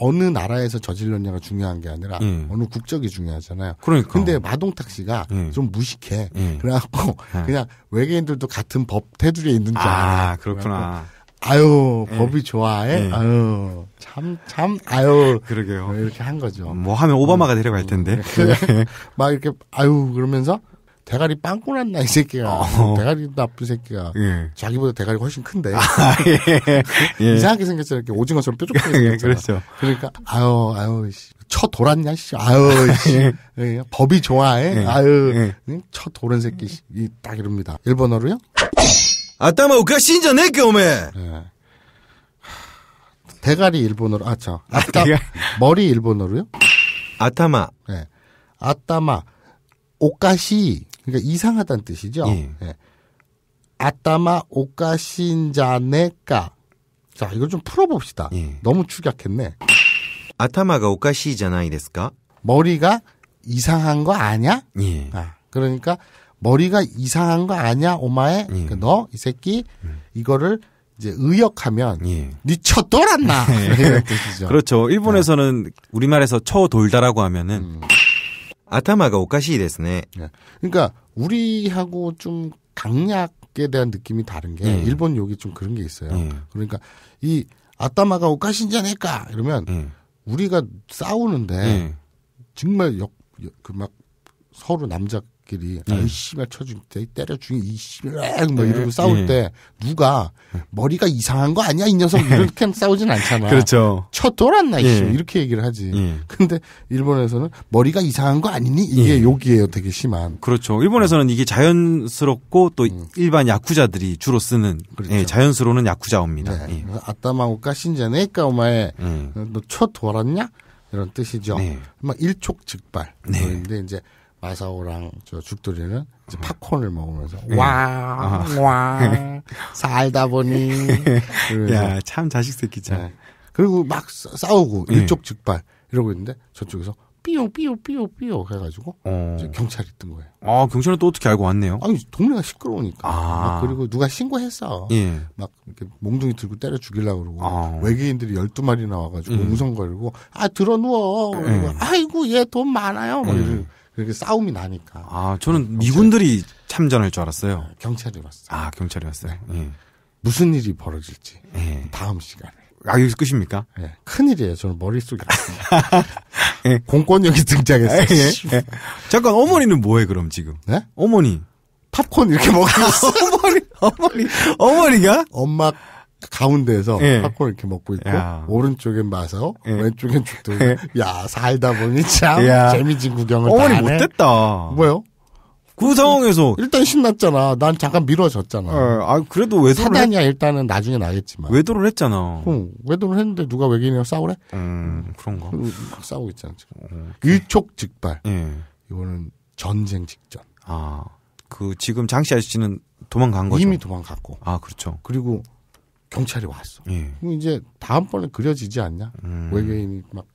S1: 어느 나라에서 저질렀냐가 중요한 게 아니라 음. 어느 국적이 중요하잖아요. 그러니까. 근데 마동탁 씨가 음. 좀 무식해. 음. 그래갖고 네. 그냥 외계인들도 같은 법 테두리에 있는 줄 알아. 아, 그렇구나. 아유 네. 법이 좋아해. 네. 아유 참 참, 아유 그러게요. 이렇게 한 거죠. 뭐 하면 오바마가 데려갈 텐데. 음. 막 이렇게 아유 그러면서 대가리 빵꾸 났나 이 새끼야. 어. 대가리 나쁜 새끼야. 예. 자기보다 대가리 가 훨씬 큰데. 아, 예. 예. 이상하게 생겼잖아. 이렇게 오징어처럼 뾰족하게 예, 생겼잖아. 그렇죠. 그러니까 아유 아유 씨. 쳐 돌았냐 씨. 아유 씨. 예. 예 법이 좋아해. 아유. 응? 쳐 돌은 새끼 씨. 딱 이럽니다. 일본어로요? 아따마 오카신자 내게 오메. 대가리 일본어로 아저 아, 아따 머리 일본어로요? 아타마. 예 아따마. 오카시 그러니까 이상하다는 뜻이죠. 예. 예. 아따마 오까신자네까 자, 이걸 좀 풀어봅시다. 예. 너무 축약했네. 아타마가 오까시잖아이데스까 머리가 이상한 거 아냐? 예. 아, 그러니까 머리가 이상한 거 아냐? 오마에 예. 그러니까 너이 새끼 음. 이거를 이제 의역하면 예. 니쳐 돌았나? 예. 그렇죠.
S2: 일본에서는 우리말에서 쳐 돌다라고 하면은 음. 아타마가 오카시ですね.
S1: 예. 그러니까 우리하고 좀 강약에 대한 느낌이 다른 게 네. 일본 욕이 좀 그런 게 있어요. 네. 그러니까 이 아타마가 오카시인자니까 이러면 네. 우리가 싸우는데 정말 역 그 막 서로 남자 자식끼리 네. 아이 씨발 쳐줄 때 때려 주기 이 씨발 뭐 이러고 싸울 네. 때 누가 머리가 이상한 거 아니야 이 녀석 네. 이렇게 싸우진 않잖아. 그렇죠. 쳐 돌았나 이 예. 씨. 이렇게 얘기를 하지. 예. 근데 일본에서는 머리가 이상한 거 아니니 이게 욕이에요. 예. 되게 심한.
S2: 그렇죠. 일본에서는 이게 자연스럽고 또 음. 일반 야쿠자들이 주로 쓰는
S1: 그렇죠. 예, 자연스러운 야쿠자입니다 네. 예. 아따마오까 신자네까 오마에 음. 너쳐 돌았냐? 이런 뜻이죠. 네. 막 일촉즉발. 네. 그런데 이제 마사오랑 저 죽돌이는 이제 음. 팝콘을 먹으면서 와와 예. 네. 와, 아. 살다 보니 예. 야참 자식 새끼 참 네. 그리고 막 싸우고 네. 예. 일촉 즉발 이러고 있는데 저쪽에서 삐용 삐용 삐용 삐용 해가지고 어. 경찰이 뜬 거예요. 아 경찰은 또 어떻게 알고 왔네요? 아니 동네가 시끄러우니까. 아. 그리고 누가 신고했어. 예. 막 이렇게 몽둥이 들고 때려 죽이려고 그러고 아. 외계인들이 1 2 마리 나와가지고 음. 웅성거리고 아 들어 누워. 음. 아이고 얘 돈 많아요. 음. 그렇게 싸움이 나니까.
S2: 아, 저는 미군들이 참전할 줄 알았어요. 네, 경찰이 왔어요. 아, 경찰이 왔어요. 네. 예.
S1: 무슨 일이 벌어질지 예. 다음 시간에. 아, 여기서 끝입니까? 예. 큰일이에요. 저는 머릿속에. 예. 공권력이 등장했어요. 예, 예, 예. 잠깐, 어머니는 뭐해, 그럼 지금? 네? 어머니. 팝콘 이렇게 먹고 있어. 어머니, 어머니, 어머니가? 엄마 가운데에서 예. 팝콘 이렇게 먹고 있고 야. 오른쪽엔 마사오 예. 왼쪽엔 죽도 예. 야 살다 보니 참 야. 재미진 구경을 어머니 못됐다 뭐요? 그 상황에서 일단 신났잖아. 난 잠깐 미뤄졌잖아. 에, 예, 아 그래도 외도를 사단이야 했... 일단은 나중에 나겠지만 외도를 했잖아. 응, 어, 외도를 했는데 누가 외계인이랑 싸우래? 음 그런 거. 음, 싸우고 있잖아 지금. 음, 어, 일촉즉발. 예. 이거는 전쟁
S2: 직전. 아그 지금 장씨 아저씨는 도망간 거죠. 이미 도망갔고. 아 그렇죠.
S1: 그리고 경찰이 왔어. 예. 그럼 이제 다음번에 그려지지 않냐? 음. 외계인이 막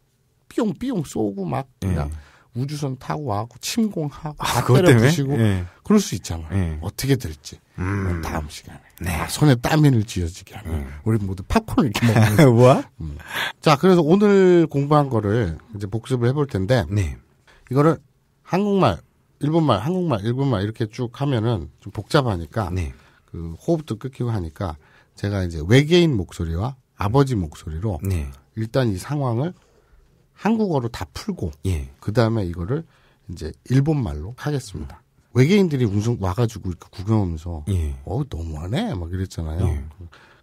S1: 삐용삐용 쏘고 막 그냥 예. 우주선 타고 와고 침공하고 아, 다 때려 부시고 예. 그럴 수 있잖아. 예. 어떻게 될지 음. 뭐 다음 시간에 네. 아, 손에 땀을 쥐어지게 하면 음. 우리 모두 팝콘을 이렇게 먹는 뭐야? 음. 자 그래서 오늘 공부한 거를 이제 복습을 해볼 텐데 네. 이거를 한국말, 일본말, 한국말, 일본말 이렇게 쭉 하면은 좀 복잡하니까 네. 그 호흡도 끊기고 하니까 제가 이제 외계인 목소리와 아버지 목소리로 네. 일단 이 상황을 한국어로 다 풀고 예. 그 다음에 이거를 이제 일본 말로 하겠습니다. 외계인들이 웅성 와가지고 이렇게 구경하면서 예. 어 너무하네 막 이랬잖아요. 예.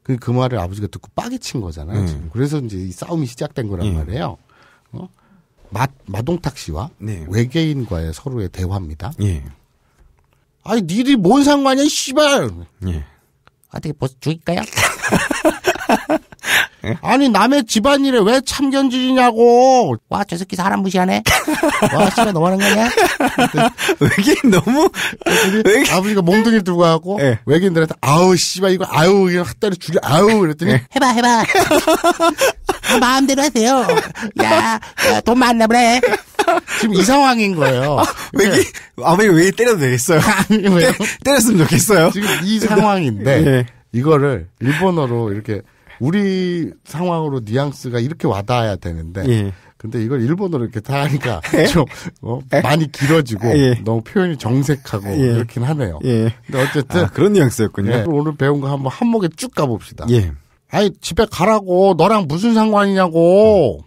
S1: 그, 그 말을 아버지가 듣고 빠개 친 거잖아요. 예. 지금. 그래서 이제 이 싸움이 시작된 거란 예. 말이에요. 어? 마, 마동탁 씨와 네. 외계인과의 서로의 대화입니다. 예. 아니 니들이 뭔 상관이야 씨발. 예. 어떻게 보스 죽일까요? 예? 아니 남의 집안일에 왜 참견지냐고. 와저 새끼 사람 무시하네. 와 씨발 너무하는 거냐? 외계인 너무 외계인. 아버지가 몽둥이를 들고 가고 예. 외계인들한테 아우 씨발 이거 아우 이거 핫다리 줄여 아우 이랬더니 예. 해봐 해봐. 아, 마음대로 하세요. 야, 야돈 많나 보네. 지금 이 상황인 거예요. 아, 외계 예. 아무리 왜 때려도 되겠어요. 아니, 왜 때렸으면 좋겠어요. 지금 이 상황인데 네. 이거를 일본어로 이렇게 우리 상황으로 뉘앙스가 이렇게 와닿아야 되는데 예. 근데 이걸 일본어로 이렇게 다 하니까 예? 좀 어, 예? 많이 길어지고 예. 너무 표현이 정색하고 예. 이렇긴 하네요. 예. 근데 어쨌든 아, 그런 뉘앙스였군요. 예, 오늘 배운 거 한번 한목에 쭉 가봅시다. 예. 아니 집에 가라고 너랑 무슨 상관이냐고. 음.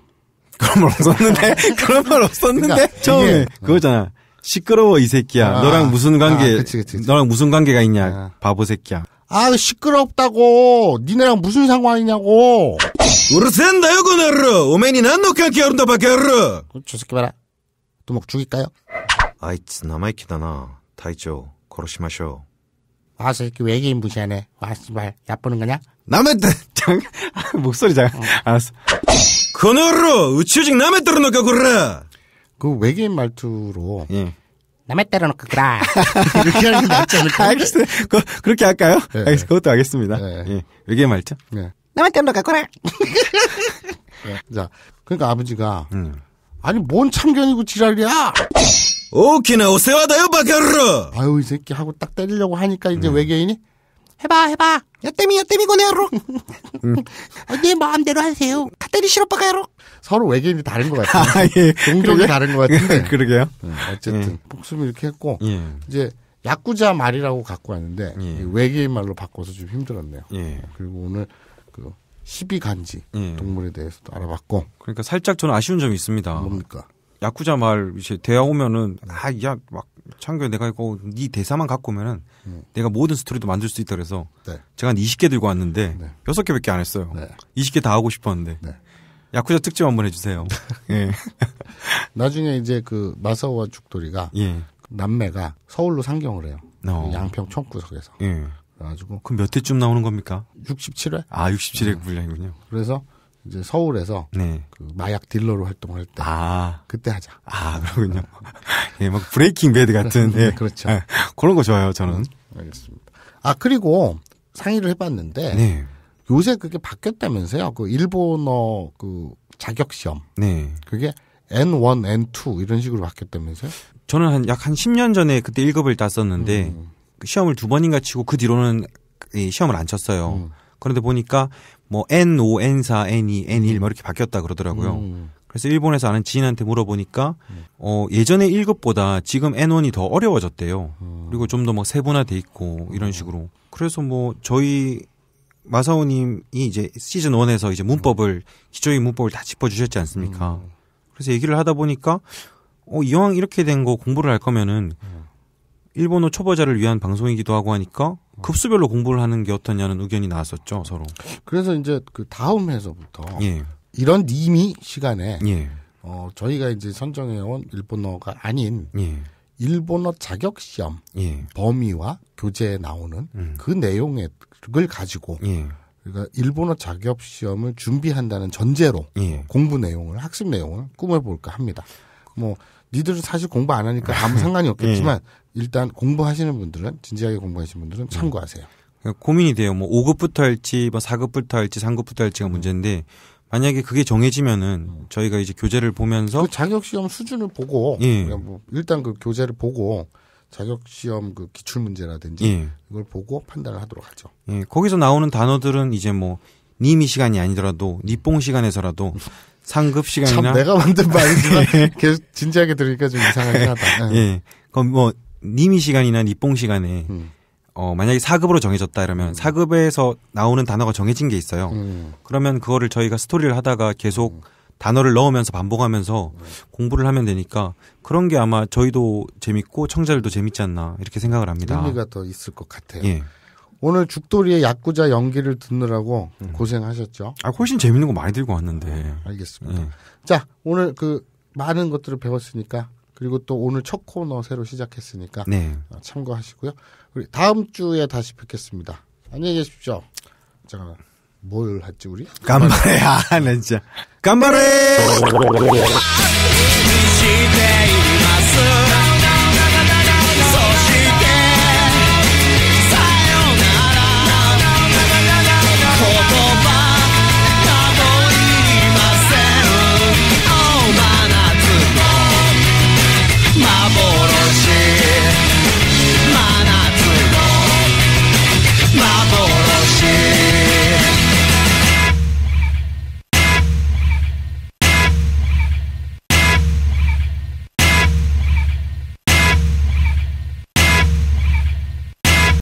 S1: 그런 말 없었는데 그런 말 없었는데 그러니까 처음에
S2: 그거잖아. 시끄러워 이 새끼야. 아, 너랑 무슨 관계? 아, 그치, 그치, 그치. 너랑 무슨 관계가 있냐? 아. 바보 새끼야.
S1: 아 시끄럽다고 니네랑 무슨 상관이냐고 う르센다요그よこの野郎난めえ게何の関係あるんだバカ野郎저 어, 새끼 봐라 두목 죽일까요?
S2: 아이あ 남아있기다나 な이長殺し시마쇼아
S1: 새끼 외계인 무시하네 와 아, 씨발 얕보는 거냐? 남의 때 아, 목소리 잘 어.
S2: 알았어. うこの野郎宇宙人舐めてるの그こら그
S1: 외계인 말투로 예.
S2: 남의 때로놓고 그라. 이렇게 하는 게 낫지 않을까? 알겠어요. 그, 그렇게 할까요?
S1: 네. 네. 알겠, 그것도 알겠습니다. 네. 예. 외계 말죠? 네.
S2: 남의 때로놓고 그라.
S1: 네. 자, 그러니까 아버지가, 음. 아니, 뭔 참견이고 지랄이야! 오키나 오세와다요, 바카르! 아유, 이 새끼 하고 딱 때리려고 하니까 이제 음. 외계인이, 해봐 해봐 여땜이여땜이 고내야로 음. 내 마음대로 하세요 카테리 시로빠가요 서로 외계인이 다른 것 같아요 아, 예. 종족이 다른 것 같은데 그러게요 네, 어쨌든 예. 복습 이렇게 했고 예. 이제 야구자 말이라고 갖고 왔는데 예. 외계인 말로 바꿔서 좀 힘들었네요 예. 그리고 오늘 그 시비 간지 예. 동물에 대해서도 알아봤고 그러니까 살짝
S2: 저는 아쉬운 점이 있습니다 뭡니까 야쿠자 말 이제 대화 오면은 아야막 창규야 내가 이거 네 대사만 갖고 오면은 음. 내가 모든 스토리도 만들 수 있다 그래서 네. 제가 한 20개 들고 왔는데 네. 6개밖에 안 했어요. 네. 20개 다 하고 싶었는데 네. 야쿠자 특집 한번 해주세요. 예.
S1: 나중에 이제 그 마사오와 죽돌이가 예. 남매가 서울로 상경을 해요.
S2: 어. 그 양평
S1: 총구석에서. 예. 그래가지고 그럼
S2: 몇 회쯤 나오는 겁니까? 67회? 아 67회 분량이군요.
S1: 그래서 이제 서울에서 네. 그 마약
S2: 딜러로 활동할 때 아. 그때 하자. 아 그렇군요. 예, 막 뭐 브레이킹 배드 같은
S1: 네, 예. 그렇죠. 예, 그런 거 좋아요, 저는. 알겠습니다. 아 그리고 상의를 해봤는데 네. 요새 그게 바뀌었다면서요? 그 일본어 그 자격 시험. 네. 그게 N1, N2 이런 식으로 바뀌었다면서요? 저는 한 약 한 10년
S2: 전에 그때 1급을 땄었는데 음. 그 시험을 두 번인가 치고 그 뒤로는 시험을 안 쳤어요. 음. 그런데 보니까 뭐 N5, N4, N2, N1 뭐 이렇게 바뀌었다 그러더라고요. 음. 그래서 일본에서 아는 지인한테 물어보니까 어 예전에 1급보다 지금 N1이 더 어려워졌대요. 음. 그리고 좀 더 막 세분화돼 있고 이런 음. 식으로. 그래서 뭐 저희 마사오님이 이제 시즌 1에서 이제 문법을 기초의 문법을 다 짚어주셨지 않습니까? 음. 그래서 얘기를 하다 보니까 어 이왕 이렇게 된 거 공부를 할 거면은 일본어 초보자를 위한 방송이기도 하고 하니까 급수별로 공부를 하는 게 어떠냐는 의견이 나왔었죠 서로.
S1: 그래서 이제 그 다음 해서부터 예. 이런 님이 시간에 예. 어, 저희가 이제 선정해온 일본어가 아닌 예. 일본어 자격 시험 예. 범위와 교재에 나오는 음. 그 내용을 가지고 예. 그러니까 일본어 자격 시험을 준비한다는 전제로 예. 공부 내용을 학습 내용을 꾸며볼까 합니다. 뭐 니들은 사실 공부 안 하니까 아무 예. 상관이 없겠지만 일단 공부하시는 분들은 진지하게 공부하시는 분들은 참고하세요. 음. 고민이 돼요. 뭐 5급부터
S2: 할지 뭐 4급부터 할지 3급부터 할지가 문제인데 만약에 그게 정해지면은 저희가 이제 교재를 보면서 그 자격
S1: 시험 수준을 보고 예. 그러니까 뭐 일단 그 교재를 보고 자격 시험 그 기출 문제라든지 예. 이걸 보고 판단을 하도록 하죠.
S2: 예. 거기서 나오는 단어들은 이제 뭐 님이 시간이 아니더라도 니뽕 시간에서라도
S1: 상급 시간이나 참 내가 만든 말이지만 예. 계속 진지하게 들으니까 좀 이상하긴 하다. 예. 예.
S2: 그럼 뭐 님이 시간이나 니뽕 시간에 음. 어, 만약에 4급으로 정해졌다 이러면 음. 4급에서 나오는 단어가 정해진 게 있어요. 음. 그러면 그거를 저희가 스토리를 하다가 계속 음. 단어를 넣으면서 반복하면서 음. 공부를 하면 되니까 그런 게 아마 저희도 재밌고 청자들도 재밌지 않나 이렇게 생각을 합니다. 의미가
S1: 더 있을 것 같아요. 예. 오늘 죽돌이의 야구자 연기를 듣느라고 음. 고생하셨죠?
S2: 아, 훨씬 재밌는 거 많이 들고 왔는데. 알겠습니다. 예.
S1: 자, 오늘 그 많은 것들을 배웠으니까 그리고 또 오늘 첫 코너 새로 시작했으니까 네. 아, 참고하시고요. 우리 다음 주에 다시 뵙겠습니다. 안녕히 계십시오. 잠깐만. 뭘하지 우리? 깜발해. 아,
S2: 나 네, 진짜. 깜발해.